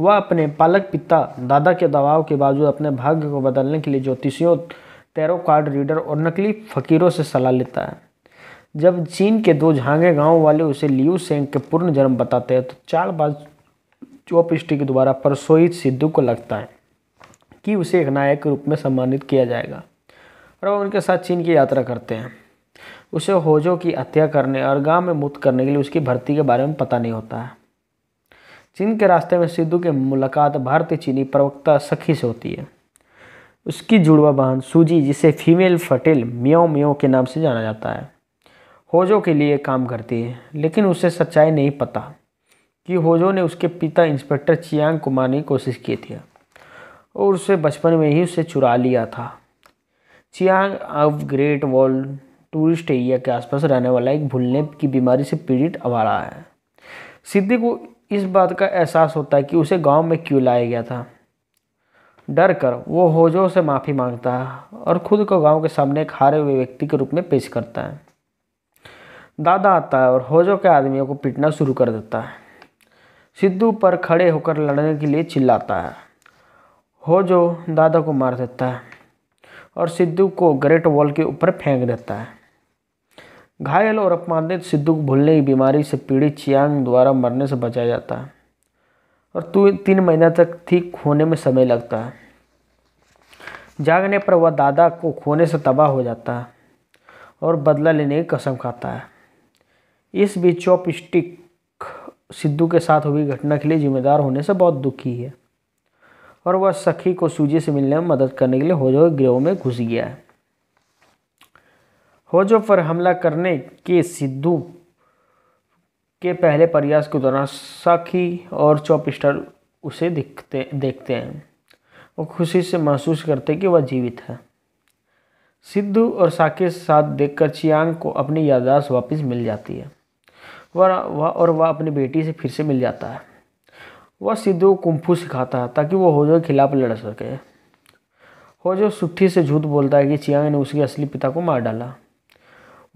Speaker 1: वह अपने पालक पिता दादा के दबाव के बावजूद अपने भाग्य को बदलने के लिए ज्योतिषियों टैरो कार्ड रीडर और नकली फकीरों से सलाह लेता है जब चीन के दो झांगे गांव वाले उसे लियू सेंग के पूर्ण जन्म बताते हैं तो चार चालबाज चॉप के द्वारा परसोईत सिद्धू को लगता है कि उसे एक नायक के रूप में सम्मानित किया जाएगा और वह उनके साथ चीन की यात्रा करते हैं उसे होजो की हत्या करने और गांव में मुक्त करने के लिए उसकी भर्ती के बारे में पता नहीं होता है चीन के रास्ते में सिद्धू की मुलाकात भारतीय चीनी प्रवक्ता सखी से होती है उसकी जुड़वा बहन सूजी जिसे फीमेल फटेल म्यो म्यो के नाम से जाना जाता है होजो के लिए काम करती है लेकिन उसे सच्चाई नहीं पता कि होजो ने उसके पिता इंस्पेक्टर चियांग को मारने की कोशिश की थी और उसे बचपन में ही उसे चुरा लिया था चियांग अब ग्रेट वॉल टूरिस्ट एरिया के आसपास रहने वाला एक भूलने की बीमारी से पीड़ित आवारा है सिद्धि को इस बात का एहसास होता है कि उसे गांव में क्यों लाया गया था डर कर वो होजो से माफ़ी मांगता है और खुद को गांव के सामने एक हारे हुए व्यक्ति के रूप में पेश करता है दादा आता है और होजो के आदमियों को पीटना शुरू कर देता है सिद्धू पर खड़े होकर लड़ने के लिए चिल्लाता है होजो दादा को मार देता है और सिद्धू को ग्रेट वॉल के ऊपर फेंक देता है घायल और अपमानित सिद्धू को भूलने की बीमारी से पीड़ित चियांग द्वारा मरने से बचाया जाता है और तीन महीना तक ठीक होने में समय लगता है जागने पर वह दादा को खोने से तबाह हो जाता है और बदला लेने की कसम खाता है इस बीच चॉपस्टिक सिद्धू के साथ हुई घटना के लिए जिम्मेदार होने से बहुत दुखी है और वह सखी को सूजी से मिलने में मदद करने के लिए होजो गृह में घुस गया है होजो पर हमला करने के सिद्धू के पहले प्रयास के दौरान साखी और चौपस्टर उसे दिखते देखते हैं वो खुशी से महसूस करते कि वह जीवित है सिद्धू और साकी साथ देखकर चियांग को अपनी याददाश्त वापस मिल जाती है वह वह और वह अपनी बेटी से फिर से मिल जाता है वह सिद्धू कुंफू सिखाता है ताकि वह होजो के खिलाफ लड़ सके होजो सुट्ठी से झूठ बोलता है कि चियांग ने उसके असली पिता को मार डाला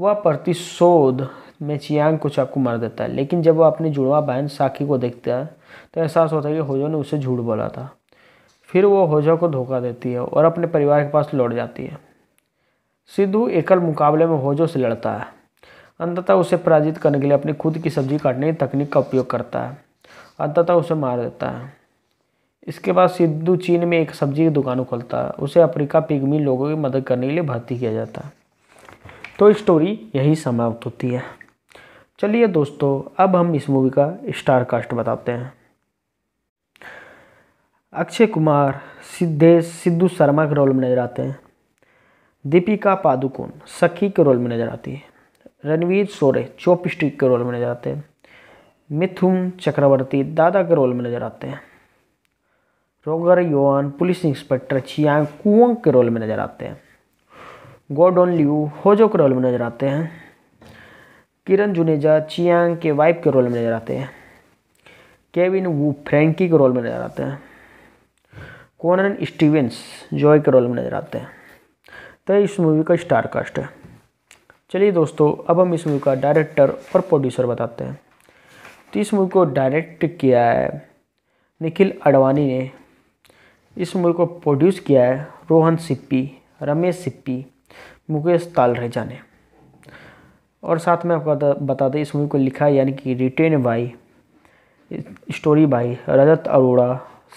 Speaker 1: वह प्रतिशोध में चियांग को चाकू मार देता है लेकिन जब वह अपनी जुड़वा बहन साखी को देखता है तो एहसास होता है कि होजो ने उसे झूठ बोला था फिर वो होजो को धोखा देती है और अपने परिवार के पास लौट जाती है सिद्धू एकल मुकाबले में होजो से लड़ता है अंततः उसे पराजित करने के लिए अपनी खुद की सब्जी काटने की तकनीक का उपयोग करता है अंततः उसे मार देता है इसके बाद सिद्धू चीन में एक सब्जी की दुकान खोलता है उसे अफ्रीका पिगमी लोगों की मदद करने के लिए भर्ती किया जाता है तो स्टोरी यही समाप्त होती है चलिए दोस्तों अब हम इस मूवी का स्टार कास्ट बताते हैं अक्षय कुमार सिद्धेश सिद्धू शर्मा के रोल में नजर आते हैं दीपिका पादुकोण सखी के रोल में नजर आती है रणवीर सोरे चॉपस्टिक के रोल में नजर आते हैं मिथुन चक्रवर्ती दादा के रोल में नजर आते हैं रोगर योन पुलिस इंस्पेक्टर छियांग कुओंग के रोल में नजर आते हैं गोडोन लियू होजो के रोल में नजर आते हैं किरण जुनेजा चियांग के वाइफ के रोल में नजर आते हैं केविन वू फ्रेंकी के रोल में नजर आते हैं कोनन स्टीवेंस जॉय के रोल में नजर आते हैं तो इस मूवी का स्टार कास्ट है चलिए दोस्तों अब हम इस मूवी का डायरेक्टर और प्रोड्यूसर बताते हैं तो इस मूवी को डायरेक्ट किया है निखिल अडवाणी ने इस मूवी को प्रोड्यूस किया है रोहन सिप्पी रमेश सिप्पी मुकेश तालरेजा ने और साथ में आपको बता दें इस मूवी को लिखा है यानी कि written by story by Rajat Arora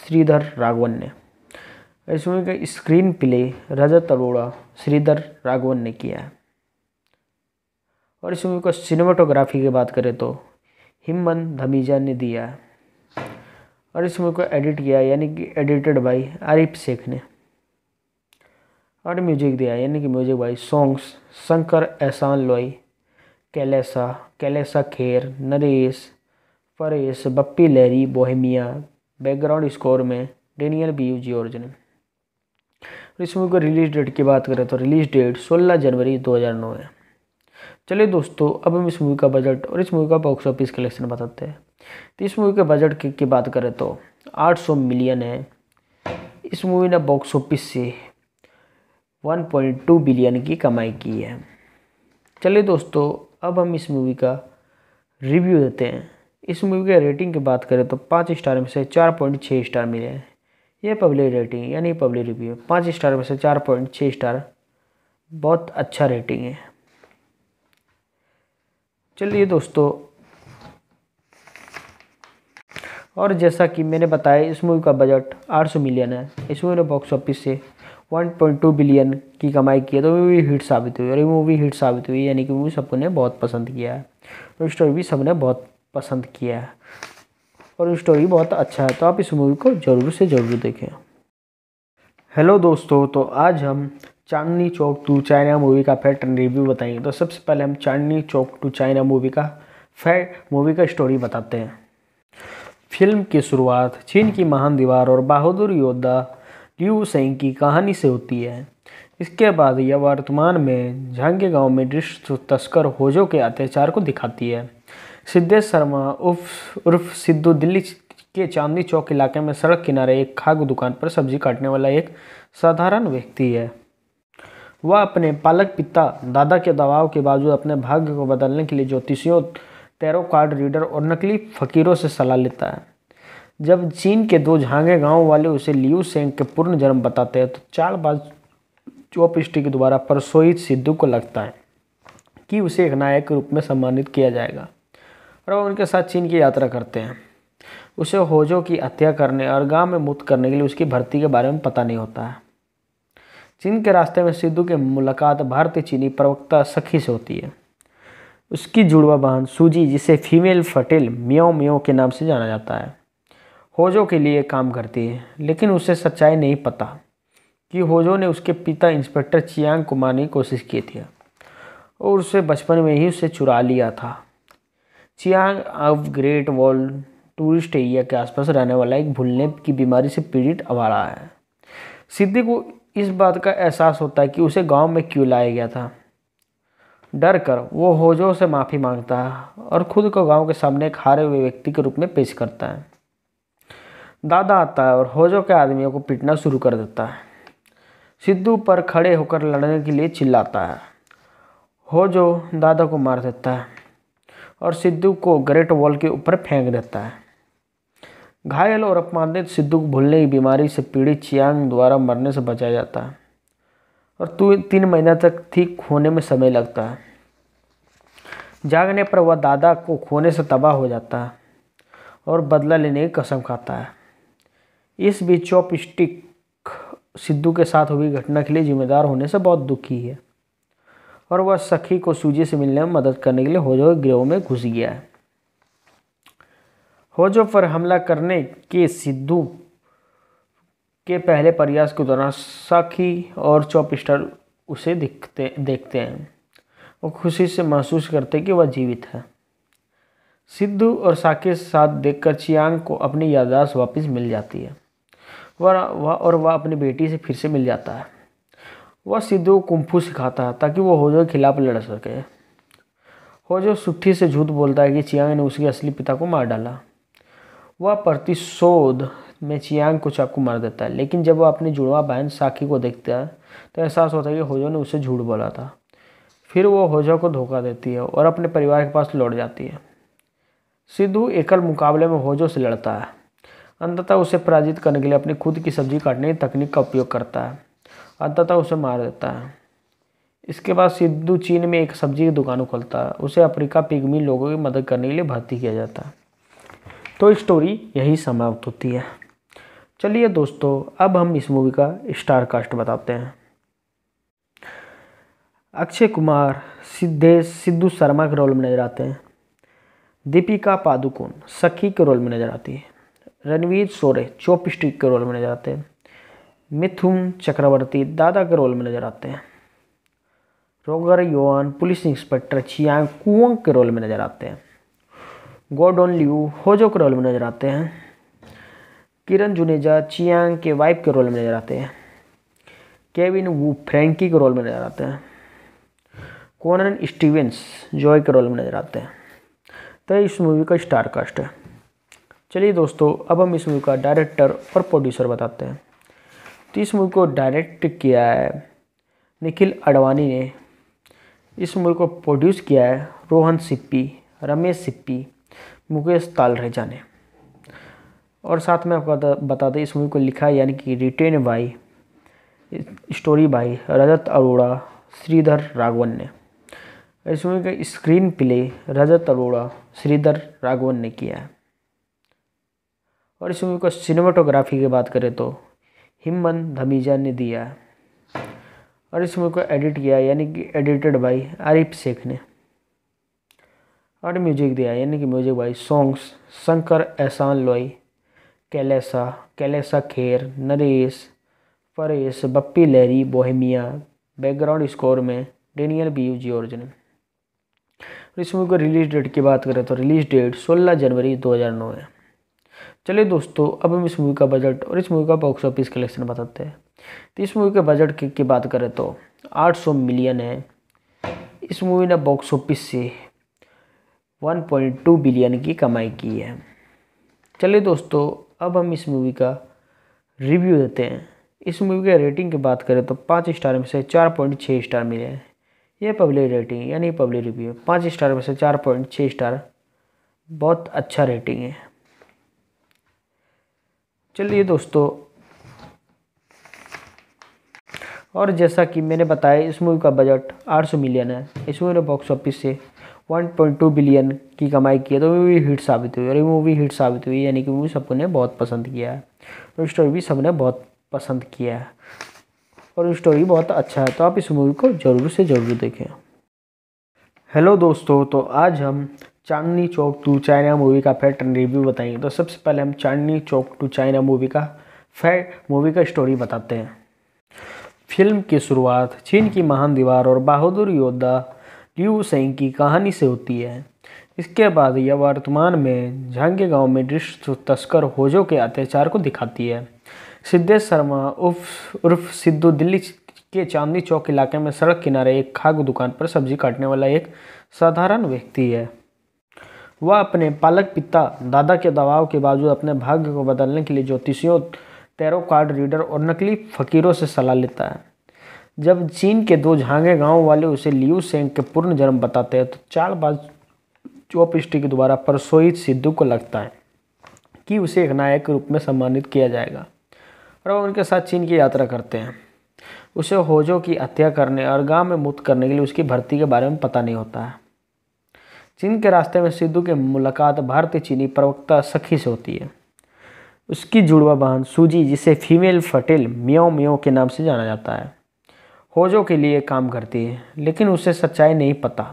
Speaker 1: Shridhar Raghavan ने इस मूवी का स्क्रीन प्ले रजत अरोड़ा श्रीधर राघवन ने किया है और इस मूवी को सिनेमाटोग्राफी की बात करें तो हिमन धमीजा ने दिया है और इस मूवी को एडिट किया यानी कि एडिटेड बाई आरिफ शेख ने और म्यूजिक दिया यानी कि music by songs Shankar Ehsaan Loy कैलेसा कैलेसा Kher Naresh Paresh Bappi Lahiri Bohemia background score में डेनियल बी जी जॉर्ज ने इस मूवी को रिलीज डेट की बात करें तो रिलीज डेट 16 जनवरी 2009 है चलिए दोस्तों अब हम इस मूवी का बजट और इस मूवी का बॉक्स ऑफिस कलेक्शन बताते हैं तो इस मूवी के बजट की, की बात करें तो 800 मिलियन है इस मूवी ने बॉक्स ऑफिस से 1.2 बिलियन की कमाई की है चलिए दोस्तों अब हम इस मूवी का रिव्यू देते हैं इस मूवी के रेटिंग की बात करें तो पाँच स्टार में से चार पॉइंट स्टार मिले हैं ये पब्लिक रेटिंग यानी पब्लिक रिव्यू पाँच स्टार में से चार पॉइंट छः स्टार बहुत अच्छा रेटिंग है चलिए दोस्तों और जैसा कि मैंने बताया इस मूवी का बजट 800 मिलियन है इस मूवी ने बॉक्स ऑफिस से 1.2 बिलियन की कमाई की है तो मूवी हिट साबित हुई और ये मूवी हिट साबित हुई यानी कि मूवी सबने बहुत पसंद किया है और स्टोरी भी सबने बहुत पसंद किया है और स्टोरी बहुत अच्छा है तो आप इस मूवी को ज़रूर से ज़रूर देखें हेलो दोस्तों तो आज हम Chandni Chowk to China movie का फैक्ट एंड रिव्यू बताएंगे तो सबसे पहले हम Chandni Chowk to China movie का फैक्ट मूवी का स्टोरी बताते हैं फिल्म की शुरुआत चीन की महान दीवार और बहादुर योद्धा ल्यू सेंग की कहानी से होती है इसके बाद यह वर्तमान में झांगे गांव में दृष्ट तस्कर होजो के अत्याचार को दिखाती है सिद्धेश शर्मा उर्फ उर्फ सिद्धू दिल्ली के चांदनी चौक इलाके में सड़क किनारे एक खाग दुकान पर सब्जी काटने वाला एक साधारण व्यक्ति है वह अपने पालक पिता दादा के दबाव के बावजूद अपने भाग्य को बदलने के लिए ज्योतिषियों टैरो कार्ड रीडर और नकली फकीरों से सलाह लेता है जब चीन के दो झांगे गांव वाले उसे लियू सेंग के पूर्ण जन्म बताते हैं तो चार बाज चौपिष्टि के द्वारा परसोई सिद्धू को लगता है कि उसे एक नायक के रूप में सम्मानित किया जाएगा और वह उनके साथ चीन की यात्रा करते हैं उसे होजो की हत्या करने और गांव में मुक्त करने के लिए उसकी भर्ती के बारे में पता नहीं होता है चीन के रास्ते में सिद्धू के मुलाकात भारतीय चीनी प्रवक्ता सखी से होती है उसकी जुड़वा बहन सूजी जिसे फीमेल फटिल म्यो मियो के नाम से जाना जाता है होजो के लिए काम करती है लेकिन उसे सच्चाई नहीं पता कि होजो ने उसके पिता इंस्पेक्टर चियांग को मारने की कोशिश की थी और उसे बचपन में ही उसे चुरा लिया था चियांग अब ग्रेट वॉल टूरिस्ट एरिया के आसपास रहने वाला एक भूलने की बीमारी से पीड़ित आवारा है सिद्धि को इस बात का एहसास होता है कि उसे गांव में क्यों लाया गया था डर कर वो होजो से माफ़ी मांगता है और खुद को गांव के सामने एक हारे हुए व्यक्ति के रूप में पेश करता है दादा आता है और होजो के आदमियों को पीटना शुरू कर देता है सिद्धू पर खड़े होकर लड़ने के लिए चिल्लाता है होजो दादा को मार देता है और सिद्धू को ग्रेट वॉल के ऊपर फेंक देता है घायल और अपमानित सिद्धू को भूलने की बीमारी से पीड़ित चियांग द्वारा मरने से बचाया जाता है और तीन महीने तक ठीक होने में समय लगता है जागने पर वह दादा को खोने से तबाह हो जाता है और बदला लेने की कसम खाता है इस बीच चौप स्टिक सिद्धू के साथ हुई घटना के लिए जिम्मेदार होने से बहुत दुखी है और वह सखी को सूजी से मिलने में मदद करने के लिए हो जाए गिरोह में घुस गया है होजो पर हमला करने के सिद्धू के पहले प्रयास के दौरान साखी और चौपिस्टर उसे दिखते देखते हैं वो खुशी से महसूस करते कि वह जीवित है सिद्धू और साखी साथ देखकर चियांग को अपनी याददाश्त वापस मिल जाती है वह वह और वह अपनी बेटी से फिर से मिल जाता है वह सिद्धू को कुंफू सिखाता है ताकि वह होजो के खिलाफ लड़ सके होजो सुट्ठी से झूठ बोलता है कि चियांग ने उसके असली पिता को मार डाला वह प्रतिशोध में चियांग को चाकू मार देता है लेकिन जब वह अपनी जुड़वा बहन साकी को देखता है तो एहसास होता है कि होजो ने उसे झूठ बोला था फिर वो होजो को धोखा देती है और अपने परिवार के पास लौट जाती है सिद्धू एकल मुकाबले में होजो से लड़ता है अंततः उसे पराजित करने के लिए अपनी खुद की सब्जी काटने की तकनीक का उपयोग करता है अंततः उसे मार देता है इसके बाद सिद्धू चीन में एक सब्जी की दुकान खोलता है उसे अफ्रीका पिगमी लोगों की मदद करने के लिए भर्ती किया जाता है तो स्टोरी यही समाप्त होती है चलिए दोस्तों अब हम इस मूवी का स्टार कास्ट बताते हैं अक्षय कुमार सिद्धेश सिद्धू शर्मा के रोल में नजर आते हैं दीपिका पादुकोण सखी के रोल में नजर आती है रणवीर सोरे चोप स्टिक के रोल में नजर आते हैं मिथुन चक्रवर्ती दादा के रोल में नजर आते हैं रोगर योन पुलिस इंस्पेक्टर छियांग कुओं के रोल में नजर आते हैं गोडोन लियू होजो के रोल में नजर आते हैं किरण जुनेजा चियांग के वाइफ के रोल में नजर आते हैं केविन वू फ्रेंकी के रोल में नजर आते हैं कॉनन स्टीवेंस जॉय के रोल में नजर आते हैं तो इस मूवी का स्टार कास्ट है चलिए दोस्तों अब हम इस मूवी का डायरेक्टर और प्रोड्यूसर बताते हैं तो इस मूवी को डायरेक्ट किया है निखिल अडवाणी ने इस मूवी को प्रोड्यूस किया है रोहन सिप्पी रमेश सिप्पी मुकेश तालरेजा ने और साथ में आपको बता दें इस मूवी को लिखा यानी कि written by story by Rajat Arora Shridhar Raghavan ने इस मूवी का स्क्रीन प्ले रजत अरोड़ा श्रीधर राघवन ने किया है और इस मूवी को सिनेमाटोग्राफी की बात करें तो हिमन धमीजा ने दिया है और इस मूवी को एडिट किया यानी कि एडिटेड बाई आरिफ शेख ने और म्यूजिक दिया यानी कि म्यूजिक भाई songs Shankar Ehsaan Loy कैलेसा कैलेसा Kher Naresh Paresh Bappi Lahiri Bohemia background score में डेनियल बी यू जी और इस मूवी को रिलीज डेट की बात करें तो रिलीज डेट 16 जनवरी 2009 है चलिए दोस्तों अब हम इस मूवी का बजट और इस मूवी का बॉक्स ऑफिस कलेक्शन बताते हैं तो इस मूवी के बजट की, की बात करें तो 800 मिलियन है इस मूवी ने बॉक्स ऑफिस से 1.2 बिलियन की कमाई की है चलिए दोस्तों अब हम इस मूवी का रिव्यू देते हैं इस मूवी के रेटिंग की बात करें तो पाँच स्टार में से चार पॉइंट छः स्टार मिले हैं ये पब्लिक रेटिंग यानी पब्लिक रिव्यू पाँच स्टार में से चार पॉइंट छः स्टार बहुत अच्छा रेटिंग है चलिए दोस्तों और जैसा कि मैंने बताया इस मूवी का बजट आठ सौ मिलियन है इस मूवी ने बॉक्स ऑफिस से 1.2 बिलियन की कमाई की है तो मूवी हिट साबित हुई और ये मूवी हिट साबित हुई यानी कि मूवी सबको ने बहुत पसंद किया है और स्टोरी भी सबने बहुत पसंद किया है और स्टोरी बहुत अच्छा है तो आप इस मूवी को ज़रूर से ज़रूर देखें हेलो दोस्तों तो आज हम Chandni Chowk to China movie का फैक्ट रिव्यू बताएंगे तो सबसे पहले हम Chandni Chowk to China movie का फैट मूवी का स्टोरी बताते हैं फिल्म की शुरुआत चीन की महान दीवार और बहादुर योद्धा ड्यू सेंग की कहानी से होती है इसके बाद यह वर्तमान में झांगे गांव में दृष्ट तस्कर होजो के अत्याचार को दिखाती है सिद्धेश शर्मा उर्फ उर्फ सिद्धू दिल्ली के चांदनी चौक इलाके में सड़क किनारे एक खाग दुकान पर सब्जी काटने वाला एक साधारण व्यक्ति है वह अपने पालक पिता दादा के दबाव के बावजूद अपने भाग्य को बदलने के लिए ज्योतिषियों टैरो कार्ड रीडर और नकली फकीरों से सलाह लेता है जब चीन के दो झांगे गांव वाले उसे लियू सेंग के पूर्ण जन्म बताते हैं तो चार बार चॉप के द्वारा परसोई सिद्धू को लगता है कि उसे एक नायक के रूप में सम्मानित किया जाएगा और वह उनके साथ चीन की यात्रा करते हैं उसे होजो की हत्या करने और गांव में मुक्त करने के लिए उसकी भर्ती के बारे में पता नहीं होता है चीन के रास्ते में सिद्धू की मुलाकात भारतीय चीनी प्रवक्ता सखी से होती है उसकी जुड़वा बहन सूजी जिसे फीमेल फटेल म्यो म्यो के नाम से जाना जाता है होजो के लिए काम करती है लेकिन उसे सच्चाई नहीं पता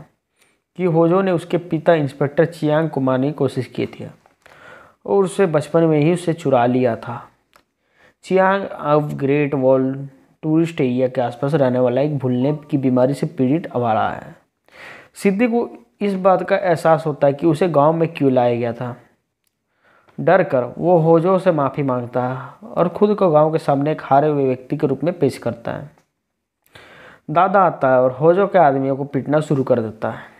Speaker 1: कि होजो ने उसके पिता इंस्पेक्टर चियांग को मारने की कोशिश की थी और उसे बचपन में ही उसे चुरा लिया था चियांग अब ग्रेट वॉल टूरिस्ट एरिया के आसपास रहने वाला एक भूलने की बीमारी से पीड़ित आवारा है सिद्धि को इस बात का एहसास होता है कि उसे गांव में क्यों लाया गया था डर कर वो होजो से माफ़ी मांगता है और खुद को गांव के सामने एक हारे हुए व्यक्ति के रूप में पेश करता है दादा आता है और होजो के आदमियों को पीटना शुरू कर देता है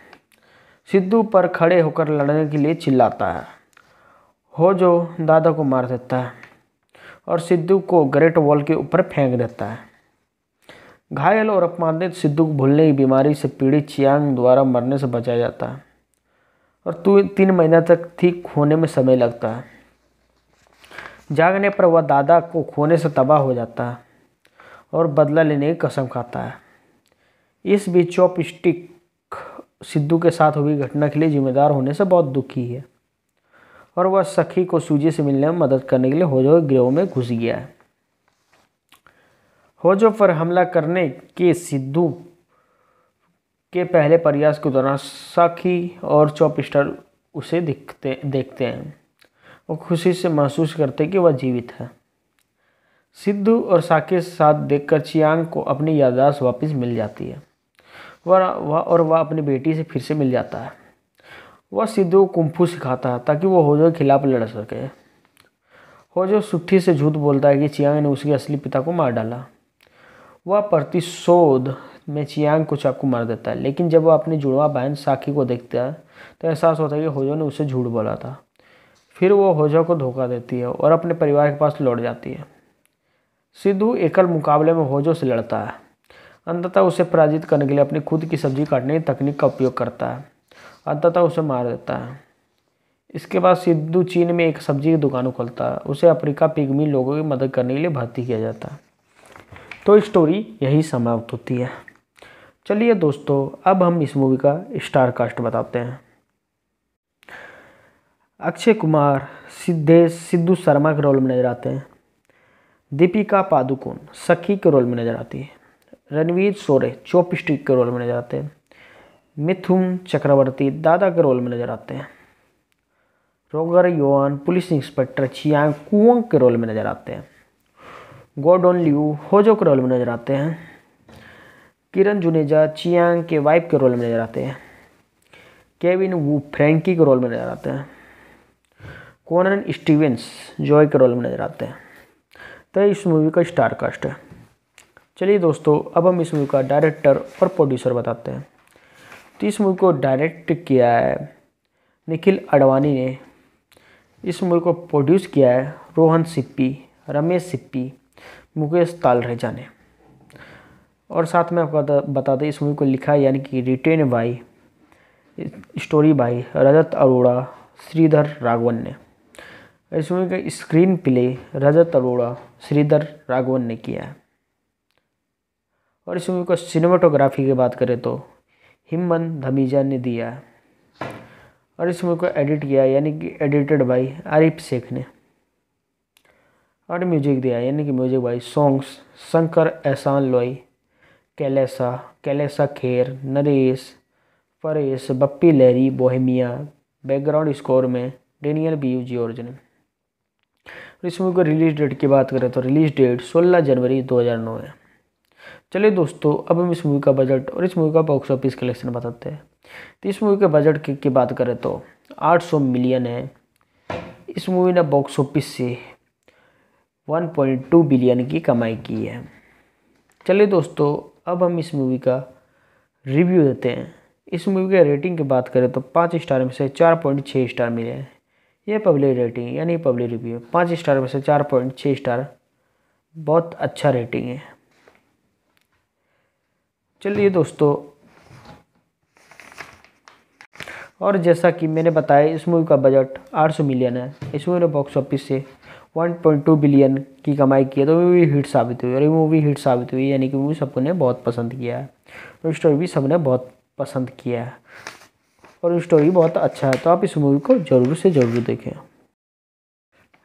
Speaker 1: सिद्धू पर खड़े होकर लड़ने के लिए चिल्लाता है होजो दादा को मार देता है और सिद्धू को ग्रेट वॉल के ऊपर फेंक देता है घायल और अपमानित सिद्धू को भूलने की बीमारी से पीड़ित चियांग द्वारा मरने से बचाया जाता है और तीन महीना तक ठीक होने में समय लगता है जागने पर वह दादा को खोने से तबाह हो जाता है और बदला लेने की कसम खाता है इस बीच चॉप स्टिक सिद्धू के साथ हुई घटना के लिए जिम्मेदार होने से बहुत दुखी है और वह सखी को सूजी से मिलने में मदद करने के लिए होजो गिरोह में घुस गया है होजो पर हमला करने के सिद्धू के पहले प्रयास के दौरान साखी और चौपस्टर उसे दिखते देखते हैं वो खुशी से महसूस करते कि वह जीवित है सिद्धू और साकी साथ देखकर चियांग को अपनी याददाश्त वापस मिल जाती है वह वह और वह अपनी बेटी से फिर से मिल जाता है वह सिद्धू कुंफू सिखाता है ताकि वो होजो के खिलाफ लड़ सके होजो सुट्ठी से झूठ बोलता है कि चियांग ने उसके असली पिता को मार डाला वह प्रतिशोध में चियांग को चाकू मार देता है लेकिन जब वह अपनी जुड़वा बहन साखी को देखता है तो एहसास होता है कि होजो ने उसे झूठ बोला था फिर वो होजो को धोखा देती है और अपने परिवार के पास लौट जाती है सिद्धू एकल मुकाबले में होजो से लड़ता है अंततः उसे पराजित करने के लिए अपनी खुद की सब्जी काटने की तकनीक का उपयोग करता है अंततः उसे मार देता है इसके बाद सिद्धू चीन में एक सब्जी की दुकान खोलता है उसे अफ्रीका पिगमी लोगों की मदद करने के लिए भर्ती किया जाता है तो स्टोरी यही समाप्त होती है चलिए दोस्तों अब हम इस मूवी का स्टार कास्ट बताते हैं अक्षय कुमार सिद्धेश सिद्धू शर्मा के रोल में नजर आते हैं दीपिका पादुकोण सखी के रोल में नजर आती है रणवीर सोरे चॉप स्टिक के रोल में नजर आते हैं मिथुन चक्रवर्ती दादा के रोल में नजर आते हैं रोगर योन पुलिस इंस्पेक्टर छियांग कुओंग के रोल में नजर आते हैं गोडोन लियू होजो के रोल में नजर आते हैं किरण जुनेजा चियांग के वाइफ के रोल में नजर आते हैं केविन वू फ्रेंकी के रोल में नजर आते हैं कोनन स्टीवेंस जॉय के रोल में नजर आते हैं तो इस मूवी का स्टार कास्ट है चलिए दोस्तों अब हम इस मूवी का डायरेक्टर और प्रोड्यूसर बताते हैं तो इस मूवी को डायरेक्ट किया है निखिल अडवाणी ने इस मूवी को प्रोड्यूस किया है रोहन सिप्पी रमेश सिप्पी मुकेश तालरेजा ने और साथ में आपको बता दें इस मूवी को लिखा यानी कि written by story by Rajat Arora Shridhar Raghavan ने इस मूवी का स्क्रीन प्ले रजत अरोड़ा श्रीधर राघवन ने किया है और इस मूवी को सिनेमाटोग्राफी की बात करें तो हिम्मन धमीजा ने दिया है और इस मूवी को एडिट किया यानी कि एडिटेड बाई आरिफ शेख ने और म्यूजिक दिया यानी कि music by songs Shankar Ehsaan Loy कैलेसा कैलेसा Kher Naresh Paresh Bappi Lahiri Bohemia background score में डेनियल बीयू जॉर्ज ने और इस मूवी को रिलीज डेट की बात करें तो रिलीज डेट 16 जनवरी 2009 है चलिए दोस्तों अब हम इस मूवी का बजट और इस मूवी का बॉक्स ऑफिस कलेक्शन बताते हैं तो इस मूवी के बजट की, की बात करें तो 800 मिलियन है इस मूवी ने बॉक्स ऑफिस से 1.2 बिलियन की कमाई की है चलिए दोस्तों अब हम इस मूवी का रिव्यू देते हैं इस मूवी के रेटिंग की बात करें तो पाँच स्टार में से चार पॉइंट छः स्टार मिले हैं ये पब्लिक रेटिंग यानी पब्लिक रिव्यू पाँच स्टार में से चार पॉइंट छः स्टार बहुत अच्छा रेटिंग है चलिए दोस्तों और जैसा कि मैंने बताया इस मूवी का बजट 800 मिलियन है इस मूवी ने बॉक्स ऑफिस से 1.2 बिलियन की कमाई की है तो मूवी हिट साबित हुई और ये मूवी हिट साबित हुई यानी कि मूवी ने बहुत पसंद किया है और तो स्टोरी भी सबने बहुत पसंद किया है और स्टोरी बहुत अच्छा है तो आप इस मूवी को ज़रूर से ज़रूर देखें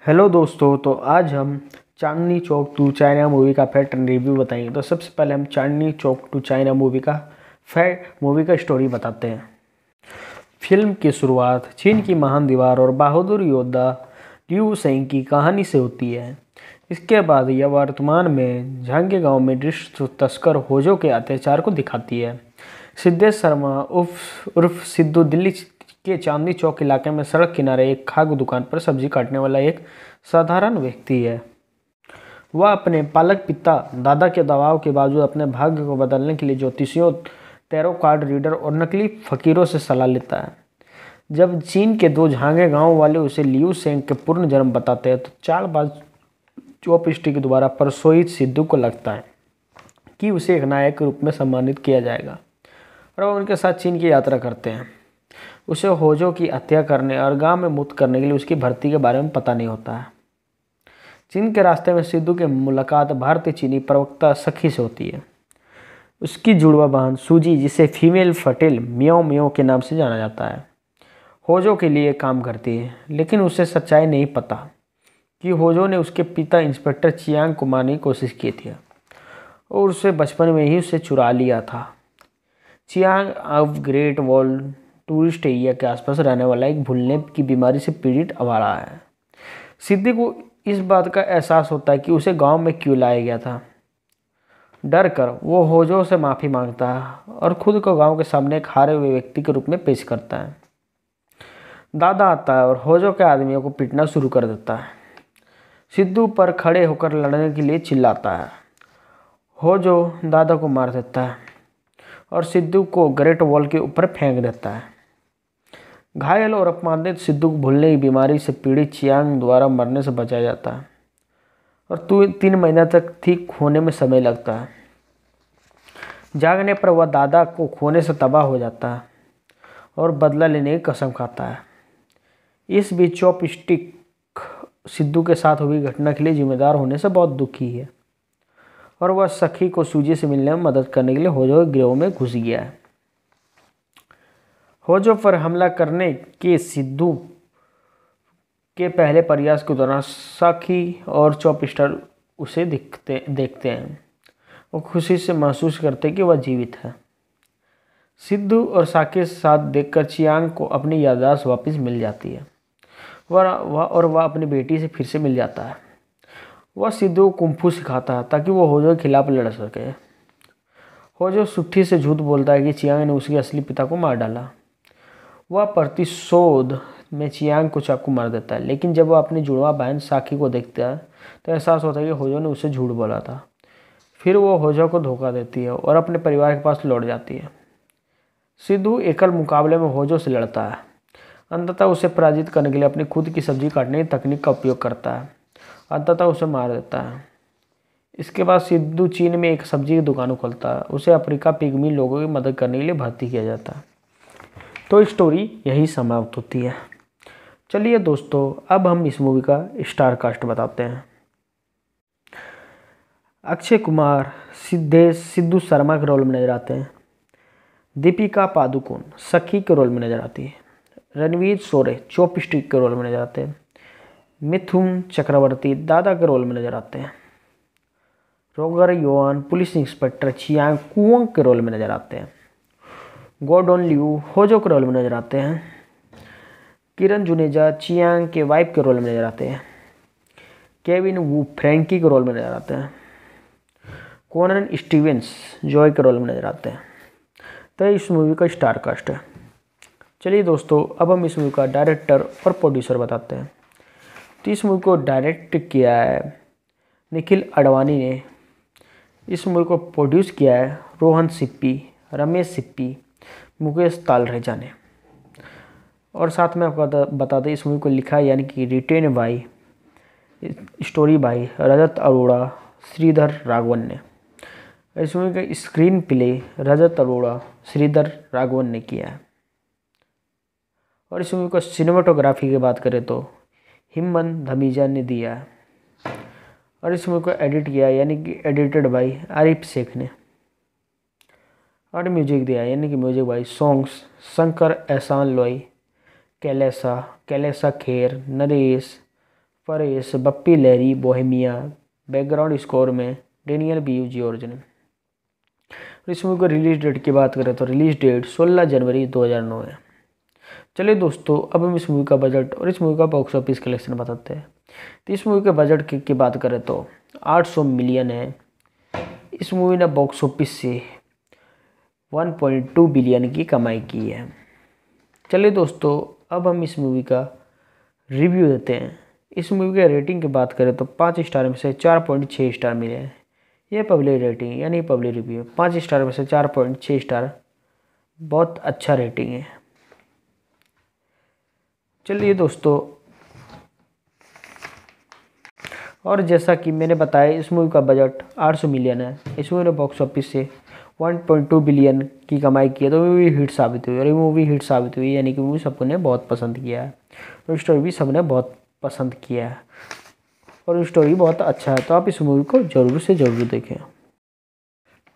Speaker 1: हेलो दोस्तों तो आज हम Chandni Chowk to China movie का फैक्ट एंड रिव्यू बताएंगे तो सबसे पहले हम Chandni Chowk to China movie का फैक्ट मूवी का स्टोरी बताते हैं फिल्म की शुरुआत चीन की महान दीवार और बहादुर योद्धा ल्यू सेंग की कहानी से होती है इसके बाद यह वर्तमान में झांगे गांव में दृश्य तस्कर होजो के अत्याचार को दिखाती है सिद्धेश शर्मा उर्फ उर्फ सिद्धू दिल्ली के चांदनी चौक इलाके में सड़क किनारे एक खाग दुकान पर सब्जी काटने वाला एक साधारण व्यक्ति है वह अपने पालक पिता दादा के दबाव के बावजूद अपने भाग्य को बदलने के लिए ज्योतिषियों टैरो कार्ड रीडर और नकली फकीरों से सलाह लेता है जब चीन के दो झांगे गांव वाले उसे लियू सेंग के पूर्ण जन्म बताते हैं तो चार बार चोप स्टिक द्वारा परसोई सिद्धू को लगता है कि उसे एक नायक के रूप में सम्मानित किया जाएगा और वह उनके साथ चीन की यात्रा करते हैं उसे होजो की हत्या करने और गांव में मुक्त करने के लिए उसकी भर्ती के बारे में पता नहीं होता है चीन के रास्ते में सिद्धू की मुलाकात भारतीय चीनी प्रवक्ता सखी से होती है उसकी जुड़वा बहन सूजी जिसे फीमेल फटेल म्यो म्यो के नाम से जाना जाता है होजो के लिए काम करती है लेकिन उसे सच्चाई नहीं पता कि होजो ने उसके पिता इंस्पेक्टर चियांग को मारने की कोशिश की थी और उसे बचपन में ही उसे चुरा लिया था चियांग अब ग्रेट वॉल टूरिस्ट एरिया के आसपास रहने वाला एक भूलने की बीमारी से पीड़ित आवारा है सिद्धि को इस बात का एहसास होता है कि उसे गांव में क्यों लाया गया था डर कर वो होजो से माफ़ी मांगता है और खुद को गांव के सामने एक हारे हुए व्यक्ति के रूप में पेश करता है दादा आता है और होजो के आदमियों को पीटना शुरू कर देता है सिद्धू पर खड़े होकर लड़ने के लिए चिल्लाता है होजो दादा को मार देता है और सिद्धू को ग्रेट वॉल के ऊपर फेंक देता है घायल और अपमानित सिद्धू को भूलने की बीमारी से पीड़ित चियांग द्वारा मरने से बचाया जाता है और तू तीन महीना तक ठीक होने में समय लगता है जागने पर वह दादा को खोने से तबाह हो जाता है और बदला लेने की कसम खाता है इस बीच चौप स्टिक सिद्धू के साथ हुई घटना के लिए जिम्मेदार होने से बहुत दुखी है और वह सखी को सूजी से मिलने में मदद करने के लिए हो जाए गिरोह में घुस गया है होजो पर हमला करने के सिद्धू के पहले प्रयास के दौरान साखी और चौपिस्टर उसे दिखते देखते हैं वो खुशी से महसूस करते कि वह जीवित है सिद्धू और साकी साथ देखकर चियांग को अपनी याददाश्त वापस मिल जाती है वह वह और वह अपनी बेटी से फिर से मिल जाता है वह सिद्धू को कुंफू सिखाता है ताकि वह होजो के खिलाफ लड़ सके होजो सुट्ठी से झूठ बोलता है कि चियांग ने उसके असली पिता को मार डाला वह प्रतिशोध में चियांग को चाकू मार देता है लेकिन जब वह अपनी जुड़वा बहन साखी को देखता है तो एहसास होता है कि होजो ने उसे झूठ बोला था फिर वो होजो को धोखा देती है और अपने परिवार के पास लौट जाती है सिद्धू एकल मुकाबले में होजो से लड़ता है अंततः उसे पराजित करने के लिए अपनी खुद की सब्जी काटने की तकनीक का उपयोग करता है अंततः उसे मार देता है इसके बाद सिद्धू चीन में एक सब्जी की दुकान खोलता है उसे अफ्रीका पिगमी लोगों की मदद करने के लिए भर्ती किया जाता है तो स्टोरी यही समाप्त होती है चलिए दोस्तों अब हम इस मूवी का स्टार कास्ट बताते हैं अक्षय कुमार सिद्धेश सिद्धू शर्मा के रोल में नजर आते हैं दीपिका पादुकोण सखी के रोल में नजर आती है रणवीर सोरे चॉप के रोल में नजर आते हैं मिथुन चक्रवर्ती दादा के रोल में नजर आते हैं रोगर योन पुलिस इंस्पेक्टर छियांग कुओं के रोल में नजर आते हैं गोडोन लियू होजो के रोल में नजर आते हैं किरण जुनेजा चियांग के वाइफ के रोल में नजर आते हैं केविन वू फ्रेंकी के रोल में नजर आते हैं कोनन स्टीवेंस जॉय के रोल में नजर आते हैं तो इस मूवी का स्टार कास्ट है चलिए दोस्तों अब हम इस मूवी का डायरेक्टर और प्रोड्यूसर बताते हैं तो इस मूवी को डायरेक्ट किया है निखिल अडवाणी ने इस मूवी को प्रोड्यूस किया है रोहन सिप्पी रमेश सिप्पी मुकेश तालरेजा ने और साथ में आपको बता दें इस मूवी को लिखा यानी कि written by story by Rajat Arora Shridhar Raghavan ने इस मूवी का स्क्रीन प्ले रजत अरोड़ा श्रीधर राघवन ने किया है और इस मूवी को सिनेमाटोग्राफी की बात करें तो हिमन धमीजा ने दिया है और इस मूवी को एडिट किया यानी कि एडिटेड बाई आरिफ शेख ने और म्यूजिक दिया यानी कि music by songs Shankar Ehsaan Loy कैलेसा कैलेसा Kher Naresh Paresh Bappi Lahiri Bohemia background score में डेनियल बी जी ने इस मूवी को रिलीज डेट की बात करें तो रिलीज डेट 16 जनवरी 2009 है चलिए दोस्तों अब हम इस मूवी का बजट और इस मूवी का बॉक्स ऑफिस कलेक्शन बताते हैं तो इस मूवी के बजट की, की बात करें तो 800 मिलियन है इस मूवी ने बॉक्स ऑफिस से 1.2 बिलियन की कमाई की है चलिए दोस्तों अब हम इस मूवी का रिव्यू देते हैं इस मूवी के रेटिंग की बात करें तो पाँच स्टार में से चार पॉइंट छः स्टार मिले हैं यह पब्लिक रेटिंग यानी पब्लिक रिव्यू पाँच स्टार में से चार पॉइंट छः स्टार बहुत अच्छा रेटिंग है चलिए दोस्तों और जैसा कि मैंने बताया इस मूवी का बजट 800 मिलियन है इस मूवी ने बॉक्स ऑफिस से 1.2 बिलियन की कमाई की है तो मूवी हिट साबित हुई और ये मूवी हिट साबित हुई यानी कि मूवी सबने बहुत पसंद किया है और तो स्टोरी भी सबने बहुत पसंद किया है और स्टोरी बहुत अच्छा है तो आप इस मूवी को ज़रूर से ज़रूर देखें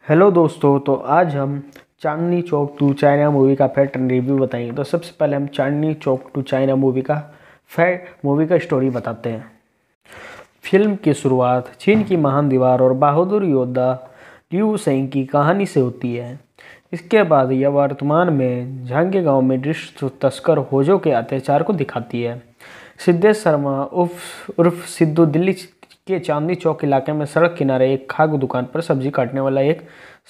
Speaker 1: हेलो दोस्तों तो आज हम Chandni Chowk to China movie का फैक्ट रिव्यू बताएंगे तो सबसे पहले हम Chandni Chowk to China movie का फैक्ट मूवी का स्टोरी बताते हैं फिल्म की शुरुआत चीन की महान दीवार और बहादुर योद्धा ड्यू सेंग की कहानी से होती है इसके बाद यह वर्तमान में झांगे गांव में दृश्य तस्कर होजो के अत्याचार को दिखाती है सिद्धेश शर्मा उर्फ उर्फ सिद्धू दिल्ली के चांदनी चौक इलाके में सड़क किनारे एक खाग दुकान पर सब्जी काटने वाला एक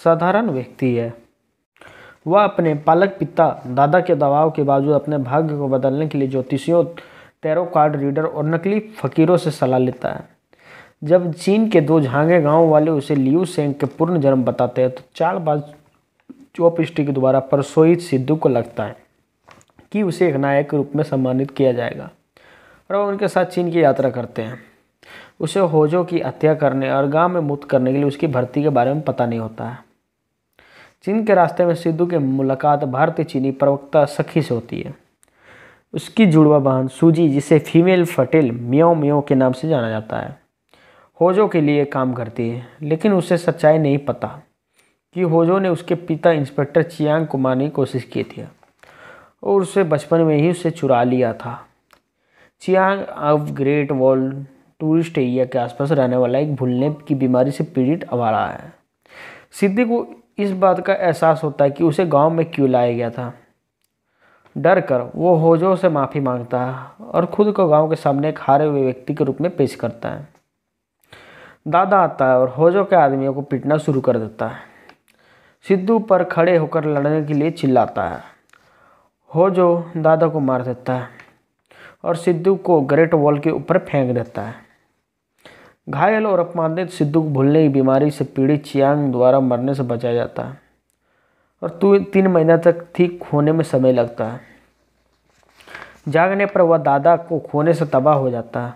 Speaker 1: साधारण व्यक्ति है वह अपने पालक पिता दादा के दबाव के बावजूद अपने भाग्य को बदलने के लिए ज्योतिषियों टैरो कार्ड रीडर और नकली फकीरों से सलाह लेता है जब चीन के दो झांगे गांव वाले उसे लियू सेंग के पूर्ण जन्म बताते हैं तो चार बार चॉप के द्वारा परसोई सिद्धू को लगता है कि उसे एक नायक के रूप में सम्मानित किया जाएगा और वह उनके साथ चीन की यात्रा करते हैं उसे होजो की हत्या करने और गांव में मुक्त करने के लिए उसकी भर्ती के बारे में पता नहीं होता है चीन के रास्ते में सिद्धू की मुलाकात भारतीय चीनी प्रवक्ता सखी से होती है उसकी जुड़वा बहन सूजी जिसे फीमेल फटेल म्यो म्यो के नाम से जाना जाता है होजो के लिए काम करती है लेकिन उसे सच्चाई नहीं पता कि होजो ने उसके पिता इंस्पेक्टर चियांग को मारने की कोशिश की थी और उसे बचपन में ही उसे चुरा लिया था चियांग अब ग्रेट वॉल टूरिस्ट एरिया के आसपास रहने वाला एक भूलने की बीमारी से पीड़ित आवारा है सिद्धि को इस बात का एहसास होता है कि उसे गांव में क्यों लाया गया था डर कर वो होजो से माफ़ी मांगता है और खुद को गांव के सामने एक हारे हुए व्यक्ति के रूप में पेश करता है दादा आता है और होजो के आदमियों को पीटना शुरू कर देता है सिद्धू पर खड़े होकर लड़ने के लिए चिल्लाता है होजो दादा को मार देता है और सिद्धू को ग्रेट वॉल के ऊपर फेंक देता है घायल और अपमानित सिद्धू को भूलने की बीमारी से पीड़ित चियांग द्वारा मरने से बचाया जाता है और तू तीन महीना तक ठीक होने में समय लगता है जागने पर वह दादा को खोने से तबाह हो जाता है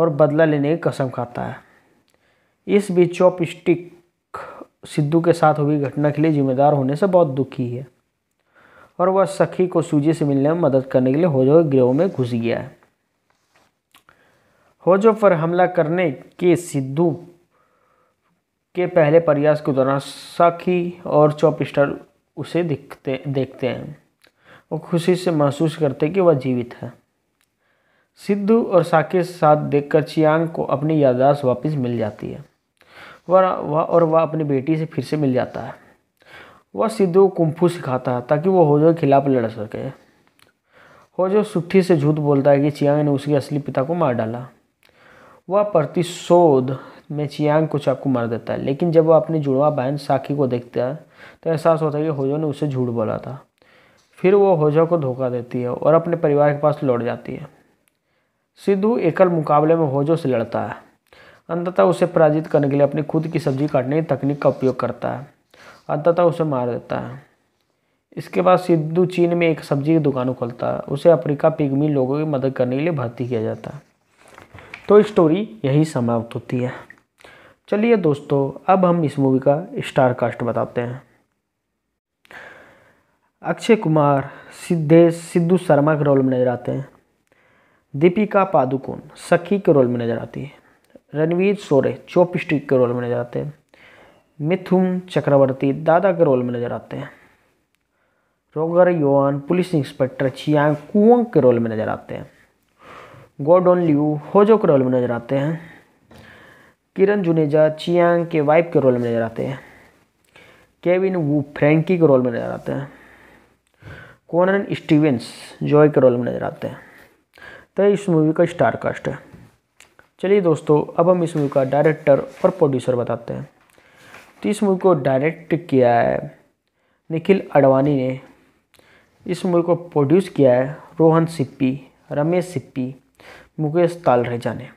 Speaker 1: और बदला लेने की कसम खाता है इस बीच चॉप स्टिक सिद्धू के साथ हुई घटना के लिए जिम्मेदार होने से बहुत दुखी है और वह सखी को सूजी से मिलने में मदद करने के लिए होजो गिरोह में घुस गया है होजो पर हमला करने के सिद्धू के पहले प्रयास के दौरान साखी और चौपस्टर उसे दिखते देखते हैं वो खुशी से महसूस करते कि वह जीवित है सिद्धू और साकेत साथ देखकर चियांग को अपनी याददाश्त वापस मिल जाती है वह वह और वह अपनी बेटी से फिर से मिल जाता है वह सिद्धू को कुंफू सिखाता है ताकि वो होजो के खिलाफ लड़ सके होजो सुट्ठी से झूठ बोलता है कि चियांग ने उसके असली पिता को मार डाला वह प्रतिशोध में चियांग को चाकू मार देता है लेकिन जब वह अपनी जुड़वा बहन साखी को देखता है तो एहसास होता है कि होजो ने उसे झूठ बोला था फिर वो होजो को धोखा देती है और अपने परिवार के पास लौट जाती है सिद्धू एकल मुकाबले में होजो से लड़ता है अंततः उसे पराजित करने के लिए अपनी खुद की सब्जी काटने की तकनीक का उपयोग करता है अंततः उसे मार देता है इसके बाद सिद्धू चीन में एक सब्जी की दुकान खोलता है उसे अफ्रीका पिगमी लोगों की मदद करने के लिए भर्ती किया जाता है तो स्टोरी यही समाप्त होती है चलिए दोस्तों अब हम इस मूवी का स्टार कास्ट बताते हैं अक्षय कुमार सिद्धेश सिद्धू शर्मा के रोल में नजर आते हैं दीपिका पादुकोण सखी के रोल में नजर आती है रणवीर सोरे चॉप स्टिक के रोल में नजर आते हैं मिथुन चक्रवर्ती दादा के रोल में नजर आते हैं रोगर योन पुलिस इंस्पेक्टर छियांग कुओंग के रोल में नजर आते हैं गोडोन लियू होजो के रोल में नजर आते हैं किरण जुनेजा चियांग के वाइफ के रोल में नजर आते हैं केविन वू फ्रेंकी के रोल में नजर आते हैं कोनन स्टीवेंस जॉय के रोल में नजर आते हैं तो इस मूवी का स्टार कास्ट है चलिए दोस्तों अब हम इस मूवी का डायरेक्टर और प्रोड्यूसर बताते हैं तो इस मूवी को डायरेक्ट किया है निखिल अडवाणी ने इस मूवी को प्रोड्यूस किया है रोहन सिप्पी रमेश सिप्पी मुकेश तालरेजा ने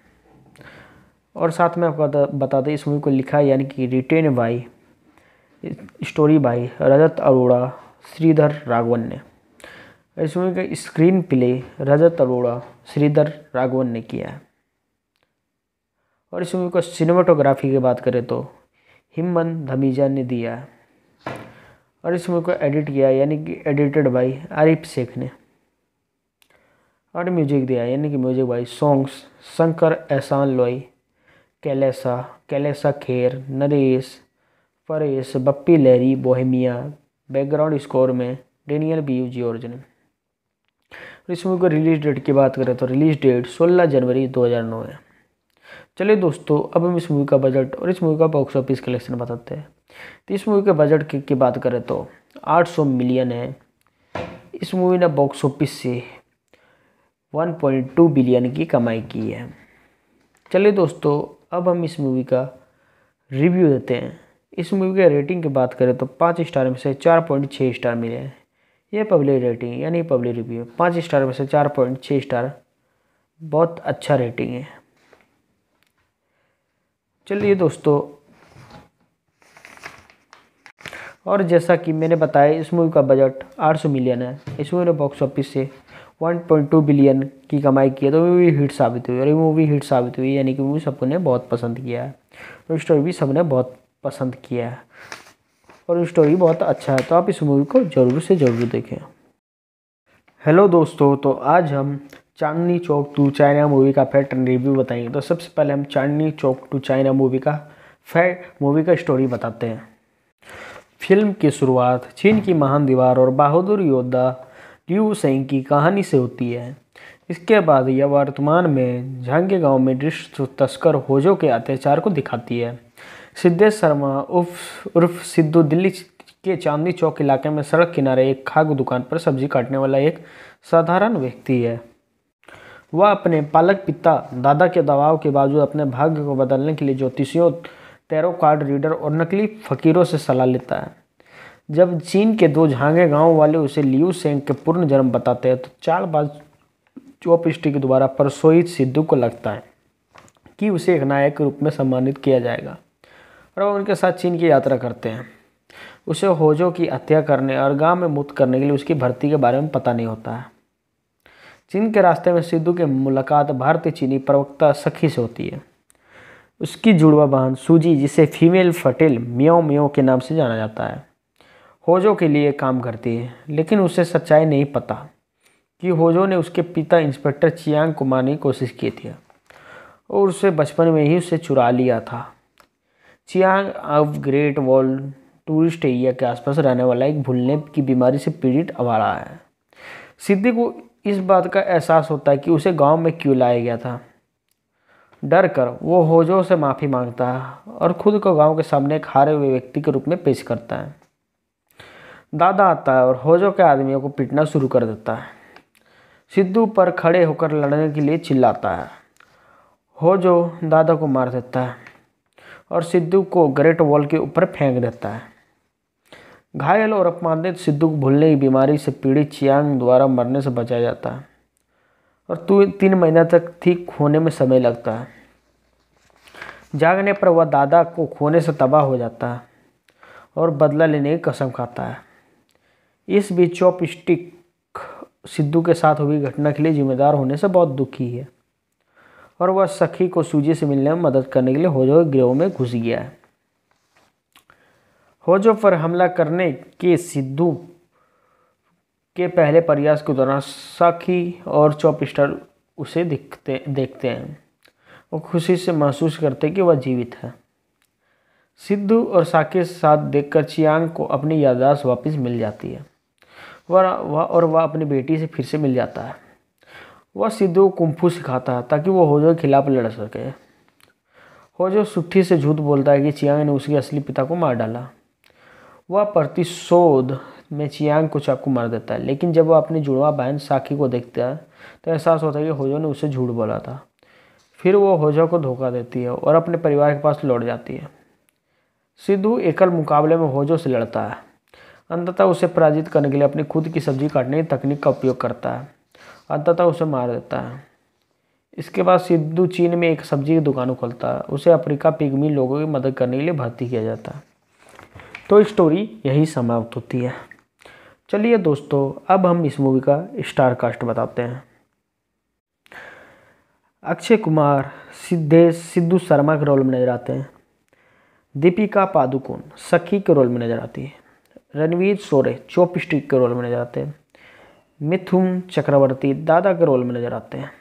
Speaker 1: और साथ में आपको बता दें इस मूवी को लिखा है यानी कि written by story by Rajat Arora Shridhar Raghavan ने इस मूवी का स्क्रीन प्ले रजत अरोड़ा श्रीधर राघवन ने किया है और इस मूवी को सिनेमाटोग्राफी की बात करें तो हिमन धमीजा ने दिया है और इस मूवी को एडिट किया यानी कि एडिटेड बाई आरिफ शेख ने और म्यूजिक दिया यानी कि music by songs Shankar Ehsaan Loy कैलेसा कैलेसा Kher Naresh Paresh Bappi Lahiri Bohemia background score में डेनियल बीव जॉर्ज ने इस मूवी को रिलीज डेट की बात करें तो रिलीज डेट 16 जनवरी 2009 है चलिए दोस्तों अब हम इस मूवी का बजट और इस मूवी का बॉक्स ऑफिस कलेक्शन बताते हैं तो इस मूवी के बजट की, की बात करें तो 800 मिलियन है इस मूवी ने बॉक्स ऑफिस से 1.2 बिलियन की कमाई की है चलिए दोस्तों अब हम इस मूवी का रिव्यू देते हैं इस मूवी के रेटिंग की बात करें तो पाँच स्टार में से चार पॉइंट छः स्टार मिले हैं यह पब्लिक रेटिंग यानी पब्लिक रिव्यू पाँच स्टार में से चार पॉइंट छः स्टार बहुत अच्छा रेटिंग है चलिए दोस्तों और जैसा कि मैंने बताया इस मूवी का बजट 800 मिलियन है इस मूवी ने बॉक्स ऑफिस से 1.2 बिलियन की कमाई की है तो मूवी हिट साबित हुई और ये मूवी हिट साबित हुई यानी कि मूवी ने बहुत पसंद किया है और स्टोरी भी सबने बहुत पसंद किया है और स्टोरी बहुत अच्छा है तो आप इस मूवी को ज़रूर से ज़रूर देखें हेलो दोस्तों तो आज हम Chandni Chowk to China movie का फैक्ट एंड रिव्यू बताएंगे तो सबसे पहले हम Chandni Chowk to China movie का फैक्ट मूवी का स्टोरी बताते हैं फिल्म की शुरुआत चीन की महान दीवार और बहादुर योद्धा ल्यू सेंग की कहानी से होती है इसके बाद यह वर्तमान में झांगे गांव में दृष्ट तस्कर होजो के अत्याचार को दिखाती है सिद्धेश शर्मा उर्फ उर्फ सिद्धू दिल्ली के चांदनी चौक इलाके में सड़क किनारे एक खाग दुकान पर सब्जी काटने वाला एक साधारण व्यक्ति है वह अपने पालक पिता दादा के दबाव के बावजूद अपने भाग्य को बदलने के लिए ज्योतिषियों टैरो कार्ड रीडर और नकली फकीरों से सलाह लेता है जब चीन के दो झांगे गांव वाले उसे लियू सेंग के पूर्ण जन्म बताते हैं तो चार बार के द्वारा परसोई सिद्धू को लगता है कि उसे एक नायक के रूप में सम्मानित किया जाएगा और वह उनके साथ चीन की यात्रा करते हैं उसे होजो की हत्या करने और गांव में मुक्त करने के लिए उसकी भर्ती के बारे में पता नहीं होता है चीन के रास्ते में सिद्धू की मुलाकात भारतीय चीनी प्रवक्ता सखी से होती है उसकी जुड़वा बहन सूजी जिसे फीमेल फटेल म्यो म्यो के नाम से जाना जाता है होजो के लिए काम करती है लेकिन उसे सच्चाई नहीं पता कि होजो ने उसके पिता इंस्पेक्टर चियांग को मारने की कोशिश की थी और उसे बचपन में ही उसे चुरा लिया था चियांग अब ग्रेट वॉल टूरिस्ट एरिया के आसपास रहने वाला एक भूलने की बीमारी से पीड़ित आवारा है सिद्धि को इस बात का एहसास होता है कि उसे गांव में क्यों लाया गया था डर कर वो होजो से माफ़ी मांगता है और खुद को गांव के सामने एक हारे हुए व्यक्ति के रूप में पेश करता है दादा आता है और होजो के आदमियों को पीटना शुरू कर देता है सिद्धू पर खड़े होकर लड़ने के लिए चिल्लाता है होजो दादा को मार देता है और सिद्धू को ग्रेट वॉल के ऊपर फेंक देता है घायल और अपमानित सिद्धू को भूलने की बीमारी से पीड़ित चियांग द्वारा मरने से बचाया जाता है और तू तीन महीना तक ठीक होने में समय लगता है जागने पर वह दादा को खोने से तबाह हो जाता है और बदला लेने की कसम खाता है इस बीच चौप स्टिक सिद्धू के साथ हुई घटना के लिए जिम्मेदार होने से बहुत दुखी है और वह सखी को सूजी से मिलने में मदद करने के लिए हो गिरोह में घुस गया है होजो पर हमला करने के सिद्धू के पहले प्रयास के दौरान साखी और चौपिस्टर उसे दिखते देखते हैं वो खुशी से महसूस करते कि वह जीवित है सिद्धू और साखी साथ देखकर चियांग को अपनी याददाश्त वापस मिल जाती है वह वह और वह अपनी बेटी से फिर से मिल जाता है वह सिद्धू को कुंफू सिखाता है ताकि वह होजो के खिलाफ लड़ सके होजो सुट्ठी से झूठ बोलता है कि चियांग ने उसके असली पिता को मार डाला वह प्रतिशोध में चियांग कुछ आपको मार देता है लेकिन जब वह अपनी जुड़वा बहन साखी को देखता है तो एहसास होता है कि होजो ने उसे झूठ बोला था फिर वो होजो को धोखा देती है और अपने परिवार के पास लौट जाती है सिद्धू एकल मुकाबले में होजो से लड़ता है अंततः उसे पराजित करने के लिए अपनी खुद की सब्जी काटने की तकनीक का उपयोग करता है अंततः उसे मार देता है इसके बाद सिद्धू चीन में एक सब्जी की दुकान खोलता है उसे अफ्रीका पिगमी लोगों की मदद करने के लिए भर्ती किया जाता है तो स्टोरी यही समाप्त होती है चलिए दोस्तों अब हम इस मूवी का स्टार कास्ट बताते हैं अक्षय कुमार सिद्धेश सिद्धू शर्मा के रोल में नजर आते हैं दीपिका पादुकोण सखी के रोल में नजर आती है रणवीर सोरे चौपस्टिक के रोल में नजर आते हैं मिथुन चक्रवर्ती दादा के रोल में नजर आते हैं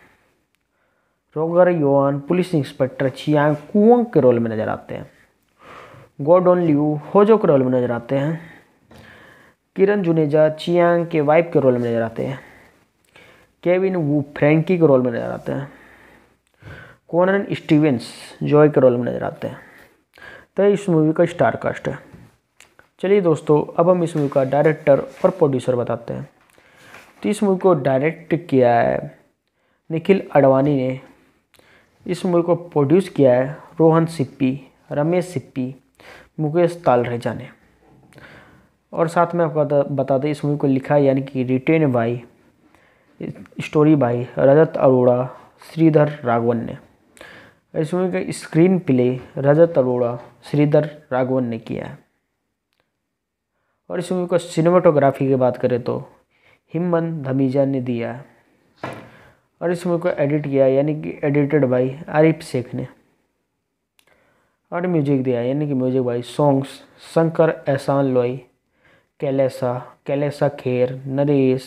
Speaker 1: रोगर योन पुलिस इंस्पेक्टर छियांग कुओं के रोल में नजर आते हैं गोडोन ल्यू होजो के रोल में नजर आते हैं किरण जुनेजा चियांग के वाइफ के रोल में नजर आते हैं केविन वू फ्रेंकी के रोल में नजर आते हैं कॉनन स्टीवेंस जॉय के रोल में नजर आते हैं तो इस मूवी का स्टार कास्ट है चलिए दोस्तों अब हम इस मूवी का डायरेक्टर और प्रोड्यूसर बताते हैं तो इस मूवी को डायरेक्ट किया है निखिल अडवाणी ने इस मूवी को प्रोड्यूस किया है रोहन सिप्पी रमेश सिप्पी मुकेश तालरेजा ने और साथ में आपको बता दें इस मूवी को लिखा यानी कि written by story by Rajat Arora Shridhar Raghavan ने इस मूवी का स्क्रीन प्ले रजत अरोड़ा श्रीधर राघवन ने किया है और इस मूवी को सिनेमाटोग्राफी की बात करें तो हिमन धमीजा ने दिया है और इस मूवी को एडिट किया यानी कि एडिटेड बाई आरिफ शेख ने और म्यूजिक दिया यानी कि music wise songs Shankar Ehsaan Loy कैलेसा कैलेसा Kher Naresh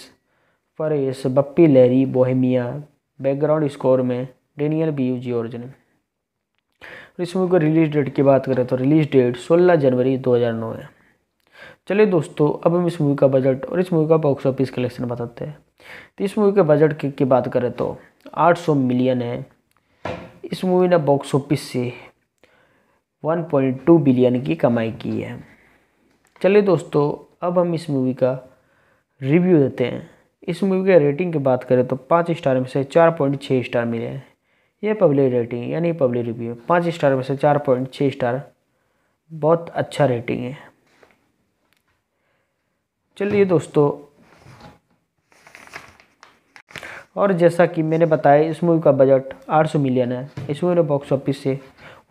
Speaker 1: Paresh Bappi Lahiri Bohemia background score में डेनियल बी यू जॉर्ज ने इस मूवी को रिलीज डेट की बात करें तो रिलीज डेट 16 जनवरी 2009 है चलिए दोस्तों अब हम इस मूवी का बजट और इस मूवी का बॉक्स ऑफिस कलेक्शन बताते हैं तो इस मूवी के बजट की, की बात करें तो 800 मिलियन है इस मूवी ने बॉक्स ऑफिस से 1.2 बिलियन की कमाई की है चलिए दोस्तों अब हम इस मूवी का रिव्यू देते हैं इस मूवी के रेटिंग की बात करें तो पाँच स्टार में से चार पॉइंट छः स्टार मिले हैं ये पब्लिक रेटिंग यानी पब्लिक रिव्यू पाँच स्टार में से चार पॉइंट छः स्टार बहुत अच्छा रेटिंग है चलिए दोस्तों और जैसा कि मैंने बताया इस मूवी का बजट 800 मिलियन है इस मूवी ने बॉक्स ऑफिस से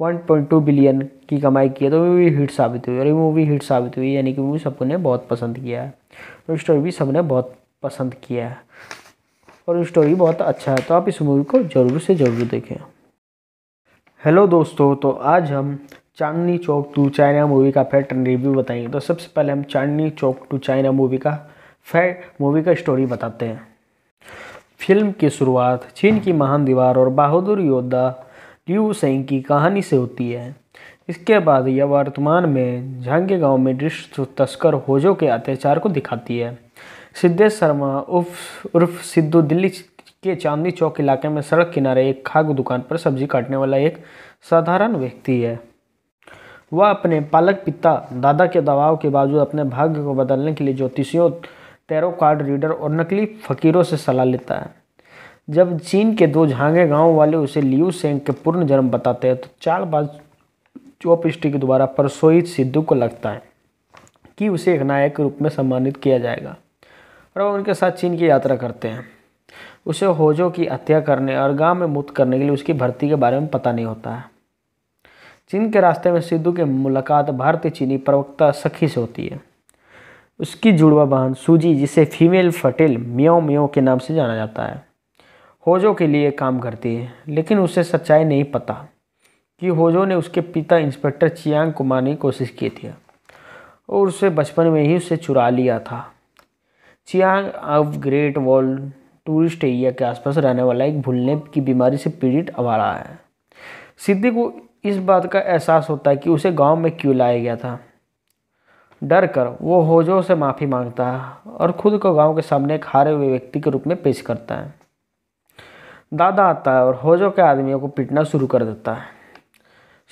Speaker 1: 1.2 बिलियन की कमाई की है तो मूवी हिट साबित हुई और ये मूवी हिट साबित हुई यानी कि मूवी सबने बहुत पसंद किया है और तो स्टोरी भी सबने बहुत पसंद किया है और स्टोरी बहुत अच्छा है तो आप इस मूवी को ज़रूर से ज़रूर देखें हेलो दोस्तों तो आज हम Chandni Chowk to China movie का पैटर्न रिव्यू बताएंगे तो सबसे पहले हम Chandni Chowk to China movie का फैट मूवी का स्टोरी बताते हैं फिल्म की शुरुआत चीन की महान दीवार और बहादुर योद्धा ट्यू सेंग की कहानी से होती है इसके बाद यह वर्तमान में झांगे गांव में दृश्य तस्कर होजो के अत्याचार को दिखाती है सिद्धेश शर्मा उर्फ उर्फ सिद्धू दिल्ली के चांदनी चौक इलाके में सड़क किनारे एक खाग दुकान पर सब्जी काटने वाला एक साधारण व्यक्ति है वह अपने पालक पिता दादा के दबाव के बावजूद अपने भाग्य को बदलने के लिए ज्योतिषियों टैरो कार्ड रीडर और नकली फकीरों से सलाह लेता है जब चीन के दो झांगे गांव वाले उसे लियू सेंग के पूर्ण जन्म बताते हैं तो चार चौप स्टिक द्वारा परसोई सिद्धू को लगता है कि उसे एक नायक के रूप में सम्मानित किया जाएगा और वह उनके साथ चीन की यात्रा करते हैं उसे होजो की हत्या करने और गांव में मुक्त करने के लिए उसकी भर्ती के बारे में पता नहीं होता है चीन के रास्ते में सिद्धू की मुलाकात भारतीय चीनी प्रवक्ता सखी से होती है उसकी जुड़वा बहन सूजी जिसे फीमेल फटेल म्यो म्यो के नाम से जाना जाता है होजो के लिए काम करती है लेकिन उसे सच्चाई नहीं पता कि होजो ने उसके पिता इंस्पेक्टर चियांग को मारने की कोशिश की थी और उसे बचपन में ही उसे चुरा लिया था चियांग अब ग्रेट वॉल टूरिस्ट एरिया के आसपास रहने वाला एक भूलने की बीमारी से पीड़ित आवारा है सिद्धि को इस बात का एहसास होता है कि उसे गांव में क्यों लाया गया था डर कर वो होजो से माफ़ी मांगता है और खुद को गांव के सामने एक हारे हुए व्यक्ति के रूप में पेश करता है दादा आता है और होजो के आदमियों को पीटना शुरू कर देता है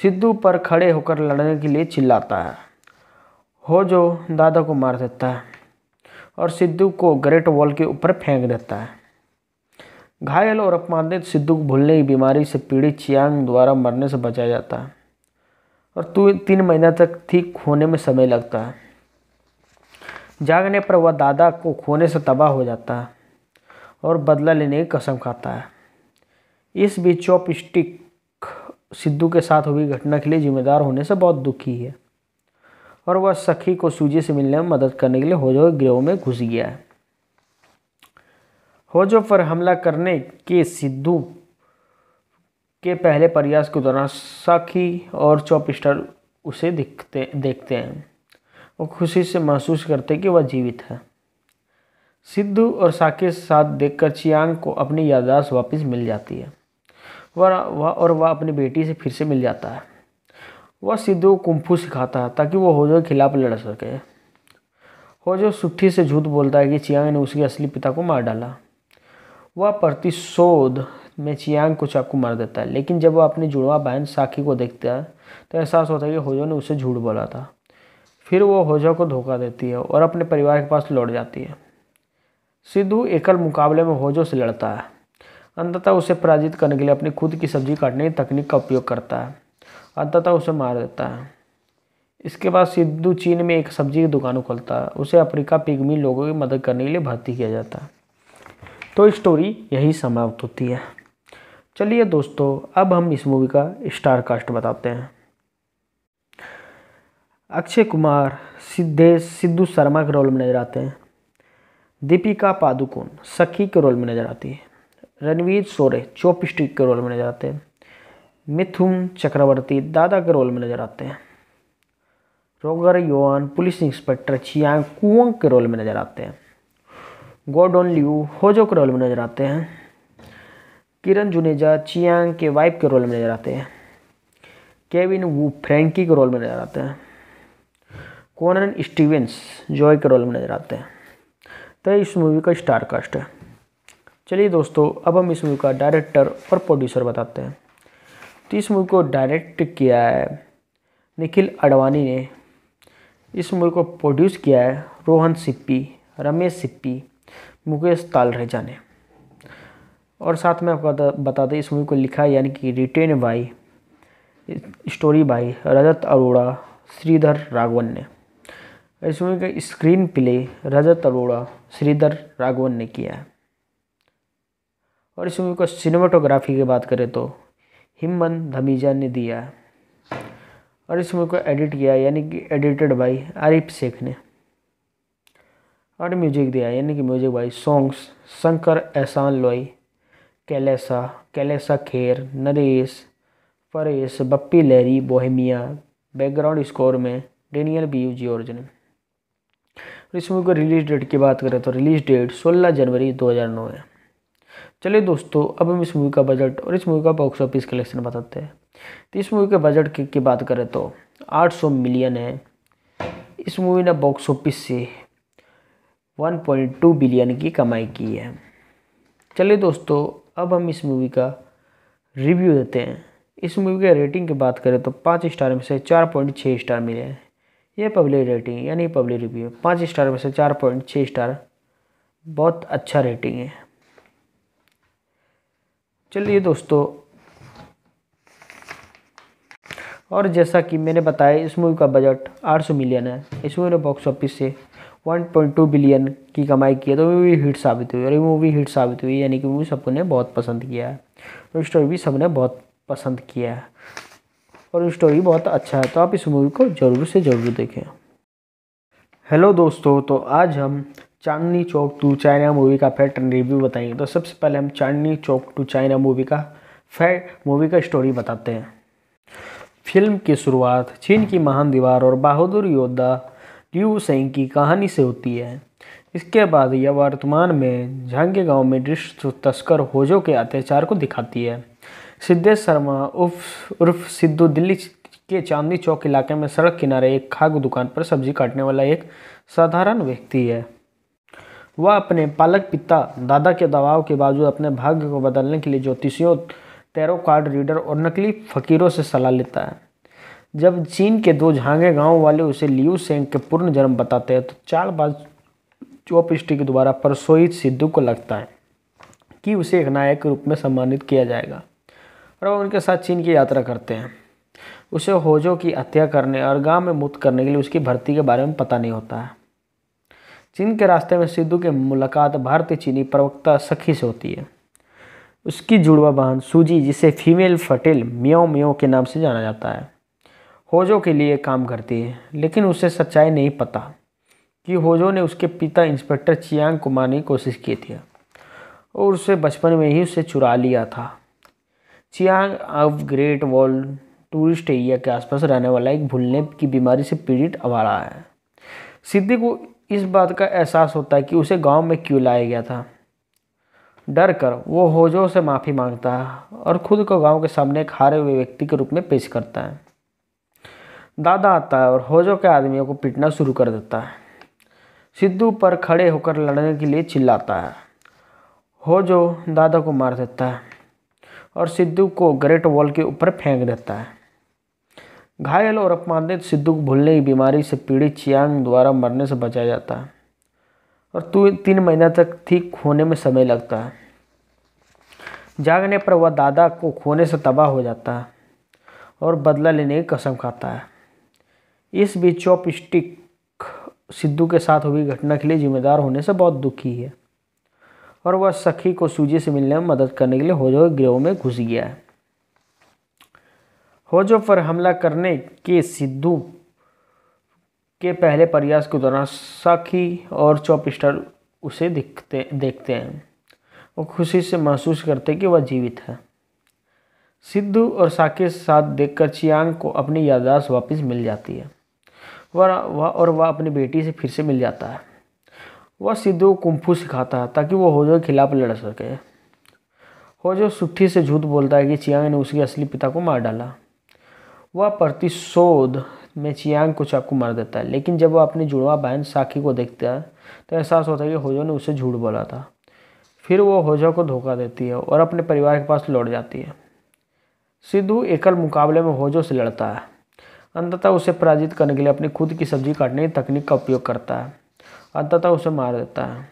Speaker 1: सिद्धू पर खड़े होकर लड़ने के लिए चिल्लाता है होजो दादा को मार देता है और सिद्धू को ग्रेट वॉल के ऊपर फेंक देता है घायल और अपमानित सिद्धू को भूलने की बीमारी से पीड़ित चियांग द्वारा मरने से बचाया जाता है और तीन महीना तक ठीक होने में समय लगता है जागने पर वह दादा को खोने से तबाह हो जाता है और बदला लेने की कसम खाता है इस बीच चॉपस्टिक सिद्धू के साथ हुई घटना के लिए जिम्मेदार होने से बहुत दुखी है और वह सखी को सूजी से मिलने में मदद करने के लिए होजो गिरोह में घुस गया है होजो पर हमला करने के सिद्धू के पहले प्रयास के दौरान साखी और चौपिस्टर उसे दिखते देखते हैं वो खुशी से महसूस करते कि वह जीवित है सिद्धू और साखी साथ देखकर चियांग को अपनी याददाश्त वापस मिल जाती है वह वह और वह अपनी बेटी से फिर से मिल जाता है वह सिद्धू कुंफू सिखाता है ताकि वो होजो के खिलाफ लड़ सके होजो सुट्ठी से झूठ बोलता है कि चियांग ने उसके असली पिता को मार डाला वह प्रतिशोध में चियांग को चाकू मार देता है लेकिन जब वह अपनी जुड़वा बहन साखी को देखता है तो एहसास होता है कि होजो ने उसे झूठ बोला था फिर वो होजो को धोखा देती है और अपने परिवार के पास लौट जाती है सिद्धू एकल मुकाबले में होजो से लड़ता है अंततः उसे पराजित करने के लिए अपनी खुद की सब्जी काटने की तकनीक का उपयोग करता है अंततः उसे मार देता है इसके बाद सिद्धू चीन में एक सब्जी की दुकान खोलता है उसे अफ्रीका पिगमी लोगों की मदद करने के लिए भर्ती किया जाता है तो स्टोरी यही समाप्त होती है चलिए दोस्तों अब हम इस मूवी का स्टार कास्ट बताते हैं अक्षय कुमार सिद्धेश सिद्धू शर्मा के रोल में नजर आते हैं दीपिका पादुकोण सखी के रोल में नजर आती है रणवीर सोरे चौपस्टिक के रोल में नजर आते हैं मिथुन चक्रवर्ती दादा के रोल में नजर आते हैं रोगर योन पुलिस इंस्पेक्टर छियांग कुओंग के रोल में नजर आते हैं गोडोन लियू होजो के रोल में नजर आते हैं किरण जुनेजा चियांग के वाइफ के रोल में नजर आते हैं केविन वू फ्रेंकी के रोल में नजर आते हैं कोनन स्टीवेंस जॉय के रोल में नजर आते हैं तो इस मूवी का स्टार कास्ट है चलिए दोस्तों अब हम इस मूवी का डायरेक्टर और प्रोड्यूसर बताते हैं तो इस मूवी को डायरेक्ट किया है निखिल अडवाणी ने इस मूवी को प्रोड्यूस किया है रोहन सिप्पी रमेश सिप्पी मुकेश तालरेजा ने और साथ में आपको बता दें इस मूवी को लिखा यानी कि written by story by Rajat Arora Shridhar Raghavan ने इस मूवी का स्क्रीन प्ले रजत अरोड़ा श्रीधर राघवन ने किया है और इस मूवी को सिनेमाटोग्राफी की बात करें तो हिमन धमीजा ने दिया है और इस मूवी को एडिट किया यानी कि एडिटेड बाई आरिफ शेख ने और म्यूजिक दिया यानी कि music by songs Shankar Ehsaan Loy कैलेसा कैलेसा Kher Naresh Paresh Bappi Lahiri Bohemia background score में डेनियल जी जॉर्ज ने इस मूवी को रिलीज डेट की बात करें तो रिलीज डेट 16 जनवरी 2009 है चलिए दोस्तों अब हम इस मूवी का बजट और इस मूवी का बॉक्स ऑफिस कलेक्शन बताते हैं तो इस मूवी के बजट की, की बात करें तो 800 मिलियन है इस मूवी ने बॉक्स ऑफिस से 1.2 बिलियन की कमाई की है चलिए दोस्तों अब हम इस मूवी का रिव्यू देते हैं इस मूवी के रेटिंग की बात करें तो पाँच स्टार में से चार पॉइंट छः स्टार मिले हैं ये पब्लिक रेटिंग यानी पब्लिक रिव्यू पाँच स्टार में से चार पॉइंट स्टार बहुत अच्छा रेटिंग है चलिए दोस्तों और जैसा कि मैंने बताया इस मूवी का बजट 800 मिलियन है इस मूवी ने बॉक्स ऑफिस से 1.2 बिलियन की कमाई की है तो मूवी हिट साबित हुई और ये मूवी हिट साबित हुई यानी कि मूवी सबने बहुत पसंद किया है और स्टोरी भी सबने बहुत पसंद किया है और स्टोरी बहुत अच्छा है तो आप इस मूवी को ज़रूर से ज़रूर देखें हेलो दोस्तों तो आज हम Chandni Chowk to China movie का फैक्ट एंड रिव्यू बताएंगे तो सबसे पहले हम Chandni Chowk to China movie का फैक्ट मूवी का स्टोरी बताते हैं फिल्म की शुरुआत चीन की महान दीवार और बहादुर योद्धा ल्यू सेंग की कहानी से होती है इसके बाद यह वर्तमान में झांगे गांव में दृश्य तस्कर होजो के अत्याचार को दिखाती है सिद्धेश शर्मा उर्फ उर्फ सिद्धू दिल्ली के चांदनी चौक इलाके में सड़क किनारे एक खाग दुकान पर सब्जी काटने वाला एक साधारण व्यक्ति है वह अपने पालक पिता दादा के दबाव के बावजूद अपने भाग्य को बदलने के लिए ज्योतिषियों टैरो कार्ड रीडर और नकली फकीरों से सलाह लेता है जब चीन के दो झांगे गांव वाले उसे लियू सेंग के पूर्ण जन्म बताते हैं तो चार बार चोप के द्वारा परसोई सिद्धू को लगता है कि उसे एक नायक के रूप में सम्मानित किया जाएगा और वह उनके साथ चीन की यात्रा करते हैं उसे होजो की हत्या करने और गांव में मुक्त करने के लिए उसकी भर्ती के बारे में पता नहीं होता है चीन के रास्ते में सिद्धू के मुलाकात भारतीय चीनी प्रवक्ता सखी से होती है उसकी जुड़वा बहन सूजी जिसे फीमेल फटिल म्यो म्यो के नाम से जाना जाता है होजो के लिए काम करती है लेकिन उसे सच्चाई नहीं पता कि होजो ने उसके पिता इंस्पेक्टर चियांग को मारने की कोशिश की थी और उसे बचपन में ही उसे चुरा लिया था चियांग अब ग्रेट वॉल टूरिस्ट एरिया के आसपास रहने वाला एक भूलने की बीमारी से पीड़ित आवारा है सिद्धि को इस बात का एहसास होता है कि उसे गांव में क्यों लाया गया था डर कर वो होजो से माफ़ी मांगता है और खुद को गांव के सामने एक हारे हुए व्यक्ति के रूप में पेश करता है दादा आता है और होजो के आदमियों को पीटना शुरू कर देता है सिद्धू पर खड़े होकर लड़ने के लिए चिल्लाता है होजो दादा को मार देता है और सिद्धू को ग्रेट वॉल के ऊपर फेंक देता है घायल और अपमानित सिद्धू को भूलने की बीमारी से पीड़ित चियांग द्वारा मरने से बचाया जाता है और तीन महीना तक ठीक होने में समय लगता है जागने पर वह दादा को खोने से तबाह हो जाता है और बदला लेने की कसम खाता है इस बीच चौप स्टिक सिद्धू के साथ हुई घटना के लिए जिम्मेदार होने से बहुत दुखी है और वह सखी को सूजी से मिलने में मदद करने के लिए हो जाए गिरोह में घुस गया है होजो पर हमला करने के सिद्धू के पहले प्रयास के दौरान साखी और चौपिस्टर उसे दिखते देखते हैं वो खुशी से महसूस करते कि वह जीवित है सिद्धू और साकी साथ देखकर चियांग को अपनी याददाश्त वापस मिल जाती है वह वह और वह अपनी बेटी से फिर से मिल जाता है वह सिद्धू कुम्फू कुंफू सिखाता है ताकि वह होजो के खिलाफ लड़ सके होजो सुट्ठी से झूठ बोलता है कि चियांग ने उसके असली पिता को मार डाला वह प्रतिशोध में चियांग को चाकू मार देता है लेकिन जब वह अपनी जुड़वा बहन साखी को देखता है तो एहसास होता है कि होजो ने उसे झूठ बोला था फिर वो होजो को धोखा देती है और अपने परिवार के पास लौट जाती है सिद्धू एकल मुकाबले में होजो से लड़ता है अंततः उसे पराजित करने के लिए अपनी खुद की सब्जी काटने की तकनीक का उपयोग करता है अंततः उसे मार देता है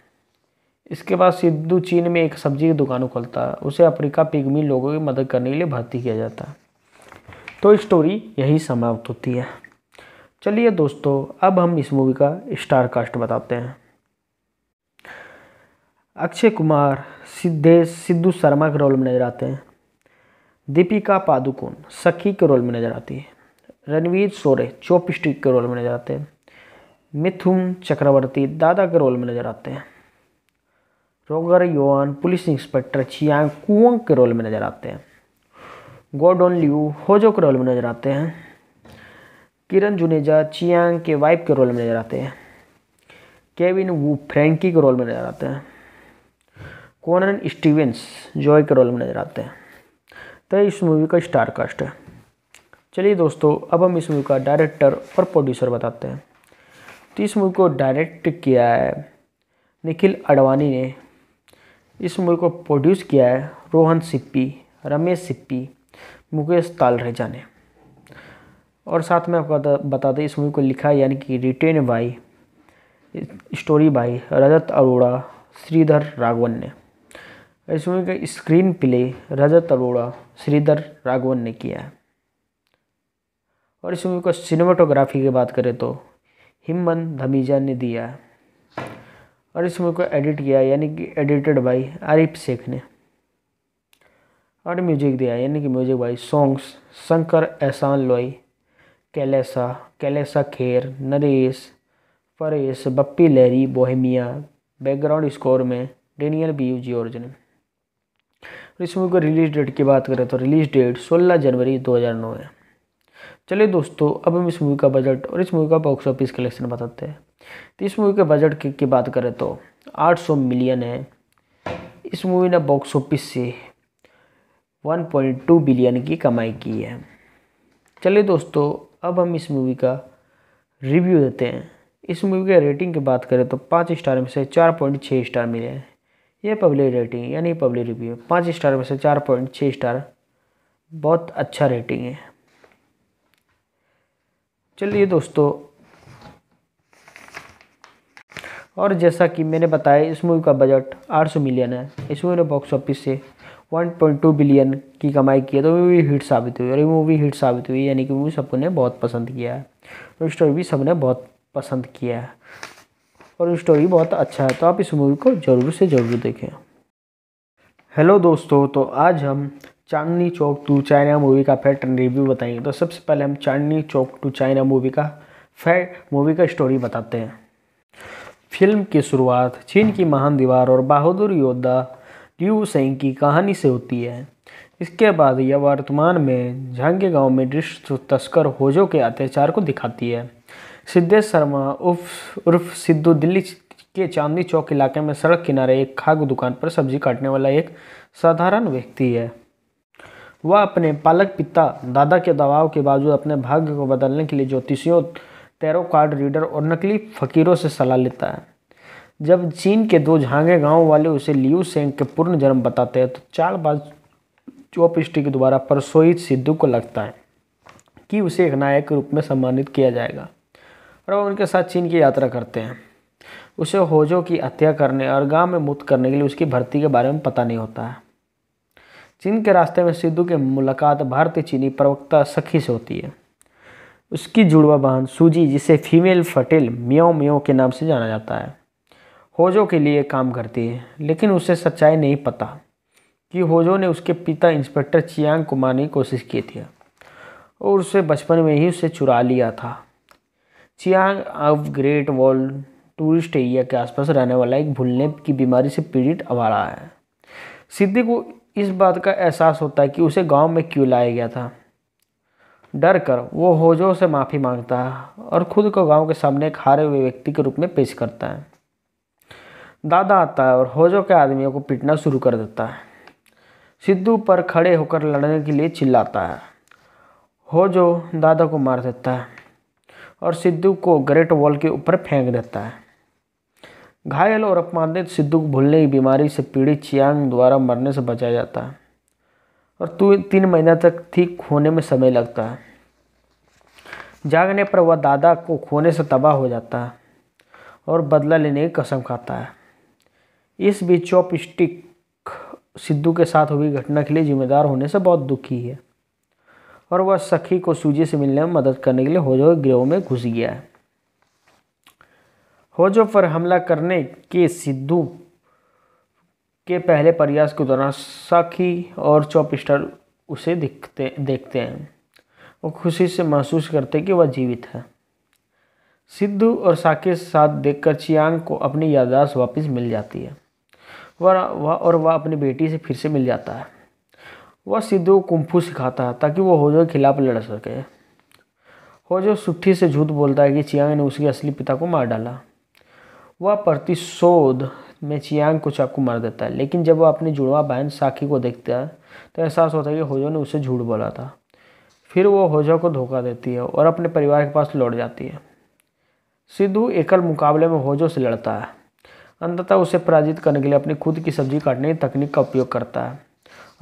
Speaker 1: इसके बाद सिद्धू चीन में एक सब्जी की दुकान खोलता है उसे अफ्रीका पिगमी लोगों की मदद करने के लिए भर्ती किया जाता है तो स्टोरी यही समाप्त होती है चलिए दोस्तों अब हम इस मूवी का स्टार कास्ट बताते हैं अक्षय कुमार सिद्धेश सिद्धू शर्मा के रोल में नजर आते हैं दीपिका पादुकोण सखी के रोल में नजर आती है रणवीर सोरे चौप स्टिक के रोल में नजर आते हैं मिथुन चक्रवर्ती दादा के रोल में नजर आते हैं रोगर योन पुलिस इंस्पेक्टर चियांग कुओं के रोल में नजर आते हैं गोडोन ल्यू होजो के रोल में नजर आते हैं किरण जुनेजा चियांग के वाइफ के रोल में नजर आते हैं केविन वू फ्रेंकी के रोल में नजर आते हैं कॉनन स्टीवेंस जॉय के रोल में नजर आते हैं तो इस मूवी का स्टार कास्ट है चलिए दोस्तों अब हम इस मूवी का डायरेक्टर और प्रोड्यूसर बताते हैं तो इस मूवी को डायरेक्ट किया है निखिल अडवाणी ने इस मूवी को प्रोड्यूस किया है रोहन सिप्पी रमेश सिप्पी मुकेश तालरेजा ने और साथ में आपको बता दें इस मूवी को लिखा यानी कि written by story by Rajat Arora Shridhar Raghavan ने इस मूवी का स्क्रीन प्ले रजत अरोड़ा श्रीधर राघवन ने किया है और इस मूवी को सिनेमाटोग्राफी की बात करें तो हिमन धमीजा ने दिया है और इस मूवी को एडिट किया यानी कि एडिटेड बाई आरिफ शेख ने और म्यूजिक दिया यानी कि म्यूजिक भाई songs Shankar Ehsaan Loy कैलेसा कैलेसा Kher Naresh Paresh Bappi Lahiri Bohemia background score में डेनियल बी यू जी और इस मूवी को रिलीज डेट की बात करें तो रिलीज डेट 16 जनवरी 2009 है चलिए दोस्तों अब हम इस मूवी का बजट और इस मूवी का बॉक्स ऑफिस कलेक्शन बताते हैं तो इस मूवी के बजट की, की बात करें तो 800 मिलियन है इस मूवी ने बॉक्स ऑफिस से 1.2 बिलियन की कमाई की है चलिए दोस्तों अब हम इस मूवी का रिव्यू देते हैं इस मूवी के रेटिंग की बात करें तो पाँच स्टार में से चार पॉइंट छः स्टार मिले हैं ये पब्लिक रेटिंग यानी पब्लिक रिव्यू पाँच स्टार में से चार पॉइंट छः स्टार बहुत अच्छा रेटिंग है चलिए दोस्तों और जैसा कि मैंने बताया इस मूवी का बजट 800 मिलियन है इस मूवी ने बॉक्स ऑफिस से 1.2 बिलियन की कमाई की है तो मूवी हिट साबित हुई और ये मूवी हिट साबित हुई यानी कि मूवी सबको ने बहुत पसंद किया है और स्टोरी भी सबने बहुत पसंद किया है और स्टोरी बहुत अच्छा है तो आप इस मूवी को ज़रूर से ज़रूर देखें हेलो दोस्तों तो आज हम Chandni Chowk to China movie का फैक्ट रिव्यू बताएंगे तो सबसे पहले हम Chandni Chowk to China movie का फैट मूवी का स्टोरी बताते हैं फिल्म की शुरुआत चीन की महान दीवार और बहादुर योद्धा ड्यू सिंह की कहानी से होती है इसके बाद यह वर्तमान में झांगे गांव में दृश्य तस्कर होजो के अत्याचार को दिखाती है सिद्धेश शर्मा उर्फ उर्फ सिद्धू दिल्ली के चांदनी चौक इलाके में सड़क किनारे एक खाग दुकान पर सब्जी काटने वाला एक साधारण व्यक्ति है वह अपने पालक पिता दादा के दबाव के बावजूद अपने भाग्य को बदलने के लिए ज्योतिषियों टैरो कार्ड रीडर और नकली फकीरों से सलाह लेता है जब चीन के दो झांगे गांव वाले उसे लियू सेंग के पूर्ण जन्म बताते हैं तो चार बार चॉप के द्वारा परसोई सिद्धू को लगता है कि उसे एक नायक के रूप में सम्मानित किया जाएगा और वह उनके साथ चीन की यात्रा करते हैं उसे होजो की हत्या करने और गांव में मुक्त करने के लिए उसकी भर्ती के बारे में पता नहीं होता है चीन के रास्ते में सिद्धू की मुलाकात भारतीय चीनी प्रवक्ता सखी से होती है उसकी जुड़वा बहन सूजी जिसे फीमेल फटेल म्यो म्यो के नाम से जाना जाता है होजो के लिए काम करती है लेकिन उसे सच्चाई नहीं पता कि होजो ने उसके पिता इंस्पेक्टर चियांग को मारने की कोशिश की थी और उसे बचपन में ही उसे चुरा लिया था चियांग अब ग्रेट वॉल टूरिस्ट एरिया के आसपास रहने वाला एक भूलने की बीमारी से पीड़ित आवारा है सिद्धि को इस बात का एहसास होता है कि उसे गांव में क्यों लाया गया था डर कर वो होजो से माफ़ी मांगता है और खुद को गांव के सामने एक हारे हुए व्यक्ति के रूप में पेश करता है दादा आता है और होजो के आदमियों को पीटना शुरू कर देता है सिद्धू पर खड़े होकर लड़ने के लिए चिल्लाता है होजो दादा को मार देता है और सिद्धू को ग्रेट वॉल के ऊपर फेंक देता है घायल और अपमानित सिद्धू को भूलने की बीमारी से पीड़ित चियांग द्वारा मरने से बचाया जाता है और तू तीन महीना तक ठीक होने में समय लगता है जागने पर वह दादा को खोने से तबाह हो जाता है और बदला लेने की कसम खाता है इस बेचौप स्टिक सिद्धू के साथ हुई घटना के लिए जिम्मेदार होने से बहुत दुखी है और वह सखी को सूजी से मिलने में मदद करने के लिए होजो गृह में घुस गया है होजो पर हमला करने के सिद्धू के पहले प्रयास के दौरान साखी और चौपिस्टर उसे दिखते देखते हैं वो खुशी से महसूस करते कि वह जीवित है सिद्धू और साकी साथ देखकर चियांग को अपनी याददाश्त वापस मिल जाती है वह वह और वह अपनी बेटी से फिर से मिल जाता है वह सिद्धू को कुंफू सिखाता है ताकि वो होजो के खिलाफ लड़ सके होजो सुट्ठी से झूठ बोलता है कि चियांग ने उसके असली पिता को मार डाला वह प्रतिशोध में चियांग को चाकू मार देता है लेकिन जब वह अपनी जुड़वा बहन साखी को देखता है तो एहसास होता है कि होजो ने उसे झूठ बोला था फिर वो होजो को धोखा देती है और अपने परिवार के पास लौट जाती है सिद्धू एकल मुकाबले में होजो से लड़ता है अंततः उसे पराजित करने के लिए अपनी खुद की सब्जी काटने की तकनीक का उपयोग करता है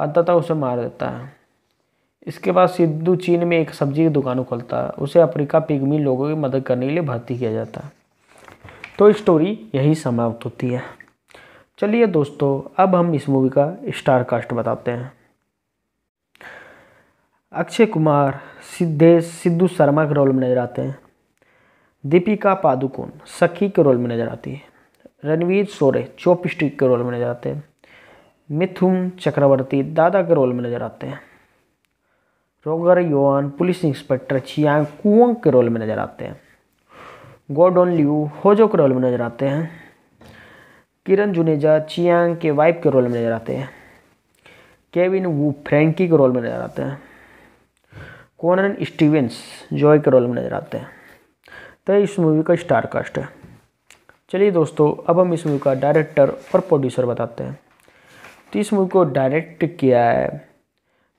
Speaker 1: अंततः उसे मार देता है इसके बाद सिद्धू चीन में एक सब्जी की दुकान खोलता है उसे अफ्रीका पिगमी लोगों की मदद करने के लिए भर्ती किया जाता है तो स्टोरी यही समाप्त होती है चलिए दोस्तों अब हम इस मूवी का स्टार कास्ट बताते हैं अक्षय कुमार सिद्धेश सिद्धू शर्मा के रोल में नजर आते हैं दीपिका पादुकोण सखी के रोल में नजर आती है रणवीर सोरे चॉप स्टिक के रोल में नजर आते हैं मिथुन चक्रवर्ती दादा के रोल में नजर आते हैं रोगर योन पुलिस इंस्पेक्टर चियांग कुओंग के रोल में नजर आते हैं गोडोन लियू होजो के रोल में नजर आते हैं किरण जुनेजा चियांग के वाइफ के रोल में नजर आते हैं केविन वू फ्रेंकी के रोल में नजर आते हैं कोनन स्टीवेंस जॉय के रोल में नजर आते हैं तो इस मूवी का स्टार कास्ट है चलिए दोस्तों अब हम इस मूवी का डायरेक्टर और प्रोड्यूसर बताते हैं तो इस मूवी को डायरेक्ट किया है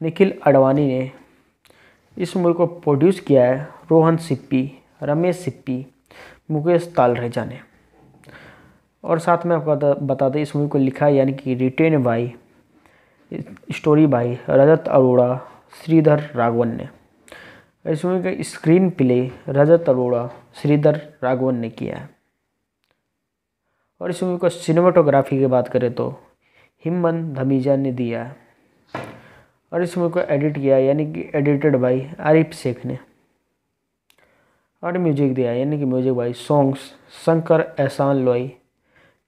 Speaker 1: निखिल अडवाणी ने इस मूवी को प्रोड्यूस किया है रोहन सिप्पी रमेश सिप्पी मुकेश तालरेजा ने और साथ में आपको बता दें इस मूवी को लिखा यानी कि written by story by Rajat Arora Shridhar Raghavan ने इस मूवी का स्क्रीन प्ले रजत अरोड़ा श्रीधर राघवन ने किया है और इस मूवी को सिनेमाटोग्राफी की बात करें तो हिमन धमीजा ने दिया है और इस मूवी को एडिट किया यानी कि एडिटेड बाई आरिफ शेख ने और म्यूजिक दिया यानी कि music by songs Shankar Ehsaan Loy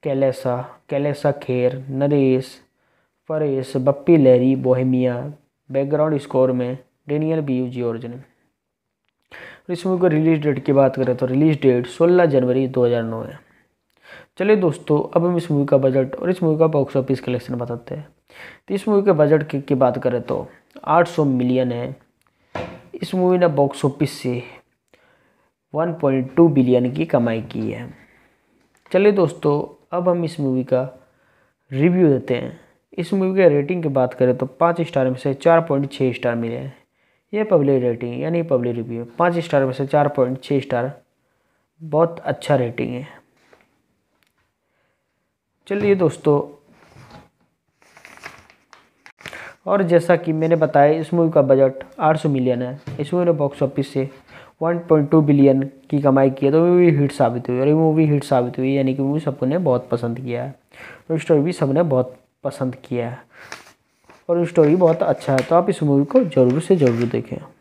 Speaker 1: कैलेसा कैलेसा Kher Naresh Paresh Bappi Lahiri Bohemia background score में डेनियल बीव और जन इस मूवी को रिलीज डेट की बात करें तो रिलीज डेट 16 जनवरी 2009 है चलिए दोस्तों अब हम इस मूवी का बजट और इस मूवी का बॉक्स ऑफिस कलेक्शन बताते हैं तो इस मूवी के बजट की, की बात करें तो 800 मिलियन है इस मूवी ने बॉक्स ऑफिस से 1.2 बिलियन की कमाई की है चलिए दोस्तों अब हम इस मूवी का रिव्यू देते हैं इस मूवी के रेटिंग की बात करें तो पाँच स्टार में से चार पॉइंट छः स्टार मिले हैं यह पब्लिक रेटिंग यानी पब्लिक रिव्यू पाँच स्टार में से चार पॉइंट छः स्टार बहुत अच्छा रेटिंग है चलिए दोस्तों और जैसा कि मैंने बताया इस मूवी का बजट 800 मिलियन है इस मूवी ने बॉक्स ऑफिस से 1.2 बिलियन की कमाई की है तो मूवी हिट साबित हुई और ये मूवी हिट साबित हुई यानी कि मूवी ने बहुत पसंद किया है और तो स्टोरी भी सबने बहुत पसंद किया है और स्टोरी बहुत अच्छा है तो आप इस मूवी को ज़रूर से ज़रूर देखें